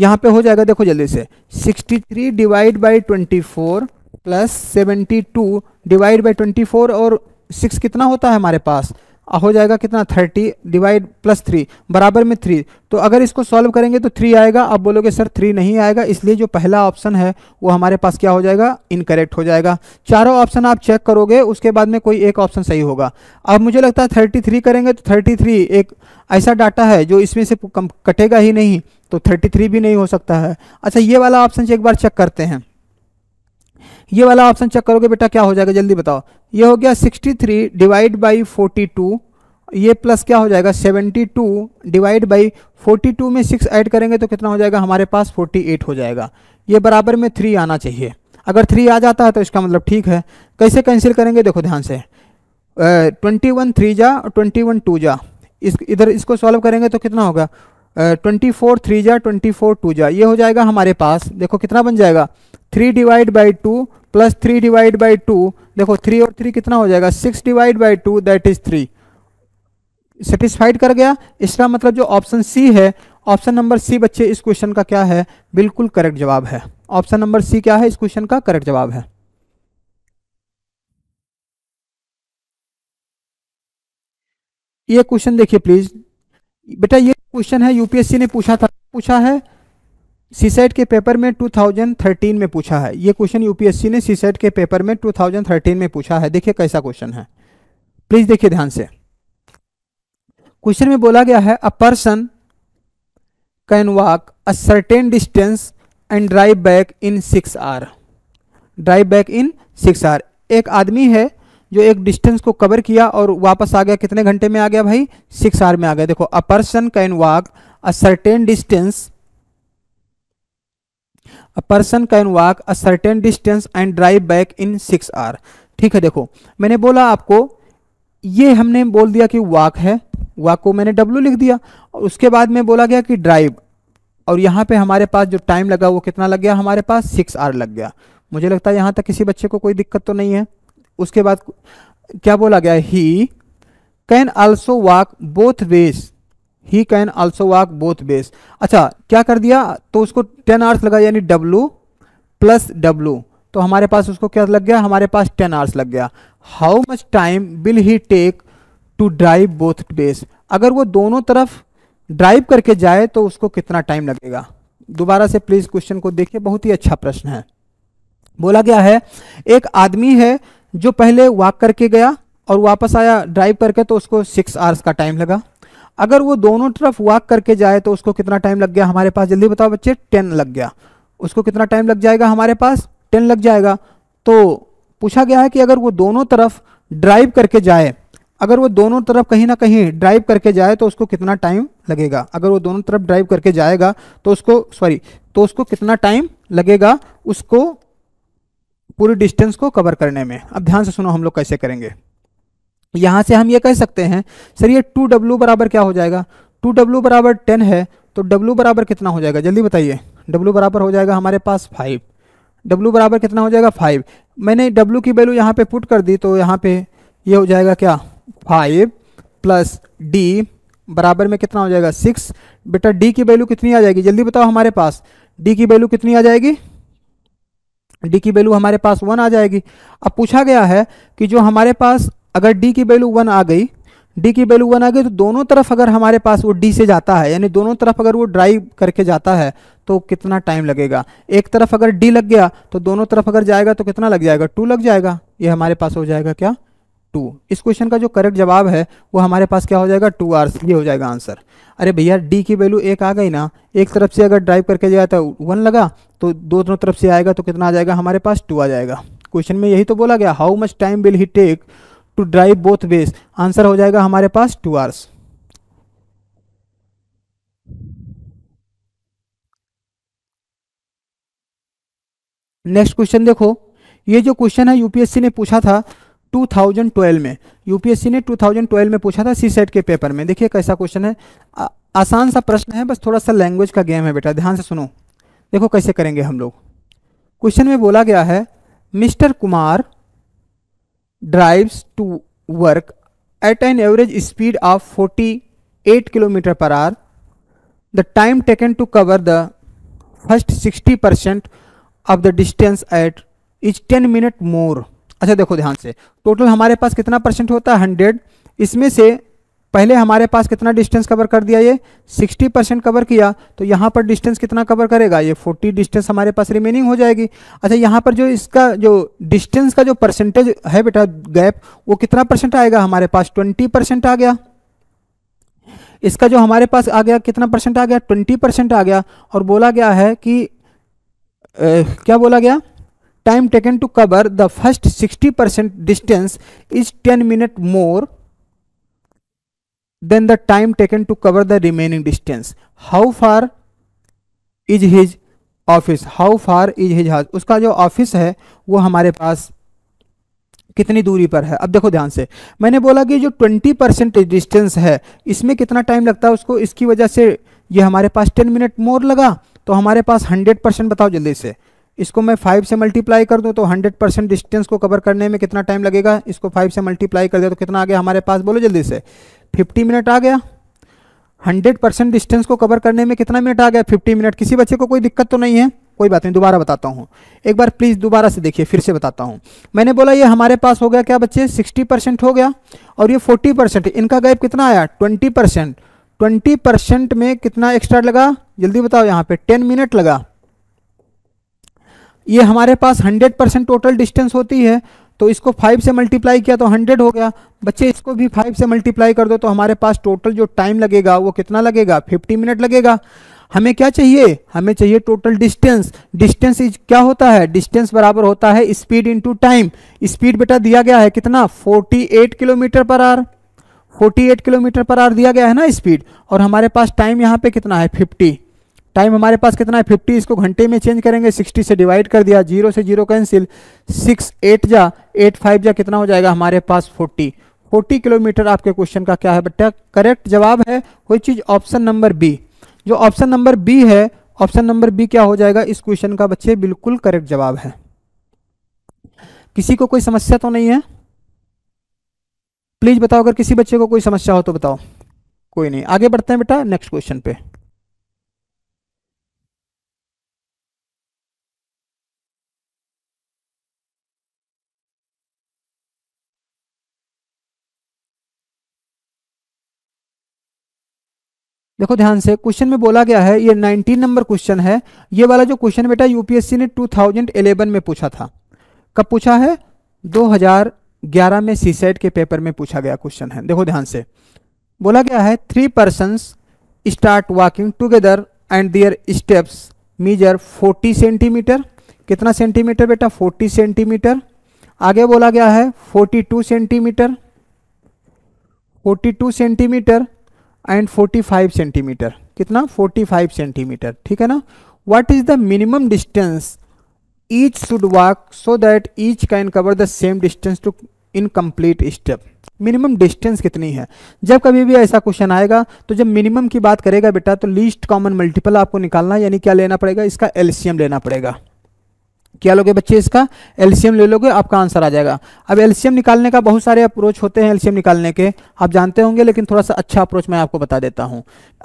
यहाँ पे हो जाएगा देखो जल्दी से 63 divide by 24 plus seventy two divide by twenty four और सिक्स कितना होता है हमारे पास हो जाएगा कितना थर्टी डिवाइड प्लस थ्री बराबर में थ्री तो अगर इसको सॉल्व करेंगे तो थ्री आएगा आप बोलोगे सर थ्री नहीं आएगा इसलिए जो पहला ऑप्शन है वो हमारे पास क्या हो जाएगा इनकरेक्ट हो जाएगा चारों ऑप्शन आप चेक करोगे उसके बाद में कोई एक ऑप्शन सही होगा अब मुझे लगता है थर्टी थ्री करेंगे तो थर्टी थ्री एक ऐसा डाटा है जो इसमें से कटेगा ही नहीं तो थर्टी थ्री भी नहीं हो सकता है अच्छा ये वाला ऑप्शन एक बार चेक करते हैं ये वाला ऑप्शन चेक करोगे बेटा क्या हो जाएगा जल्दी बताओ ये हो गया 63 डिवाइड बाई 42 ये प्लस क्या हो जाएगा 72 डिवाइड बाई 42 में 6 ऐड करेंगे तो कितना हो जाएगा हमारे पास 48 हो जाएगा ये बराबर में 3 आना चाहिए अगर 3 आ जाता है तो इसका मतलब ठीक है कैसे कैंसिल करेंगे देखो ध्यान से ट्वेंटी वन थ्री जा और ट्वेंटी वन टू जा इस इधर इसको सॉल्व करेंगे तो कितना होगा ट्वेंटी फोर थ्री जा ट्वेंटी फोर टू जा ये हो जाएगा हमारे पास देखो कितना बन जाएगा three divide by two plus three divide by two देखो थ्री और थ्री कितना हो जाएगा six divide by two that is three satisfied कर गया इसका मतलब जो ऑप्शन सी है ऑप्शन नंबर सी बच्चे इस क्वेश्चन का क्या है बिल्कुल करेक्ट जवाब है ऑप्शन नंबर सी क्या है इस क्वेश्चन का करेक्ट जवाब है ये क्वेश्चन देखिए प्लीज बेटा ये क्वेश्चन है यूपीएससी ने पूछा था पूछा है सीसेट के पेपर में 2013 में पूछा है ये क्वेश्चन यूपीएससी ने सीसेट के पेपर में 2013 में पूछा है देखिए कैसा क्वेश्चन है प्लीज देखिए ध्यान से क्वेश्चन में बोला गया है a person can walk a certain distance and drive back in six hour drive back in six hour एक आदमी है जो एक डिस्टेंस को कवर किया और वापस आ गया कितने घंटे में आ गया भाई सिक्स आर में आ गया देखो a person can walk a certain distance a person can walk a certain distance and drive back in six hour ठीक है देखो मैंने बोला आपको ये हमने बोल दिया कि वॉक है वॉक को मैंने डब्लू लिख दिया और उसके बाद में बोला गया कि ड्राइव और यहाँ पे हमारे पास जो टाइम लगा वो कितना लग गया हमारे पास सिक्स आर लग गया मुझे लगता है यहाँ तक किसी बच्चे को कोई दिक्कत तो नहीं है उसके बाद क्या बोला गया he can also walk both ways he can also walk both ways अच्छा क्या कर दिया तो उसको टेन आवर्स लगा यानी डब्लू प्लस डब्लू तो हमारे पास उसको क्या लग गया हमारे पास टेन आवर्स लग गया how much time will he take to drive both ways अगर वो दोनों तरफ ड्राइव करके जाए तो उसको कितना टाइम लगेगा दोबारा से प्लीज़ क्वेश्चन को देखिए बहुत ही अच्छा प्रश्न है बोला गया है एक आदमी है जो पहले वॉक करके गया और वापस आया ड्राइव करके तो उसको सिक्स आवर्स का टाइम लगा अगर वो दोनों तरफ वॉक करके जाए तो उसको कितना टाइम लग गया हमारे पास जल्दी बताओ बच्चे टेन लग गया उसको कितना टाइम लग जाएगा हमारे पास टेन लग जाएगा तो पूछा गया है कि अगर वो दोनों तरफ ड्राइव करके जाए अगर वो दोनों तरफ कहीं ना कहीं ड्राइव करके जाए तो उसको कितना टाइम लगेगा अगर वो दोनों तरफ ड्राइव करके जाएगा तो उसको सॉरी तो उसको कितना टाइम लगेगा उसको पूरी डिस्टेंस को कवर करने में अब ध्यान से सुनो हम लोग कैसे करेंगे यहाँ से हम ये कह सकते हैं सर ये टू डब्लू बराबर क्या हो जाएगा टू डब्लू बराबर टेन है तो डब्लू बराबर कितना हो जाएगा जल्दी बताइए डब्लू बराबर हो जाएगा हमारे पास फाइव डब्लू बराबर कितना हो जाएगा फाइव मैंने w की वैल्यू यहाँ पे पुट कर दी तो यहाँ पे ये यह हो जाएगा क्या फाइव प्लस डी बराबर में कितना हो जाएगा सिक्स बेटा डी की वैल्यू कितनी आ जाएगी जल्दी बताओ हमारे पास डी की वैल्यू कितनी आ जाएगी डी की वैल्यू हमारे पास वन आ जाएगी अब पूछा गया है कि जो हमारे पास अगर डी की वैल्यू वन आ गई डी की वैल्यू वन आ गई तो दोनों तरफ अगर हमारे पास वो डी से जाता है यानी दोनों तरफ अगर वो ड्राइव करके जाता है तो कितना टाइम लगेगा एक तरफ अगर डी लग गया तो दोनों तरफ अगर जाएगा तो कितना लग जाएगा टू लग जाएगा ये हमारे पास हो जाएगा क्या टू इस क्वेश्चन का जो करेक्ट जवाब है वो हमारे पास क्या हो जाएगा टू आर्स ये हो जाएगा आंसर अरे भैया डी की वैल्यू एक आ गई ना एक तरफ से अगर ड्राइव करके जाए तो वन लगा तो दोनों तरफ से आएगा तो कितना आ जाएगा हमारे पास टू आ जाएगा क्वेश्चन में यही तो बोला गया how much time will he take to drive both ways answer हो जाएगा हमारे पास टू आवर्स नेक्स्ट क्वेश्चन देखो ये जो क्वेश्चन है यूपीएससी ने पूछा था 2012 में यूपीएससी ने 2012 में पूछा था सी सेट के पेपर में देखिए कैसा क्वेश्चन है आ, आसान सा प्रश्न है बस थोड़ा सा लैंग्वेज का गेम है बेटा ध्यान से सुनो देखो कैसे करेंगे हम लोग क्वेश्चन में बोला गया है Mr Kumar drives to work at an average speed of 48 km per hour, the time taken to cover the first 60 percent of the distance at is 10 minute more. अच्छा देखो ध्यान से टोटल हमारे पास कितना परसेंट होता है हंड्रेड इसमें से पहले हमारे पास कितना डिस्टेंस कवर कर दिया ये 60 परसेंट कवर किया तो यहाँ पर डिस्टेंस कितना कवर करेगा ये 40 डिस्टेंस हमारे पास रिमेनिंग हो जाएगी अच्छा यहाँ पर जो इसका जो डिस्टेंस का जो परसेंटेज है बेटा गैप वो कितना परसेंट आएगा हमारे पास 20 परसेंट आ गया इसका जो हमारे पास आ गया कितना परसेंट आ गया ट्वेंटी परसेंट आ गया और बोला गया है कि ए, क्या बोला गया time taken to cover the first sixty percent distance is ten minute more then the time taken to cover the remaining distance how far is his office how far is his house उसका जो ऑफिस है वो हमारे पास कितनी दूरी पर है अब देखो ध्यान से मैंने बोला कि जो 20 परसेंट डिस्टेंस है इसमें कितना टाइम लगता है उसको इसकी वजह से ये हमारे पास 10 मिनट मोर लगा तो हमारे पास 100 परसेंट बताओ जल्दी से इसको मैं 5 से मल्टीप्लाई कर दूँ तो 100 परसेंट डिस्टेंस को कवर करने में कितना टाइम लगेगा इसको 5 से मल्टीप्लाई कर दे तो कितना आ गया हमारे पास बोलो जल्दी से 50 मिनट आ गया 100 परसेंट डिस्टेंस को कवर करने में कितना मिनट आ गया 50 मिनट किसी बच्चे को कोई दिक्कत तो नहीं है कोई बात नहीं दोबारा बताता हूँ एक बार प्लीज़ दोबारा से देखिए फिर से बताता हूँ मैंने बोला ये हमारे पास हो गया क्या बच्चे सिक्सटी परसेंट हो गया और ये फोर्टी परसेंट इनका गैप कितना आया ट्वेंटी परसेंट ट्वेंटी परसेंट में कितना एक्स्ट्रा लगा जल्दी बताओ यहाँ पे टेन मिनट लगा ये हमारे पास 100 परसेंट टोटल डिस्टेंस होती है तो इसको फाइव से मल्टीप्लाई किया तो हंड्रेड हो गया बच्चे इसको भी फाइव से मल्टीप्लाई कर दो तो हमारे पास टोटल जो टाइम लगेगा वो कितना लगेगा फिफ्टी मिनट लगेगा हमें क्या चाहिए हमें चाहिए टोटल डिस्टेंस डिस्टेंस इज क्या होता है डिस्टेंस बराबर होता है स्पीड इंटू टाइम स्पीड बेटा दिया गया है कितना 48 kilometre per are 48 kilometre per are दिया गया है ना स्पीड और हमारे पास टाइम यहाँ पे कितना है टाइम हमारे पास कितना है फिफ्टी इसको घंटे में चेंज करेंगे सिक्सटी से डिवाइड कर दिया जीरो से जीरो कैंसिल सिक्स एट जा एट फाइव जा कितना हो जाएगा हमारे पास फोर्टी फोर्टी किलोमीटर आपके क्वेश्चन का क्या है बेटा करेक्ट जवाब है कोई चीज़ ऑप्शन नंबर बी जो ऑप्शन नंबर बी है ऑप्शन नंबर बी क्या हो जाएगा इस क्वेश्चन का बच्चे बिल्कुल करेक्ट जवाब है किसी को कोई समस्या तो नहीं है प्लीज बताओ अगर किसी बच्चे को कोई समस्या हो तो बताओ कोई नहीं आगे बढ़ते हैं बेटा नेक्स्ट क्वेश्चन पे देखो ध्यान से क्वेश्चन में बोला गया है ये 19 नंबर क्वेश्चन है ये वाला जो क्वेश्चन बेटा यूपीएससी ने 2011 में पूछा था कब पूछा है 2011 में सीसेट e के पेपर में पूछा गया क्वेश्चन है देखो ध्यान से बोला गया है three person start walking together and their steps measure 40 centimetre कितना सेंटीमीटर बेटा 40 सेंटीमीटर आगे बोला गया है 42 सेंटीमीटर 42 सेंटीमीटर एंड 45 सेंटीमीटर कितना 45 सेंटीमीटर ठीक है ना what is the minimum distance each should walk so that each can cover the same distance too in complete step minimum distance कितनी है जब कभी भी ऐसा क्वेश्चन आएगा तो जब मिनिमम की बात करेगा बेटा तो लीस्ट कॉमन मल्टीपल आपको निकालना यानी क्या लेना पड़ेगा इसका एलसीएम लेना पड़ेगा क्या लोगे बच्चे इसका एल्शियम ले लोगे आपका आंसर आ जाएगा अब एल्शियम निकालने का बहुत सारे अप्रोच होते हैं एल्शियम निकालने के आप जानते होंगे लेकिन थोड़ा सा अच्छा अप्रोच मैं आपको बता देता हूं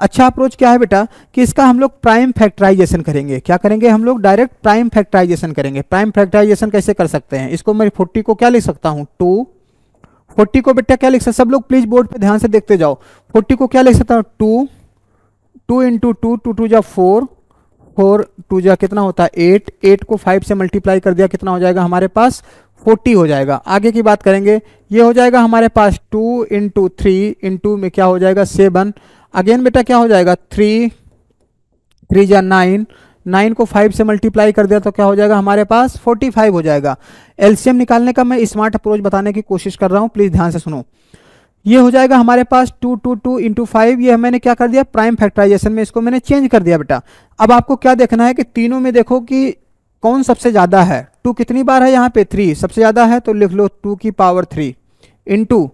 अच्छा अप्रोच क्या है बेटा कि इसका हम लोग प्राइम फैक्टराइजेशन करेंगे क्या करेंगे हम लोग डायरेक्ट प्राइम फैक्ट्राइजेशन करेंगे प्राइम फैक्ट्राइजेशन कैसे कर सकते हैं इसको मैं फोर्टी को क्या लिख सकता हूँ टू फोर्टी को बेटा क्या लिख सकता सब लोग प्लीज बोर्ड पर ध्यान से देखते जाओ फोर्टी को क्या लिख सकता हूँ two two into two two two जा फोर फोर टू जा कितना होता है एट एट को फाइव से मल्टीप्लाई कर दिया कितना हो जाएगा हमारे पास फोर्टी हो जाएगा आगे की बात करेंगे ये हो जाएगा हमारे पास टू इंटू थ्री इंटू में क्या हो जाएगा सेवन अगेन बेटा क्या हो जाएगा थ्री थ्री या नाइन नाइन को फाइव से मल्टीप्लाई कर दिया तो क्या हो जाएगा हमारे पास फोर्टी फाइव हो जाएगा एलसीएम निकालने का मैं स्मार्ट अप्रोच बताने की कोशिश कर रहा हूँ प्लीज़ ध्यान से सुनो ये हो जाएगा हमारे पास two two two into five ये मैंने क्या कर दिया प्राइम फैक्टराइजेशन में इसको मैंने चेंज कर दिया बेटा अब आपको क्या देखना है कि तीनों में देखो कि कौन सबसे ज़्यादा है टू कितनी बार है यहाँ पे थ्री सबसे ज़्यादा है तो लिख लो टू की पावर थ्री इंटू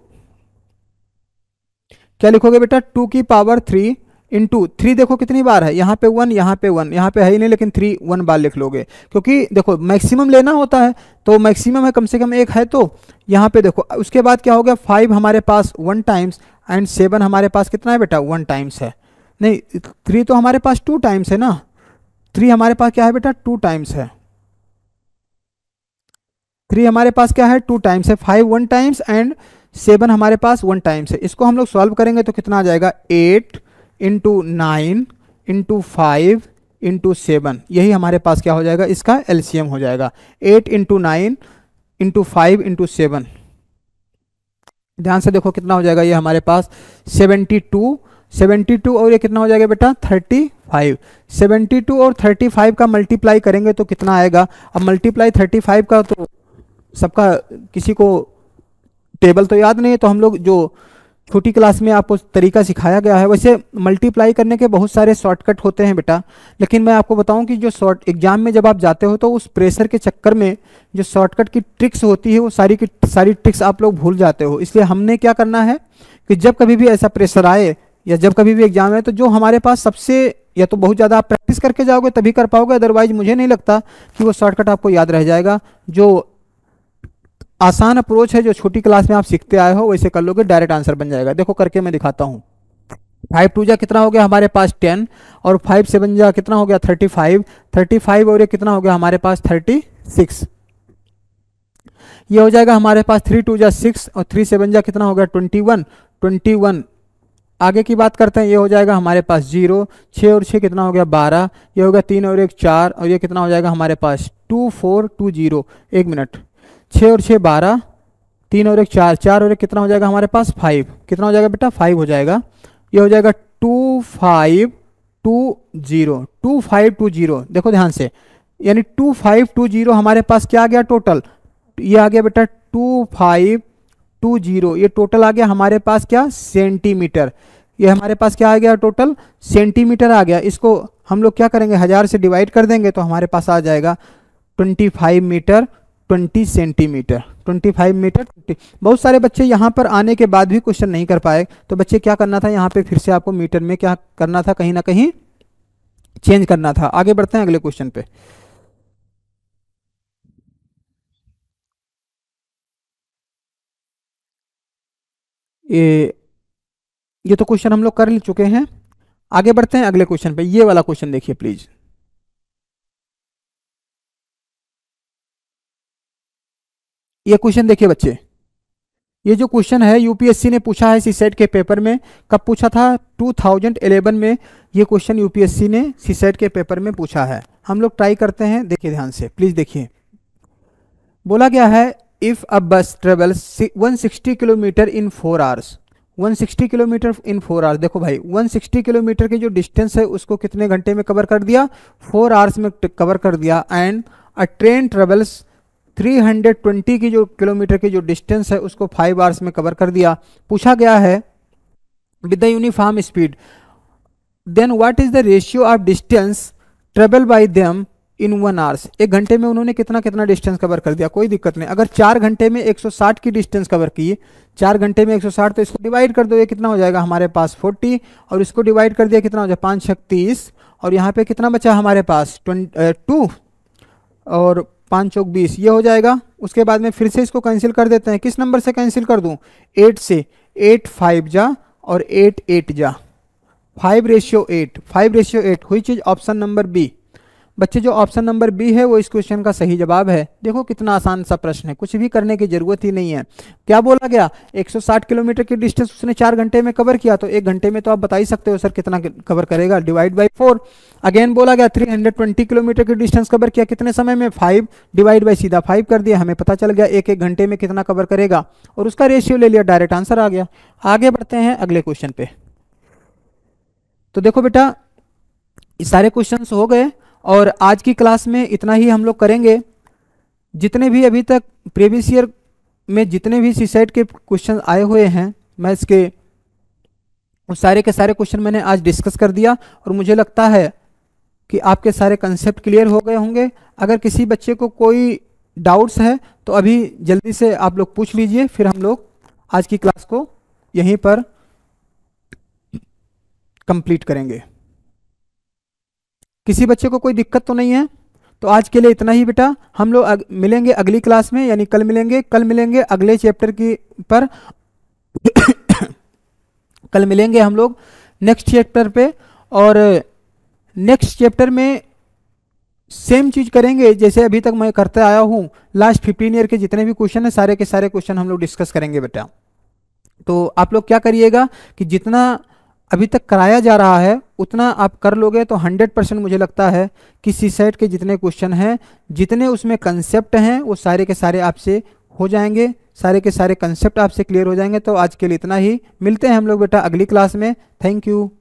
क्या लिखोगे बेटा टू की पावर थ्री इंटू थ्री देखो कितनी बार है यहाँ पे वन यहाँ पे वन यहाँ पे है ही नहीं लेकिन थ्री वन बार लिख लोगे क्योंकि देखो मैक्सिमम लेना होता है तो मैक्सिमम है कम से कम एक है तो यहाँ पे देखो उसके बाद क्या हो गया फाइव हमारे पास वन टाइम्स एंड सेवन हमारे पास कितना है बेटा वन टाइम्स है नहीं थ्री तो हमारे पास टू टाइम्स है ना थ्री हमारे पास क्या है बेटा टू टाइम्स है थ्री हमारे पास क्या है टू टाइम्स है five one times and seven हमारे पास वन टाइम्स है इसको हम लोग सॉल्व करेंगे तो कितना आ जाएगा eight into nine into five into seven यही हमारे पास क्या हो जाएगा इसका एलसीएम हो जाएगा eight into nine into five into seven ध्यान से देखो कितना हो जाएगा ये हमारे पास सेवेंटी टू सेवेंटी टू और ये कितना हो जाएगा बेटा थर्टी फाइव सेवेंटी टू और थर्टी फाइव का मल्टीप्लाई करेंगे तो कितना आएगा अब मल्टीप्लाई थर्टी फाइव का तो सबका किसी को टेबल तो याद नहीं है तो हम लोग जो छोटी क्लास में आपको तरीका सिखाया गया है वैसे मल्टीप्लाई करने के बहुत सारे शॉर्टकट होते हैं बेटा लेकिन मैं आपको बताऊं कि जो शॉर्ट एग्जाम में जब आप जाते हो तो उस प्रेशर के चक्कर में जो शॉर्टकट की ट्रिक्स होती है वो सारी की सारी ट्रिक्स आप लोग भूल जाते हो इसलिए हमने क्या करना है कि जब कभी भी ऐसा प्रेशर आए या जब कभी भी एग्जाम आए तो जो हमारे पास सबसे या तो बहुत ज़्यादा आप प्रैक्टिस करके जाओगे तभी कर पाओगे अदरवाइज मुझे नहीं लगता कि वो शॉर्टकट आपको याद रह जाएगा जो आसान अप्रोच है जो छोटी क्लास में आप सीखते आए हो वैसे कर लोगे डायरेक्ट आंसर बन जाएगा देखो करके मैं दिखाता हूँ फाइव टू जा कितना हो गया हमारे पास टेन और फाइव सेवन जा कितना हो गया थर्टी फाइव थर्टी फाइव और ये कितना हो गया हमारे पास थर्टी सिक्स ये हो जाएगा हमारे पास थ्री टू जा सिक्स और थ्री सेवन जा कितना हो गया ट्वेंटी वन ट्वेंटी वन आगे की बात करते हैं ये हो जाएगा हमारे पास जीरो छः और छः कितना हो गया बारह ये हो गया तीन और एक चार और ये कितना हो जाएगा हमारे पास टू फोर टू जीरो एक मिनट छः और छः बारह तीन और एक चार चार और एक कितना हो जाएगा हमारे पास फाइव कितना हो जाएगा बेटा फाइव हो जाएगा ये हो जाएगा two five two zero two five two zero देखो ध्यान से यानी टू फाइव टू जीरो हमारे पास क्या आ गया टोटल ये आ गया बेटा टू फाइव टू जीरो ये टोटल आ गया हमारे पास क्या सेंटीमीटर ये हमारे पास क्या आ गया टोटल सेंटीमीटर आ गया इसको हम लोग क्या करेंगे हज़ार से डिवाइड कर देंगे तो हमारे पास आ जाएगा twenty five metre twenty centimetre twenty five metre बहुत सारे बच्चे यहाँ पर आने के बाद भी क्वेश्चन नहीं कर पाए तो बच्चे क्या करना था यहाँ पे फिर से आपको मीटर में क्या करना था कहीं ना कहीं चेंज करना था आगे बढ़ते हैं अगले क्वेश्चन पे ये ये तो क्वेश्चन हम लोग कर चुके हैं आगे बढ़ते हैं अगले क्वेश्चन पे ये वाला क्वेश्चन देखिए प्लीज़ ये क्वेश्चन देखिए बच्चे ये जो क्वेश्चन है यूपीएससी ने पूछा है सीसेट के पेपर में कब पूछा था 2011 में ये क्वेश्चन यूपीएससी ने सीसेट के पेपर में पूछा है हम लोग ट्राई करते हैं देखिए ध्यान से प्लीज़ देखिए बोला गया है if a bus travel 160 kilometre in four hours 160 kilometre in four hours देखो भाई 160 किलोमीटर की जो डिस्टेंस है उसको कितने घंटे में कवर कर दिया फोर आवर्स में कवर कर दिया एंड अ ट्रेन ट्रेवल्स 320 की जो किलोमीटर की जो डिस्टेंस है उसको फाइव आवर्स में कवर कर दिया पूछा गया है with the uniform speed then what is the ratio of distance travel by them in one hours एक घंटे में उन्होंने कितना कितना डिस्टेंस कवर कर दिया कोई दिक्कत नहीं अगर चार घंटे में 160 की डिस्टेंस कवर की चार घंटे में 160 तो इसको डिवाइड कर दो ये कितना हो जाएगा हमारे पास 40 और इसको डिवाइड कर दिया कितना हो जाएगा पाँच छः तीस और यहाँ पे कितना बचा हमारे पास ट्वेंट टू uh, और पाँच चौक बीस ये हो जाएगा उसके बाद में फिर से इसको कैंसिल कर देते हैं किस नंबर से कैंसिल कर दूँ एट से एट फाइव जा और एट एट जा five ratio eight five ratio eight हुई चीज ऑप्शन नंबर बी बच्चे जो ऑप्शन नंबर बी है वो इस क्वेश्चन का सही जवाब है देखो कितना आसान सा प्रश्न है कुछ भी करने की जरूरत ही नहीं है क्या बोला गया 160 किलोमीटर की डिस्टेंस उसने चार घंटे में कवर किया तो एक घंटे में तो आप बता ही सकते हो सर कितना कवर करेगा डिवाइड बाई फोर अगेन बोला गया 320 किलोमीटर की डिस्टेंस कवर किया कितने समय में फाइव डिवाइड बाई सीधा फाइव कर दिया हमें पता चल गया एक एक घंटे में कितना कवर करेगा और उसका रेशियो ले लिया डायरेक्ट आंसर आ गया आगे बढ़ते हैं अगले क्वेश्चन पे तो देखो बेटा सारे क्वेश्चन हो गए और आज की क्लास में इतना ही हम लोग करेंगे जितने भी अभी तक प्रीवियस ईयर में जितने भी सीसाइड के क्वेश्चन आए हुए हैं मैथ्स के उस सारे के सारे क्वेश्चन मैंने आज डिस्कस कर दिया और मुझे लगता है कि आपके सारे कंसेप्ट क्लियर हो गए होंगे अगर किसी बच्चे को कोई डाउट्स है तो अभी जल्दी से आप लोग पूछ लीजिए फिर हम लोग आज की क्लास को यहीं पर कंप्लीट करेंगे किसी बच्चे को कोई दिक्कत तो नहीं है तो आज के लिए इतना ही बेटा हम लोग अग, मिलेंगे अगली क्लास में यानी कल मिलेंगे कल मिलेंगे अगले चैप्टर की पर कल मिलेंगे हम लोग नेक्स्ट चैप्टर पे और नेक्स्ट चैप्टर में सेम चीज़ करेंगे जैसे अभी तक मैं करते आया हूँ लास्ट फिफ्टीन ईयर के जितने भी क्वेश्चन हैं सारे के सारे क्वेश्चन हम लोग डिस्कस करेंगे बेटा तो आप लोग क्या करिएगा कि जितना अभी तक कराया जा रहा है उतना आप कर लोगे तो 100 परसेंट मुझे लगता है कि सी सेट के जितने क्वेश्चन हैं जितने उसमें कंसेप्ट हैं वो सारे के सारे आपसे हो जाएंगे सारे के सारे कंसेप्ट आपसे क्लियर हो जाएंगे तो आज के लिए इतना ही मिलते हैं हम लोग बेटा अगली क्लास में थैंक यू